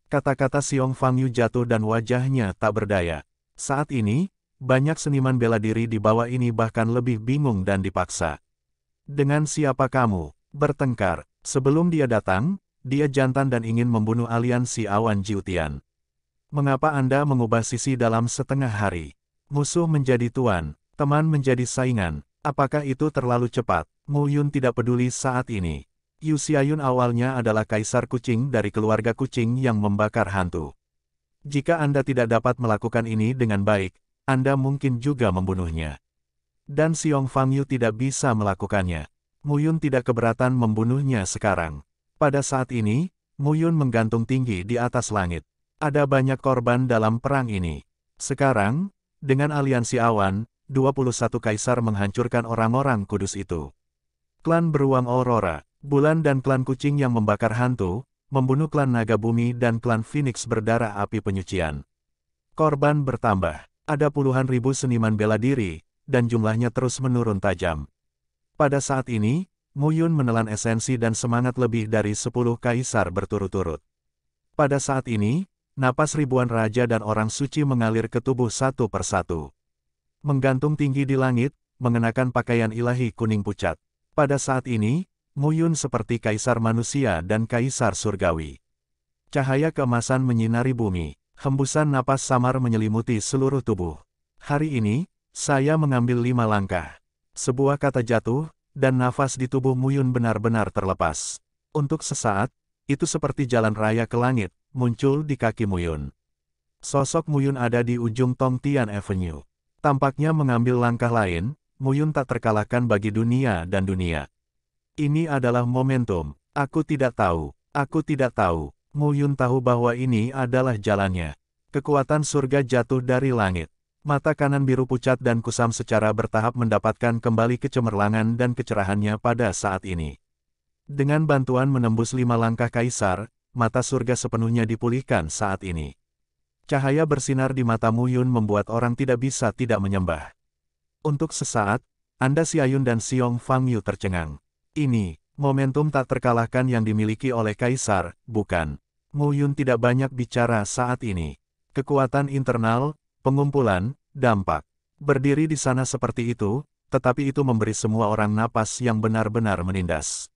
Kata-kata Siong Fang Yu jatuh dan wajahnya tak berdaya. Saat ini, banyak seniman bela diri di bawah ini bahkan lebih bingung dan dipaksa. Dengan siapa kamu? Bertengkar. Sebelum dia datang, dia jantan dan ingin membunuh aliansi awan Jiutian. Mengapa Anda mengubah sisi dalam setengah hari? Musuh menjadi tuan, teman menjadi saingan. Apakah itu terlalu cepat? Mu Yun tidak peduli saat ini. Yu Xiaoyun awalnya adalah kaisar kucing dari keluarga kucing yang membakar hantu. Jika Anda tidak dapat melakukan ini dengan baik, Anda mungkin juga membunuhnya. Dan Xiong Fang Yu tidak bisa melakukannya. Mu Yun tidak keberatan membunuhnya sekarang. Pada saat ini, Muyun menggantung tinggi di atas langit. Ada banyak korban dalam perang ini. Sekarang, dengan aliansi awan, 21 kaisar menghancurkan orang-orang kudus itu. Klan beruang Aurora, bulan dan klan kucing yang membakar hantu, membunuh klan naga bumi dan klan Phoenix berdarah api penyucian. Korban bertambah, ada puluhan ribu seniman bela diri, dan jumlahnya terus menurun tajam. Pada saat ini, Yun menelan esensi dan semangat lebih dari sepuluh kaisar berturut-turut. Pada saat ini, napas ribuan raja dan orang suci mengalir ke tubuh satu persatu. Menggantung tinggi di langit, mengenakan pakaian ilahi kuning pucat. Pada saat ini, Yun seperti kaisar manusia dan kaisar surgawi. Cahaya keemasan menyinari bumi, hembusan napas samar menyelimuti seluruh tubuh. Hari ini, saya mengambil lima langkah. Sebuah kata jatuh, dan nafas di tubuh Muyun benar-benar terlepas. Untuk sesaat, itu seperti jalan raya ke langit, muncul di kaki Muyun. Sosok Muyun ada di ujung Tong Tian Avenue. Tampaknya mengambil langkah lain, Muyun tak terkalahkan bagi dunia dan dunia. Ini adalah momentum, aku tidak tahu, aku tidak tahu. Muyun tahu bahwa ini adalah jalannya. Kekuatan surga jatuh dari langit. Mata kanan biru pucat dan kusam secara bertahap mendapatkan kembali kecemerlangan dan kecerahannya pada saat ini. Dengan bantuan menembus lima langkah kaisar, mata surga sepenuhnya dipulihkan saat ini. Cahaya bersinar di mata Muyun membuat orang tidak bisa tidak menyembah. Untuk sesaat, Anda Siayun dan Siong Fang Yu tercengang. Ini, momentum tak terkalahkan yang dimiliki oleh kaisar, bukan. Muyun tidak banyak bicara saat ini. Kekuatan internal, Pengumpulan, dampak. Berdiri di sana seperti itu, tetapi itu memberi semua orang napas yang benar-benar menindas.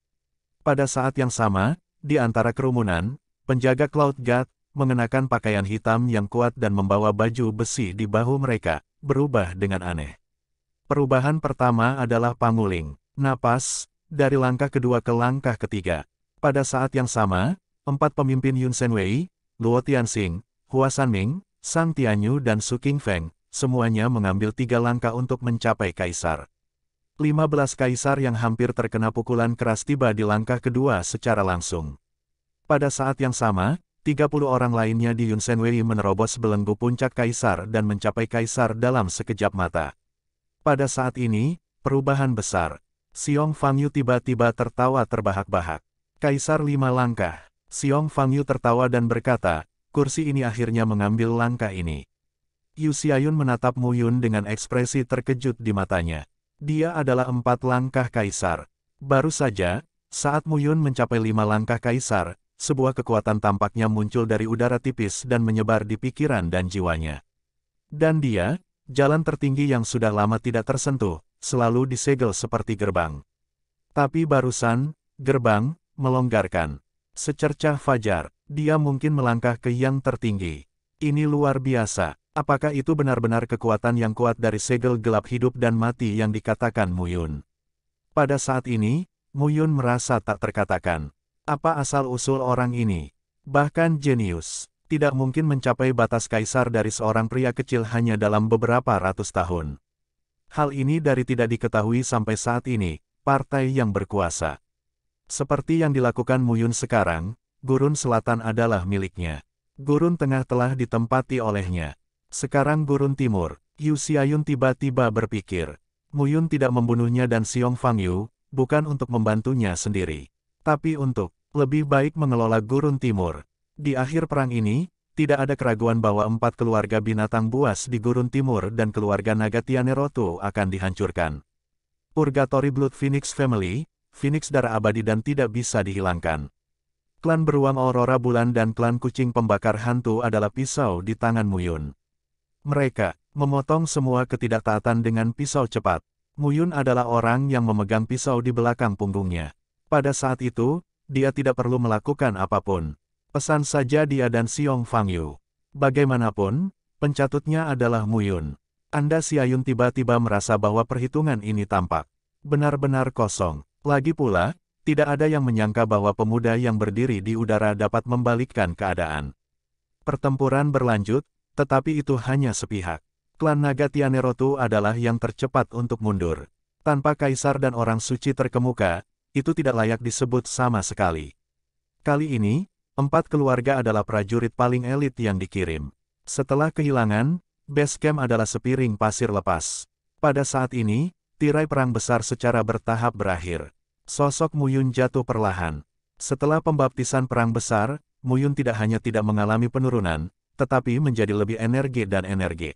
Pada saat yang sama, di antara kerumunan, penjaga Cloud God mengenakan pakaian hitam yang kuat dan membawa baju besi di bahu mereka, berubah dengan aneh. Perubahan pertama adalah panguling, napas, dari langkah kedua ke langkah ketiga. Pada saat yang sama, empat pemimpin Yun Senwei, Luo Tianxing, Hua Sanming, Sang Tianyu dan Su Qingfeng, semuanya mengambil tiga langkah untuk mencapai kaisar. 15 kaisar yang hampir terkena pukulan keras tiba di langkah kedua secara langsung. Pada saat yang sama, 30 orang lainnya di Yunsen Wei menerobos belenggu puncak kaisar dan mencapai kaisar dalam sekejap mata. Pada saat ini, perubahan besar. Xiong Yu tiba-tiba tertawa terbahak-bahak. Kaisar lima langkah. Xiong Yu tertawa dan berkata, kursi ini akhirnya mengambil langkah ini. Yu Xiaoyun menatap Mu Yun dengan ekspresi terkejut di matanya. Dia adalah empat langkah kaisar. Baru saja, saat Mu Yun mencapai lima langkah kaisar, sebuah kekuatan tampaknya muncul dari udara tipis dan menyebar di pikiran dan jiwanya. Dan dia, jalan tertinggi yang sudah lama tidak tersentuh, selalu disegel seperti gerbang. Tapi barusan, gerbang, melonggarkan. Secercah fajar, dia mungkin melangkah ke yang tertinggi. Ini luar biasa. Apakah itu benar-benar kekuatan yang kuat dari segel gelap hidup dan mati yang dikatakan Muyun? Pada saat ini, Muyun merasa tak terkatakan. Apa asal-usul orang ini? Bahkan jenius, tidak mungkin mencapai batas kaisar dari seorang pria kecil hanya dalam beberapa ratus tahun. Hal ini dari tidak diketahui sampai saat ini, partai yang berkuasa. Seperti yang dilakukan Muyun sekarang, gurun selatan adalah miliknya. Gurun tengah telah ditempati olehnya. Sekarang gurun timur, Yu Xiaoyun tiba-tiba berpikir. Muyun tidak membunuhnya dan Xiong Fang Yu, bukan untuk membantunya sendiri. Tapi untuk, lebih baik mengelola gurun timur. Di akhir perang ini, tidak ada keraguan bahwa empat keluarga binatang buas di gurun timur dan keluarga naga Tianerotu akan dihancurkan. Purgatory Blood Phoenix Family, Phoenix darah abadi dan tidak bisa dihilangkan. Klan beruang Aurora Bulan dan klan kucing pembakar hantu adalah pisau di tangan Muyun. Mereka memotong semua ketidaktaatan dengan pisau cepat. Muyun adalah orang yang memegang pisau di belakang punggungnya. Pada saat itu, dia tidak perlu melakukan apapun. Pesan saja dia dan Siong Fang Yu. Bagaimanapun, pencatutnya adalah Muyun. Anda Siayun tiba-tiba merasa bahwa perhitungan ini tampak benar-benar kosong. Lagi pula, tidak ada yang menyangka bahwa pemuda yang berdiri di udara dapat membalikkan keadaan. Pertempuran berlanjut, tetapi itu hanya sepihak. Klan Naga Tianerotu adalah yang tercepat untuk mundur. Tanpa kaisar dan orang suci terkemuka, itu tidak layak disebut sama sekali. Kali ini, empat keluarga adalah prajurit paling elit yang dikirim. Setelah kehilangan, base camp adalah sepiring pasir lepas. Pada saat ini, tirai perang besar secara bertahap berakhir. Sosok Muyun jatuh perlahan. Setelah pembaptisan perang besar, Muyun tidak hanya tidak mengalami penurunan, tetapi menjadi lebih energi dan energi.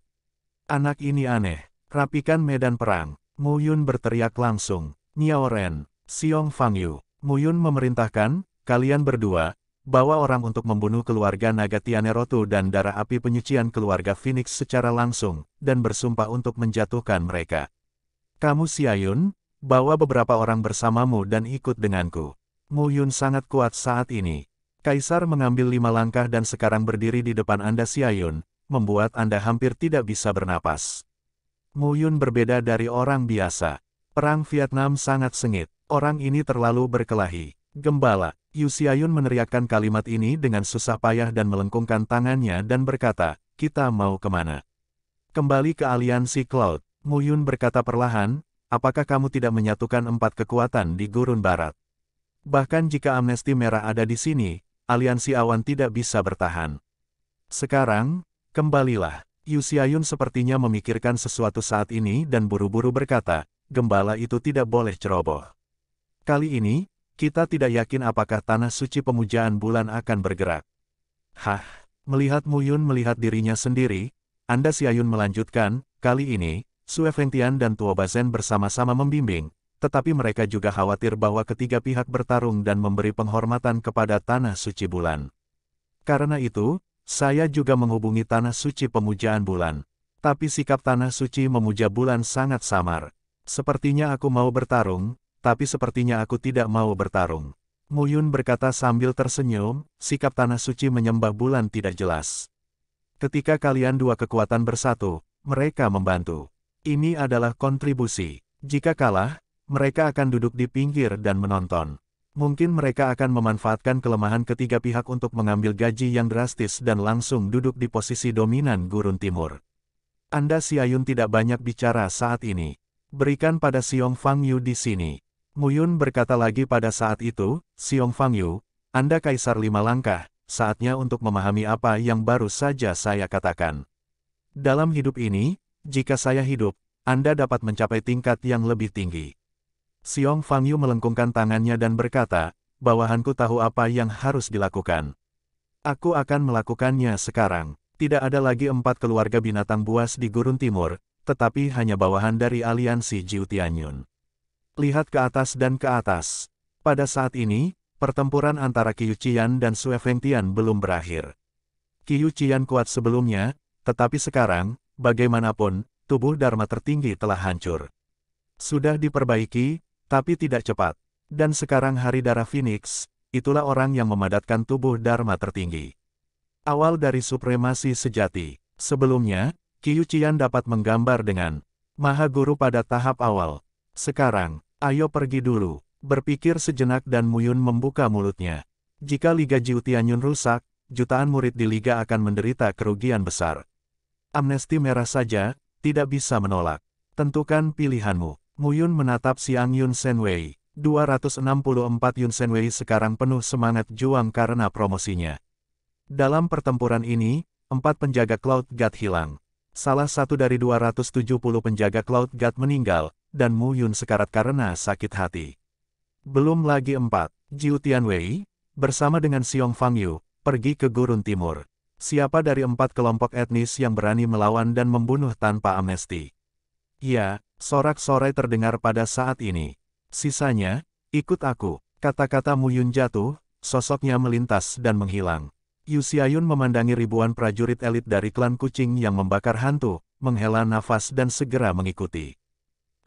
Anak ini aneh. Rapikan medan perang. Muyun berteriak langsung. Niao Ren, Xiong Fang Yu. Muyun memerintahkan, kalian berdua, bawa orang untuk membunuh keluarga naga Tianerotu dan darah api penyucian keluarga Phoenix secara langsung, dan bersumpah untuk menjatuhkan mereka. Kamu Siayun, Bawa beberapa orang bersamamu dan ikut denganku. Mu Yun sangat kuat saat ini. Kaisar mengambil lima langkah dan sekarang berdiri di depan Anda Siayun, membuat Anda hampir tidak bisa bernapas. Mu Yun berbeda dari orang biasa. Perang Vietnam sangat sengit. Orang ini terlalu berkelahi. Gembala, Yu Siayun meneriakkan kalimat ini dengan susah payah dan melengkungkan tangannya dan berkata, kita mau kemana? Kembali ke aliansi Cloud, Mu Yun berkata perlahan, apakah kamu tidak menyatukan empat kekuatan di gurun barat? Bahkan jika amnesti merah ada di sini, aliansi awan tidak bisa bertahan. Sekarang, kembalilah. Yu Yusiayun sepertinya memikirkan sesuatu saat ini dan buru-buru berkata, gembala itu tidak boleh ceroboh. Kali ini, kita tidak yakin apakah tanah suci pemujaan bulan akan bergerak. Hah, melihat Yun melihat dirinya sendiri, Anda Siayun melanjutkan, kali ini, Sueventian dan Bazen bersama-sama membimbing, tetapi mereka juga khawatir bahwa ketiga pihak bertarung dan memberi penghormatan kepada Tanah Suci Bulan. Karena itu, saya juga menghubungi Tanah Suci Pemujaan Bulan. Tapi sikap Tanah Suci memuja bulan sangat samar. Sepertinya aku mau bertarung, tapi sepertinya aku tidak mau bertarung. Muyun berkata sambil tersenyum, sikap Tanah Suci menyembah bulan tidak jelas. Ketika kalian dua kekuatan bersatu, mereka membantu. Ini adalah kontribusi. Jika kalah, mereka akan duduk di pinggir dan menonton. Mungkin mereka akan memanfaatkan kelemahan ketiga pihak untuk mengambil gaji yang drastis dan langsung duduk di posisi dominan gurun timur. Anda Siayun tidak banyak bicara saat ini. Berikan pada Siong Fang Yu di sini. Muyun berkata lagi pada saat itu, Siong Fang Yu, Anda kaisar lima langkah, saatnya untuk memahami apa yang baru saja saya katakan. Dalam hidup ini, jika saya hidup, Anda dapat mencapai tingkat yang lebih tinggi. Xiong Yu melengkungkan tangannya dan berkata, bawahanku tahu apa yang harus dilakukan. Aku akan melakukannya sekarang. Tidak ada lagi empat keluarga binatang buas di Gurun Timur, tetapi hanya bawahan dari aliansi Jiu Tianyun. Lihat ke atas dan ke atas. Pada saat ini, pertempuran antara Qiu Qian dan Sue Feng Tian belum berakhir. Qiu Qian kuat sebelumnya, tetapi sekarang, Bagaimanapun, tubuh Dharma tertinggi telah hancur. Sudah diperbaiki, tapi tidak cepat. Dan sekarang hari darah Phoenix, itulah orang yang memadatkan tubuh Dharma tertinggi. Awal dari supremasi sejati. Sebelumnya, Kyuchian dapat menggambar dengan Maha Guru pada tahap awal. Sekarang, ayo pergi dulu. Berpikir sejenak dan Muyun membuka mulutnya. Jika Liga Jiutianyun rusak, jutaan murid di Liga akan menderita kerugian besar amnesti merah saja, tidak bisa menolak. Tentukan pilihanmu. Yun menatap Siang Yun Senwei. 264 Yun Senwei sekarang penuh semangat juang karena promosinya. Dalam pertempuran ini, empat penjaga Cloud God hilang. Salah satu dari 270 penjaga Cloud God meninggal, dan Mu Yun sekarat karena sakit hati. Belum lagi empat, Jiu Tianwei, bersama dengan Xiong Fangyu, pergi ke Gurun Timur. Siapa dari empat kelompok etnis yang berani melawan dan membunuh tanpa amnesti? Ya, sorak-sorai terdengar pada saat ini. Sisanya, ikut aku. Kata-kata Muyun jatuh, sosoknya melintas dan menghilang. Yusiayun memandangi ribuan prajurit elit dari klan kucing yang membakar hantu, menghela nafas dan segera mengikuti.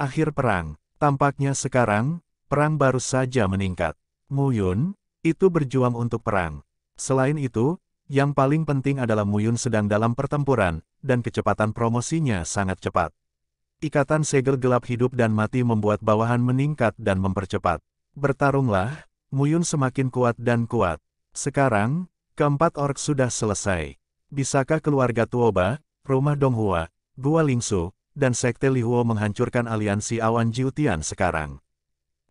Akhir perang, tampaknya sekarang, perang baru saja meningkat. Muyun, itu berjuang untuk perang. Selain itu, yang paling penting adalah Muyun sedang dalam pertempuran, dan kecepatan promosinya sangat cepat. Ikatan segel gelap hidup dan mati membuat bawahan meningkat dan mempercepat. Bertarunglah, Muyun semakin kuat dan kuat. Sekarang, keempat ork sudah selesai. Bisakah keluarga Tuoba, rumah Donghua, Gua Lingsu, dan Sekte Lihuo menghancurkan aliansi awan Jiutian sekarang?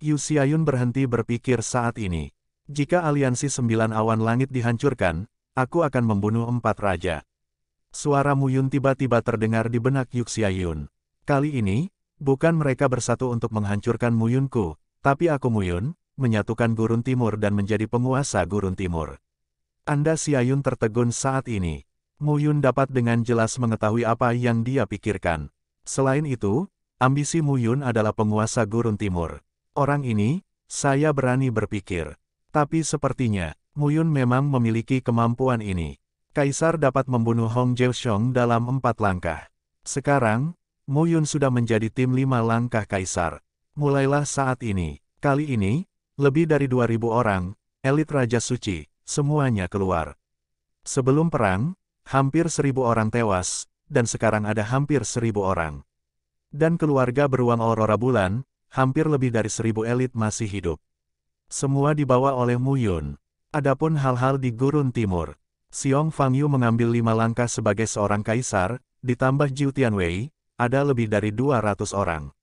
Yu Xiaoyun berhenti berpikir saat ini. Jika aliansi sembilan awan langit dihancurkan, Aku akan membunuh empat raja. Suara Muyun tiba-tiba terdengar di benak Yuxiayun. Kali ini, bukan mereka bersatu untuk menghancurkan Muyunku, tapi aku Muyun, menyatukan Gurun Timur dan menjadi penguasa Gurun Timur. Anda Siayun tertegun saat ini. Muyun dapat dengan jelas mengetahui apa yang dia pikirkan. Selain itu, ambisi Muyun adalah penguasa Gurun Timur. Orang ini, saya berani berpikir. Tapi sepertinya, Muyun memang memiliki kemampuan ini. Kaisar dapat membunuh Hong Jeoshong dalam empat langkah. Sekarang, Muyun sudah menjadi tim lima langkah Kaisar. Mulailah saat ini. Kali ini, lebih dari 2.000 orang, elit Raja Suci, semuanya keluar. Sebelum perang, hampir seribu orang tewas, dan sekarang ada hampir seribu orang. Dan keluarga beruang aurora bulan, hampir lebih dari seribu elit masih hidup. Semua dibawa oleh Muyun. Adapun hal-hal di Gurun Timur, Xiong Fangyu mengambil lima langkah sebagai seorang kaisar, ditambah Jiu Tianwei, ada lebih dari 200 orang.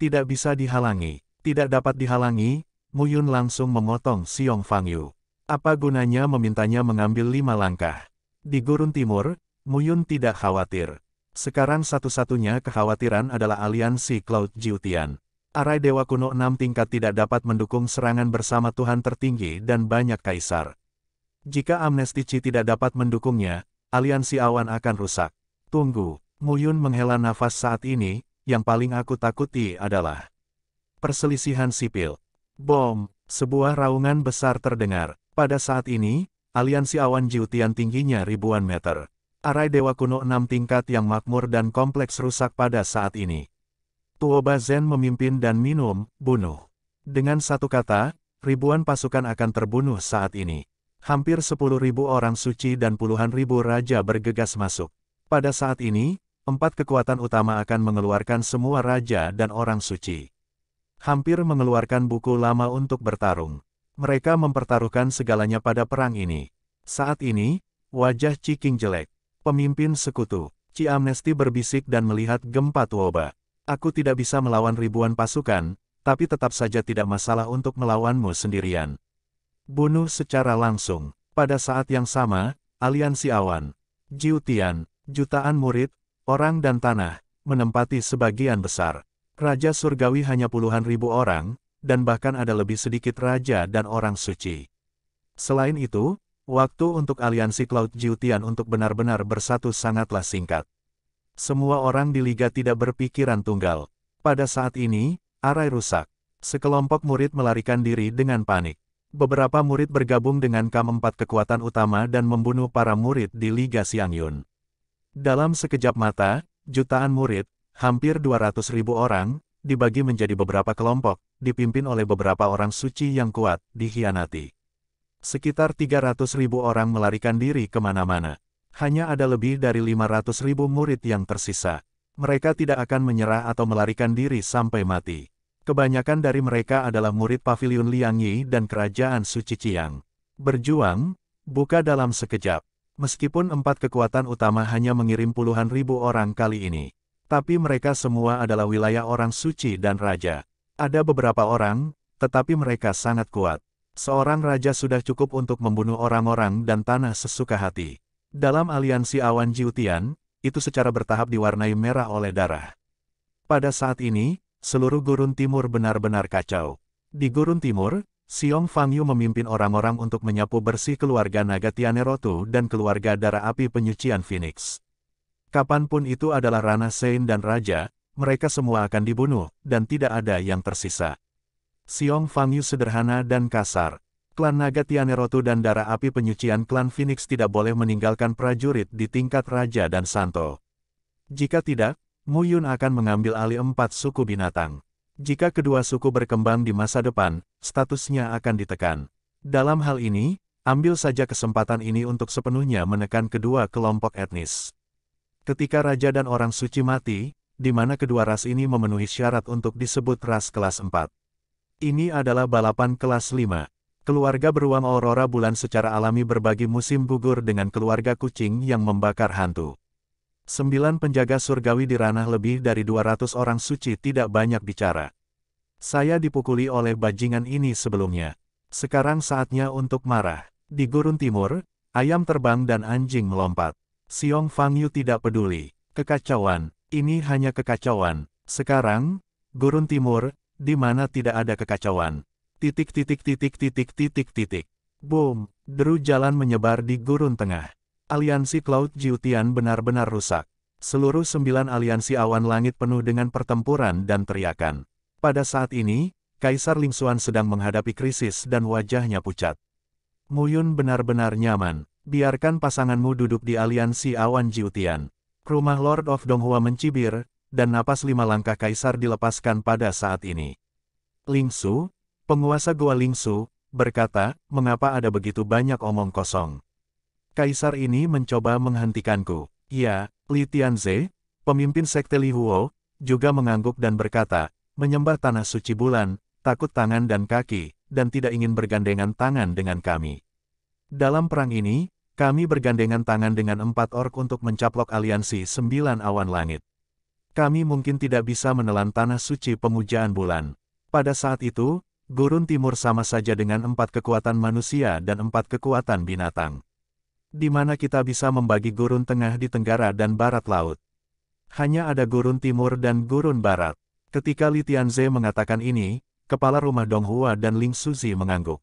Tidak bisa dihalangi, tidak dapat dihalangi, Mu Yun langsung memotong Xiong Fangyu. Apa gunanya memintanya mengambil lima langkah? Di Gurun Timur, Mu Yun tidak khawatir. Sekarang satu-satunya kekhawatiran adalah aliansi Cloud Jiu Tian. Arai Dewa Kuno enam tingkat tidak dapat mendukung serangan bersama Tuhan tertinggi dan banyak kaisar. Jika Amnesty Chi tidak dapat mendukungnya, aliansi awan akan rusak. Tunggu, Muyun menghela nafas saat ini, yang paling aku takuti adalah perselisihan sipil. Bom, sebuah raungan besar terdengar. Pada saat ini, aliansi awan jiutian tingginya ribuan meter. Arai Dewa Kuno enam tingkat yang makmur dan kompleks rusak pada saat ini. Tuoba Zen memimpin dan minum, bunuh. Dengan satu kata, ribuan pasukan akan terbunuh saat ini. Hampir sepuluh ribu orang suci dan puluhan ribu raja bergegas masuk. Pada saat ini, empat kekuatan utama akan mengeluarkan semua raja dan orang suci. Hampir mengeluarkan buku lama untuk bertarung. Mereka mempertaruhkan segalanya pada perang ini. Saat ini, wajah Ciking jelek. Pemimpin sekutu, Ci Amnesti berbisik dan melihat gempa Tuoba. Aku tidak bisa melawan ribuan pasukan, tapi tetap saja tidak masalah untuk melawanmu sendirian. Bunuh secara langsung. Pada saat yang sama, aliansi awan, jiutian, jutaan murid, orang dan tanah, menempati sebagian besar. Raja Surgawi hanya puluhan ribu orang, dan bahkan ada lebih sedikit raja dan orang suci. Selain itu, waktu untuk aliansi Cloud Jiutian untuk benar-benar bersatu sangatlah singkat. Semua orang di liga tidak berpikiran tunggal. Pada saat ini, arai rusak. Sekelompok murid melarikan diri dengan panik. Beberapa murid bergabung dengan KAM-4 kekuatan utama dan membunuh para murid di Liga Siangyun. Dalam sekejap mata, jutaan murid, hampir 200 ribu orang, dibagi menjadi beberapa kelompok, dipimpin oleh beberapa orang suci yang kuat, dikhianati. Sekitar 300 ribu orang melarikan diri kemana-mana. Hanya ada lebih dari 500 ribu murid yang tersisa. Mereka tidak akan menyerah atau melarikan diri sampai mati. Kebanyakan dari mereka adalah murid Paviliun Liangyi dan Kerajaan Suci Chiang. Berjuang, buka dalam sekejap. Meskipun empat kekuatan utama hanya mengirim puluhan ribu orang kali ini, tapi mereka semua adalah wilayah orang suci dan raja. Ada beberapa orang, tetapi mereka sangat kuat. Seorang raja sudah cukup untuk membunuh orang-orang dan tanah sesuka hati. Dalam aliansi awan Jiutian, itu secara bertahap diwarnai merah oleh darah. Pada saat ini, seluruh gurun timur benar-benar kacau. Di gurun timur, Xiong Fangyu memimpin orang-orang untuk menyapu bersih keluarga naga Tianerotu dan keluarga darah api penyucian Phoenix. Kapanpun itu adalah ranah Sein dan Raja, mereka semua akan dibunuh, dan tidak ada yang tersisa. Xiong Fangyu sederhana dan kasar, klan naga Tianerotu dan darah api penyucian klan Phoenix tidak boleh meninggalkan prajurit di tingkat raja dan santo. Jika tidak, Muyun akan mengambil alih empat suku binatang. Jika kedua suku berkembang di masa depan, statusnya akan ditekan. Dalam hal ini, ambil saja kesempatan ini untuk sepenuhnya menekan kedua kelompok etnis. Ketika raja dan orang suci mati, di mana kedua ras ini memenuhi syarat untuk disebut ras kelas 4. Ini adalah balapan kelas 5. Keluarga beruang aurora bulan secara alami berbagi musim gugur dengan keluarga kucing yang membakar hantu. Sembilan penjaga surgawi di ranah lebih dari 200 orang suci tidak banyak bicara. Saya dipukuli oleh bajingan ini sebelumnya. Sekarang saatnya untuk marah. Di gurun timur, ayam terbang dan anjing melompat. Siong Fang Yu tidak peduli. Kekacauan, ini hanya kekacauan. Sekarang, gurun timur, di mana tidak ada kekacauan. Titik titik titik titik titik titik. Boom, deru jalan menyebar di gurun tengah. Aliansi Cloud Jiutian benar-benar rusak. Seluruh sembilan aliansi awan langit penuh dengan pertempuran dan teriakan. Pada saat ini, Kaisar Ling Xuan sedang menghadapi krisis dan wajahnya pucat. Muyun benar-benar nyaman. Biarkan pasanganmu duduk di aliansi awan Jiutian. Rumah Lord of Donghua mencibir, dan napas lima langkah Kaisar dilepaskan pada saat ini. Ling Su, Penguasa Gua Lingsu, berkata, mengapa ada begitu banyak omong kosong? Kaisar ini mencoba menghentikanku. Ya, Li Tianze, pemimpin sekte Li Huo, juga mengangguk dan berkata, menyembah tanah suci bulan, takut tangan dan kaki, dan tidak ingin bergandengan tangan dengan kami. Dalam perang ini, kami bergandengan tangan dengan empat ork untuk mencaplok aliansi sembilan awan langit. Kami mungkin tidak bisa menelan tanah suci pemujaan bulan. Pada saat itu, Gurun Timur sama saja dengan empat kekuatan manusia dan empat kekuatan binatang. Di mana kita bisa membagi gurun tengah di tenggara dan barat laut. Hanya ada gurun timur dan gurun barat. Ketika Li Tianze mengatakan ini, kepala rumah Donghua dan Ling Suzi mengangguk.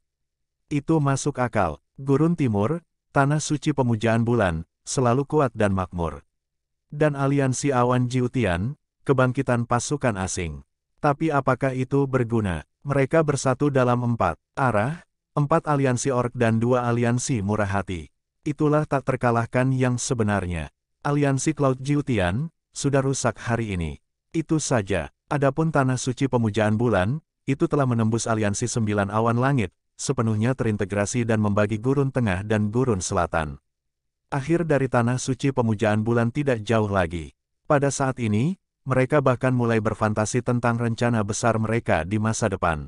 Itu masuk akal. Gurun timur, tanah suci pemujaan bulan, selalu kuat dan makmur. Dan aliansi awan Jiutian, kebangkitan pasukan asing. Tapi apakah itu berguna? Mereka bersatu dalam empat arah, empat aliansi ork dan dua aliansi murah hati. Itulah tak terkalahkan yang sebenarnya. Aliansi Cloud Jiutian, sudah rusak hari ini. Itu saja. Adapun Tanah Suci Pemujaan Bulan, itu telah menembus aliansi sembilan awan langit, sepenuhnya terintegrasi dan membagi gurun tengah dan gurun selatan. Akhir dari Tanah Suci Pemujaan Bulan tidak jauh lagi. Pada saat ini, mereka bahkan mulai berfantasi tentang rencana besar mereka di masa depan.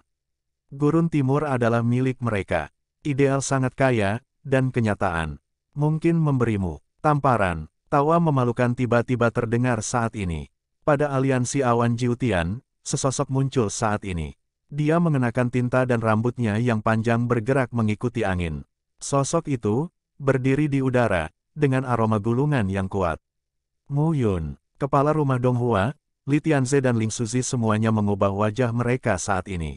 Gurun Timur adalah milik mereka. Ideal sangat kaya, dan kenyataan. Mungkin memberimu, tamparan, tawa memalukan tiba-tiba terdengar saat ini. Pada aliansi awan Jiutian, sesosok muncul saat ini. Dia mengenakan tinta dan rambutnya yang panjang bergerak mengikuti angin. Sosok itu, berdiri di udara, dengan aroma gulungan yang kuat. Mu Yun, Kepala rumah Donghua, Li Tianze dan Ling Suzi semuanya mengubah wajah mereka saat ini.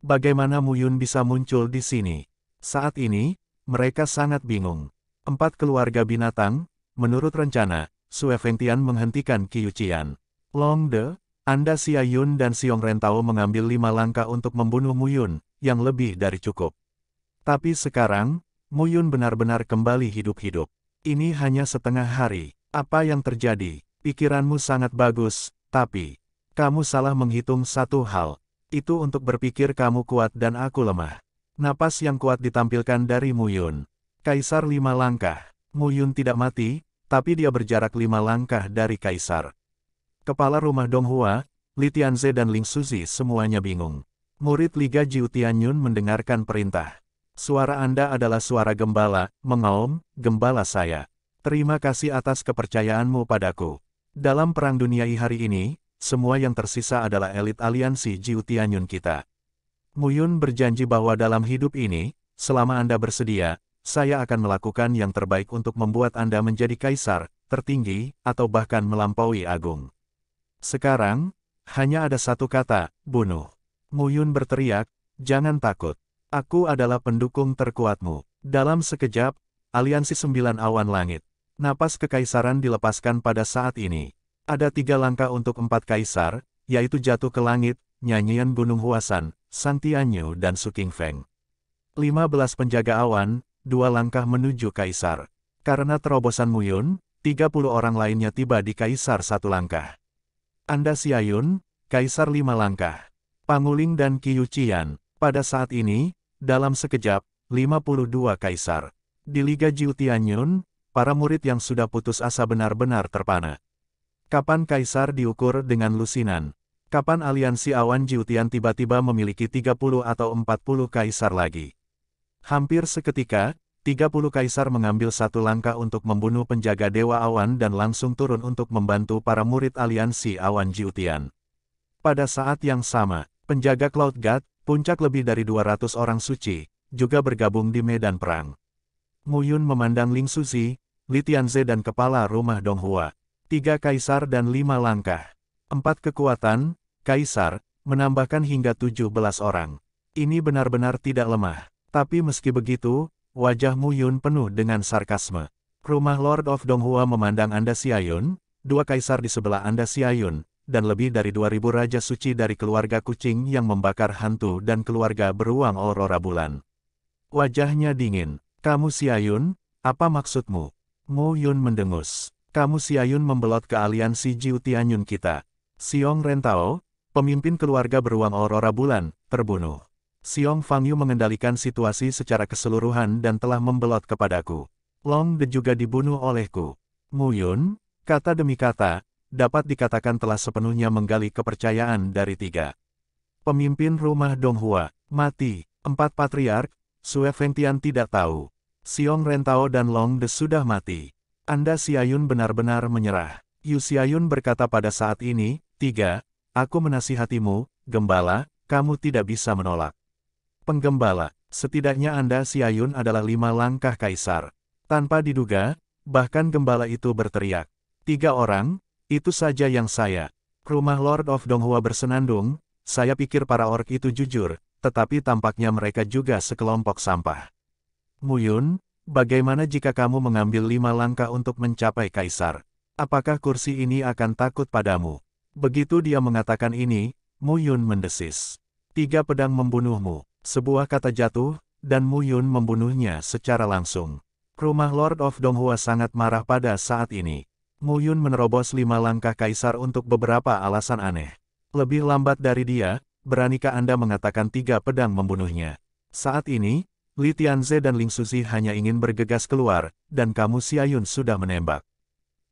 Bagaimana Mu Yun bisa muncul di sini? Saat ini, mereka sangat bingung. Empat keluarga binatang, menurut rencana, Sue Fengtian menghentikan Qian. Long De, Anda Xia Yun dan Xiong Rentao mengambil lima langkah untuk membunuh Mu Yun, yang lebih dari cukup. Tapi sekarang, Mu Yun benar-benar kembali hidup-hidup. Ini hanya setengah hari. Apa yang terjadi? Pikiranmu sangat bagus, tapi kamu salah menghitung satu hal. Itu untuk berpikir kamu kuat dan aku lemah. Napas yang kuat ditampilkan dari Muyun. Kaisar lima langkah. Muyun tidak mati, tapi dia berjarak lima langkah dari Kaisar. Kepala rumah Donghua, Li Tianze dan Ling Suzi semuanya bingung. Murid Liga Jiu Tianyun mendengarkan perintah. Suara Anda adalah suara gembala, mengaum, gembala saya. Terima kasih atas kepercayaanmu padaku. Dalam Perang Dunia I hari ini, semua yang tersisa adalah elit aliansi Jiu Tianyun kita. Muyun berjanji bahwa dalam hidup ini, selama Anda bersedia, saya akan melakukan yang terbaik untuk membuat Anda menjadi kaisar, tertinggi, atau bahkan melampaui agung. Sekarang, hanya ada satu kata, bunuh. Muyun berteriak, jangan takut. Aku adalah pendukung terkuatmu. Dalam sekejap, aliansi sembilan awan langit, Napas kekaisaran dilepaskan pada saat ini. Ada tiga langkah untuk empat kaisar, yaitu jatuh ke langit, nyanyian Gunung Huasan, Santianyu dan Suking Feng. belas penjaga awan, dua langkah menuju kaisar. Karena terobosan Muyun, puluh orang lainnya tiba di kaisar satu langkah. Anda Siayun, kaisar lima langkah. Panguling dan Qiyucian, pada saat ini, dalam sekejap, lima puluh dua kaisar. Di Liga Jiu Tianyun, para murid yang sudah putus asa benar-benar terpana. Kapan Kaisar diukur dengan lusinan? Kapan aliansi awan Jiutian tiba-tiba memiliki 30 atau 40 kaisar lagi? Hampir seketika, 30 kaisar mengambil satu langkah untuk membunuh penjaga Dewa Awan dan langsung turun untuk membantu para murid aliansi awan Jiutian. Pada saat yang sama, penjaga Cloud God, puncak lebih dari 200 orang suci, juga bergabung di medan perang. Muyun memandang Ling Suzi, Litianze dan kepala rumah Donghua. Tiga kaisar dan lima langkah. Empat kekuatan, kaisar, menambahkan hingga tujuh belas orang. Ini benar-benar tidak lemah. Tapi meski begitu, wajah Mu Yun penuh dengan sarkasme. Rumah Lord of Donghua memandang Anda Siayun, dua kaisar di sebelah Anda Siayun, dan lebih dari dua ribu raja suci dari keluarga kucing yang membakar hantu dan keluarga beruang aurora bulan. Wajahnya dingin. Kamu Siayun, apa maksudmu? Mo Yun mendengus. Kamu Siayun membelot ke aliansi Jiu Tianyun kita. Siong Rentao, pemimpin keluarga beruang Aurora Bulan, terbunuh. Siong Fangyu mengendalikan situasi secara keseluruhan dan telah membelot kepadaku. Long De juga dibunuh olehku. Mu Yun, kata demi kata, dapat dikatakan telah sepenuhnya menggali kepercayaan dari tiga. Pemimpin rumah Donghua, mati, empat patriark, Sue Tian tidak tahu. Siong Rentao dan Long De sudah mati. Anda Siayun benar-benar menyerah. Yu Siayun berkata pada saat ini, tiga, aku menasihatimu, gembala, kamu tidak bisa menolak. Penggembala, setidaknya Anda Siayun adalah lima langkah kaisar. Tanpa diduga, bahkan gembala itu berteriak. Tiga orang, itu saja yang saya. Rumah Lord of Donghua bersenandung, saya pikir para ork itu jujur, tetapi tampaknya mereka juga sekelompok sampah. Muyun, bagaimana jika kamu mengambil lima langkah untuk mencapai kaisar? Apakah kursi ini akan takut padamu? Begitu dia mengatakan ini, Muyun mendesis. Tiga pedang membunuhmu, sebuah kata jatuh, dan Muyun membunuhnya secara langsung. Rumah Lord of Donghua sangat marah pada saat ini. Muyun menerobos lima langkah kaisar untuk beberapa alasan aneh. Lebih lambat dari dia, beranikah Anda mengatakan tiga pedang membunuhnya? Saat ini, Li Tianze dan Ling Suzi hanya ingin bergegas keluar, dan kamu Xiayun sudah menembak.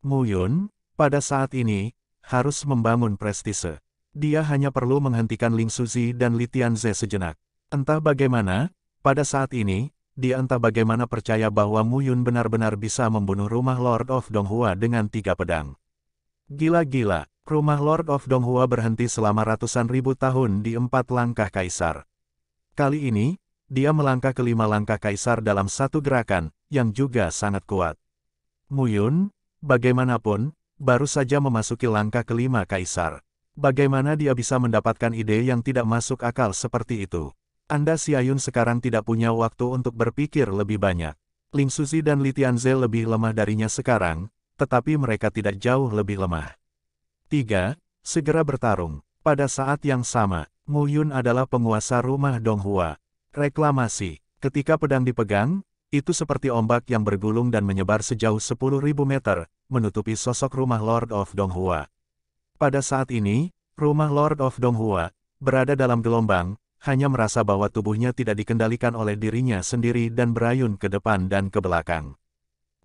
Mu Yun, pada saat ini, harus membangun prestise. Dia hanya perlu menghentikan Ling Suzi dan Li Tianze sejenak. Entah bagaimana, pada saat ini, dia entah bagaimana percaya bahwa Mu Yun benar-benar bisa membunuh rumah Lord of Donghua dengan tiga pedang. Gila-gila, rumah Lord of Donghua berhenti selama ratusan ribu tahun di empat langkah kaisar. Kali ini, dia melangkah kelima langkah kaisar dalam satu gerakan, yang juga sangat kuat. Muyun, bagaimanapun, baru saja memasuki langkah kelima kaisar. Bagaimana dia bisa mendapatkan ide yang tidak masuk akal seperti itu? Anda Yun, sekarang tidak punya waktu untuk berpikir lebih banyak. Ling Suzi dan Li Tianze lebih lemah darinya sekarang, tetapi mereka tidak jauh lebih lemah. 3. Segera bertarung. Pada saat yang sama, Mu Yun adalah penguasa rumah Donghua. Reklamasi. Ketika pedang dipegang, itu seperti ombak yang bergulung dan menyebar sejauh 10.000 meter, menutupi sosok rumah Lord of Donghua. Pada saat ini, rumah Lord of Donghua berada dalam gelombang, hanya merasa bahwa tubuhnya tidak dikendalikan oleh dirinya sendiri dan berayun ke depan dan ke belakang.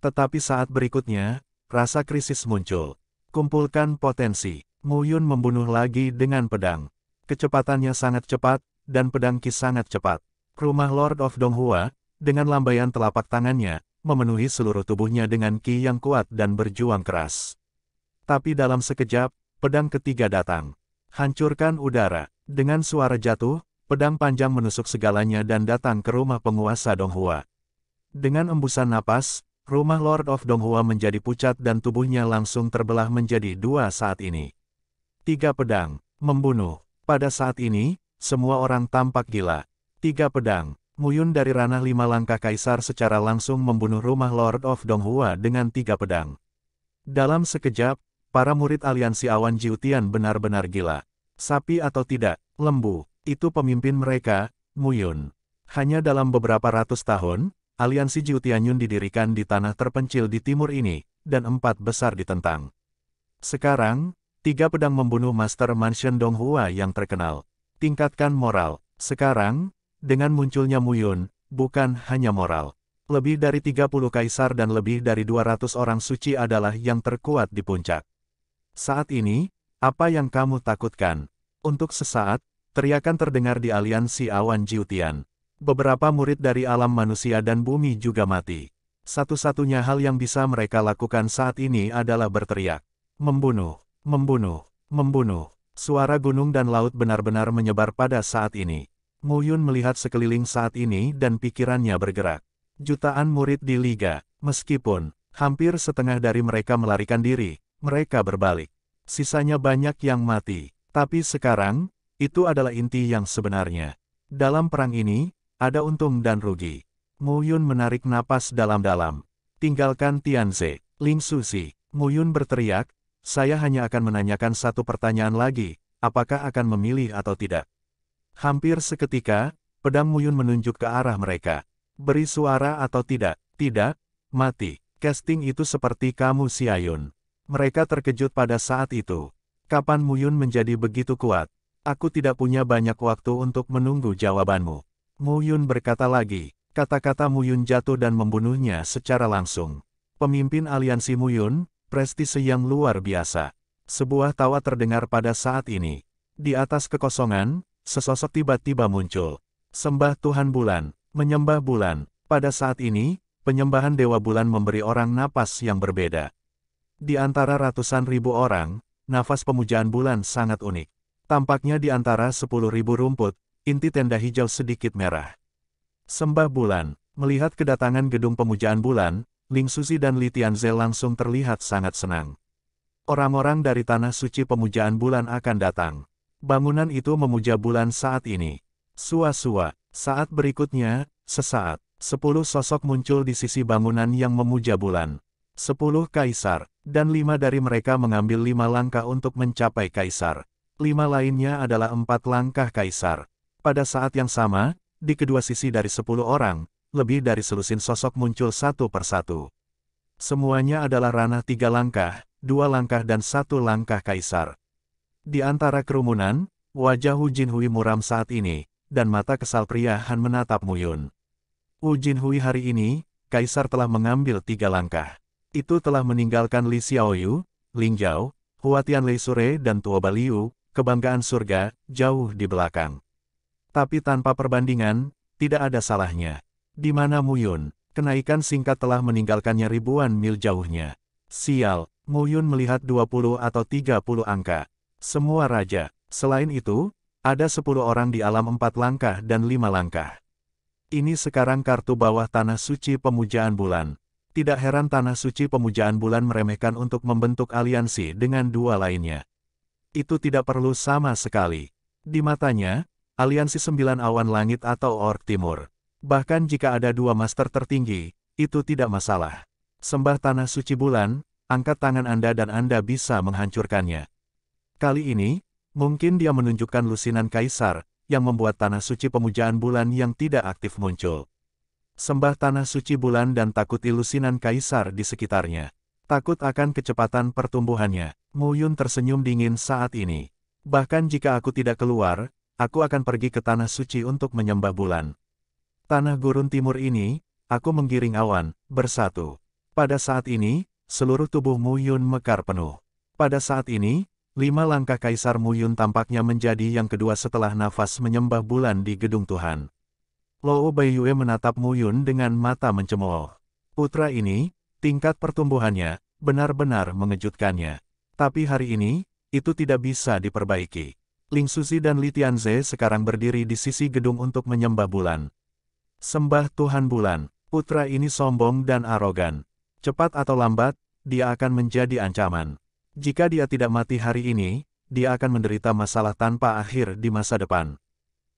Tetapi saat berikutnya, rasa krisis muncul. Kumpulkan potensi. Muyun membunuh lagi dengan pedang. Kecepatannya sangat cepat, dan pedang Ki sangat cepat. Rumah Lord of Donghua, dengan lambaian telapak tangannya, memenuhi seluruh tubuhnya dengan ki yang kuat dan berjuang keras. Tapi dalam sekejap, pedang ketiga datang. Hancurkan udara. Dengan suara jatuh, pedang panjang menusuk segalanya dan datang ke rumah penguasa Donghua. Dengan embusan napas, rumah Lord of Donghua menjadi pucat dan tubuhnya langsung terbelah menjadi dua saat ini. Tiga pedang, membunuh. Pada saat ini, semua orang tampak gila. Tiga pedang, Muyun dari ranah lima langkah kaisar secara langsung membunuh rumah Lord of Donghua dengan tiga pedang. Dalam sekejap, para murid aliansi awan Jiutian benar-benar gila. Sapi atau tidak, lembu, itu pemimpin mereka, Muyun. Hanya dalam beberapa ratus tahun, aliansi Jiutianyun didirikan di tanah terpencil di timur ini, dan empat besar ditentang. Sekarang, tiga pedang membunuh Master Mansion Donghua yang terkenal. Tingkatkan moral. Sekarang, dengan munculnya Muyun, bukan hanya moral. Lebih dari 30 kaisar dan lebih dari 200 orang suci adalah yang terkuat di puncak. Saat ini, apa yang kamu takutkan? Untuk sesaat, teriakan terdengar di aliansi awan Jiutian. Beberapa murid dari alam manusia dan bumi juga mati. Satu-satunya hal yang bisa mereka lakukan saat ini adalah berteriak. Membunuh, membunuh, membunuh. Suara gunung dan laut benar-benar menyebar pada saat ini. Yun melihat sekeliling saat ini dan pikirannya bergerak. Jutaan murid di Liga, meskipun hampir setengah dari mereka melarikan diri, mereka berbalik. Sisanya banyak yang mati. Tapi sekarang, itu adalah inti yang sebenarnya. Dalam perang ini, ada untung dan rugi. Yun menarik napas dalam-dalam. Tinggalkan Tianze, Ling Susi. Yun berteriak, saya hanya akan menanyakan satu pertanyaan lagi, apakah akan memilih atau tidak. Hampir seketika, pedang Muyun menunjuk ke arah mereka. Beri suara atau tidak, tidak, mati. Casting itu seperti kamu Si Ayun. Mereka terkejut pada saat itu. Kapan Muyun menjadi begitu kuat? Aku tidak punya banyak waktu untuk menunggu jawabanmu. Muyun berkata lagi. Kata-kata Muyun jatuh dan membunuhnya secara langsung. Pemimpin aliansi Muyun, prestise yang luar biasa. Sebuah tawa terdengar pada saat ini. Di atas kekosongan, sesosok tiba-tiba muncul. Sembah Tuhan Bulan, menyembah bulan. Pada saat ini, penyembahan Dewa Bulan memberi orang napas yang berbeda. Di antara ratusan ribu orang, nafas pemujaan bulan sangat unik. Tampaknya di antara sepuluh ribu rumput, inti tenda hijau sedikit merah. Sembah bulan, melihat kedatangan gedung pemujaan bulan, Ling Susi dan Li Tianze langsung terlihat sangat senang. Orang-orang dari Tanah Suci Pemujaan Bulan akan datang. Bangunan itu memuja bulan saat ini. Sua-sua, saat berikutnya, sesaat, sepuluh sosok muncul di sisi bangunan yang memuja bulan. Sepuluh kaisar, dan lima dari mereka mengambil lima langkah untuk mencapai kaisar. Lima lainnya adalah empat langkah kaisar. Pada saat yang sama, di kedua sisi dari sepuluh orang, lebih dari selusin sosok muncul satu persatu. Semuanya adalah ranah tiga langkah, dua langkah dan satu langkah kaisar. Di antara kerumunan, wajah Hu Jin Hui muram saat ini, dan mata kesal pria Han menatap Muyun. Hu Jin Hui hari ini, Kaisar telah mengambil tiga langkah. Itu telah meninggalkan Li Xiaoyu, Ling Zhao, Huatian Lei Sure dan Tuo Baliu, kebanggaan surga, jauh di belakang. Tapi tanpa perbandingan, tidak ada salahnya. Di mana Muyun, kenaikan singkat telah meninggalkannya ribuan mil jauhnya. Sial, Muyun melihat 20 atau 30 angka semua raja. Selain itu, ada sepuluh orang di alam empat langkah dan lima langkah. Ini sekarang kartu bawah Tanah Suci Pemujaan Bulan. Tidak heran Tanah Suci Pemujaan Bulan meremehkan untuk membentuk aliansi dengan dua lainnya. Itu tidak perlu sama sekali. Di matanya, aliansi sembilan awan langit atau Ork Timur. Bahkan jika ada dua master tertinggi, itu tidak masalah. Sembah Tanah Suci Bulan, angkat tangan Anda dan Anda bisa menghancurkannya. Kali ini, mungkin dia menunjukkan lusinan kaisar, yang membuat tanah suci pemujaan bulan yang tidak aktif muncul. Sembah tanah suci bulan dan takut lusinan kaisar di sekitarnya. Takut akan kecepatan pertumbuhannya. Muyun tersenyum dingin saat ini. Bahkan jika aku tidak keluar, aku akan pergi ke tanah suci untuk menyembah bulan. Tanah gurun timur ini, aku menggiring awan, bersatu. Pada saat ini, seluruh tubuh Mu Yun mekar penuh. Pada saat ini, Lima langkah Kaisar Muyun tampaknya menjadi yang kedua setelah nafas menyembah bulan di gedung Tuhan. Luo Baiyue menatap Muyun dengan mata mencemooh. Putra ini, tingkat pertumbuhannya, benar-benar mengejutkannya. Tapi hari ini, itu tidak bisa diperbaiki. Ling Suzi dan Li Tianze sekarang berdiri di sisi gedung untuk menyembah bulan. Sembah Tuhan bulan, putra ini sombong dan arogan. Cepat atau lambat, dia akan menjadi ancaman. Jika dia tidak mati hari ini, dia akan menderita masalah tanpa akhir di masa depan.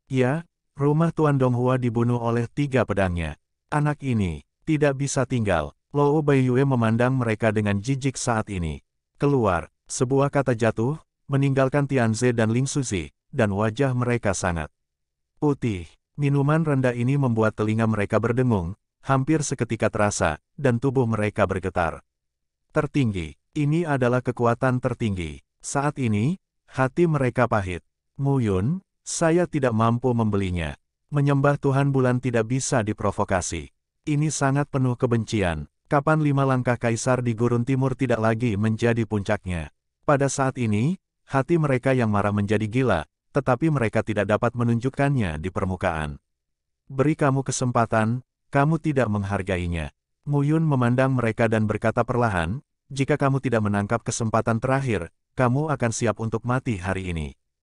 Ya, rumah Tuan Donghua dibunuh oleh tiga pedangnya. Anak ini tidak bisa tinggal. Lou Baiyue memandang mereka dengan jijik saat ini. Keluar, sebuah kata jatuh, meninggalkan Tianze dan Ling Suzi, dan wajah mereka sangat putih. Minuman rendah ini membuat telinga mereka berdengung, hampir seketika terasa, dan tubuh mereka bergetar. Tertinggi, ini adalah kekuatan tertinggi. Saat ini, hati mereka pahit. Muyun, saya tidak mampu membelinya. Menyembah Tuhan bulan tidak bisa diprovokasi. Ini sangat penuh kebencian. Kapan lima langkah kaisar di gurun timur tidak lagi menjadi puncaknya? Pada saat ini, hati mereka yang marah menjadi gila, tetapi mereka tidak dapat menunjukkannya di permukaan. Beri kamu kesempatan, kamu tidak menghargainya. Muyun memandang mereka dan berkata perlahan, jika kamu tidak menangkap kesempatan terakhir, kamu akan siap untuk mati hari ini.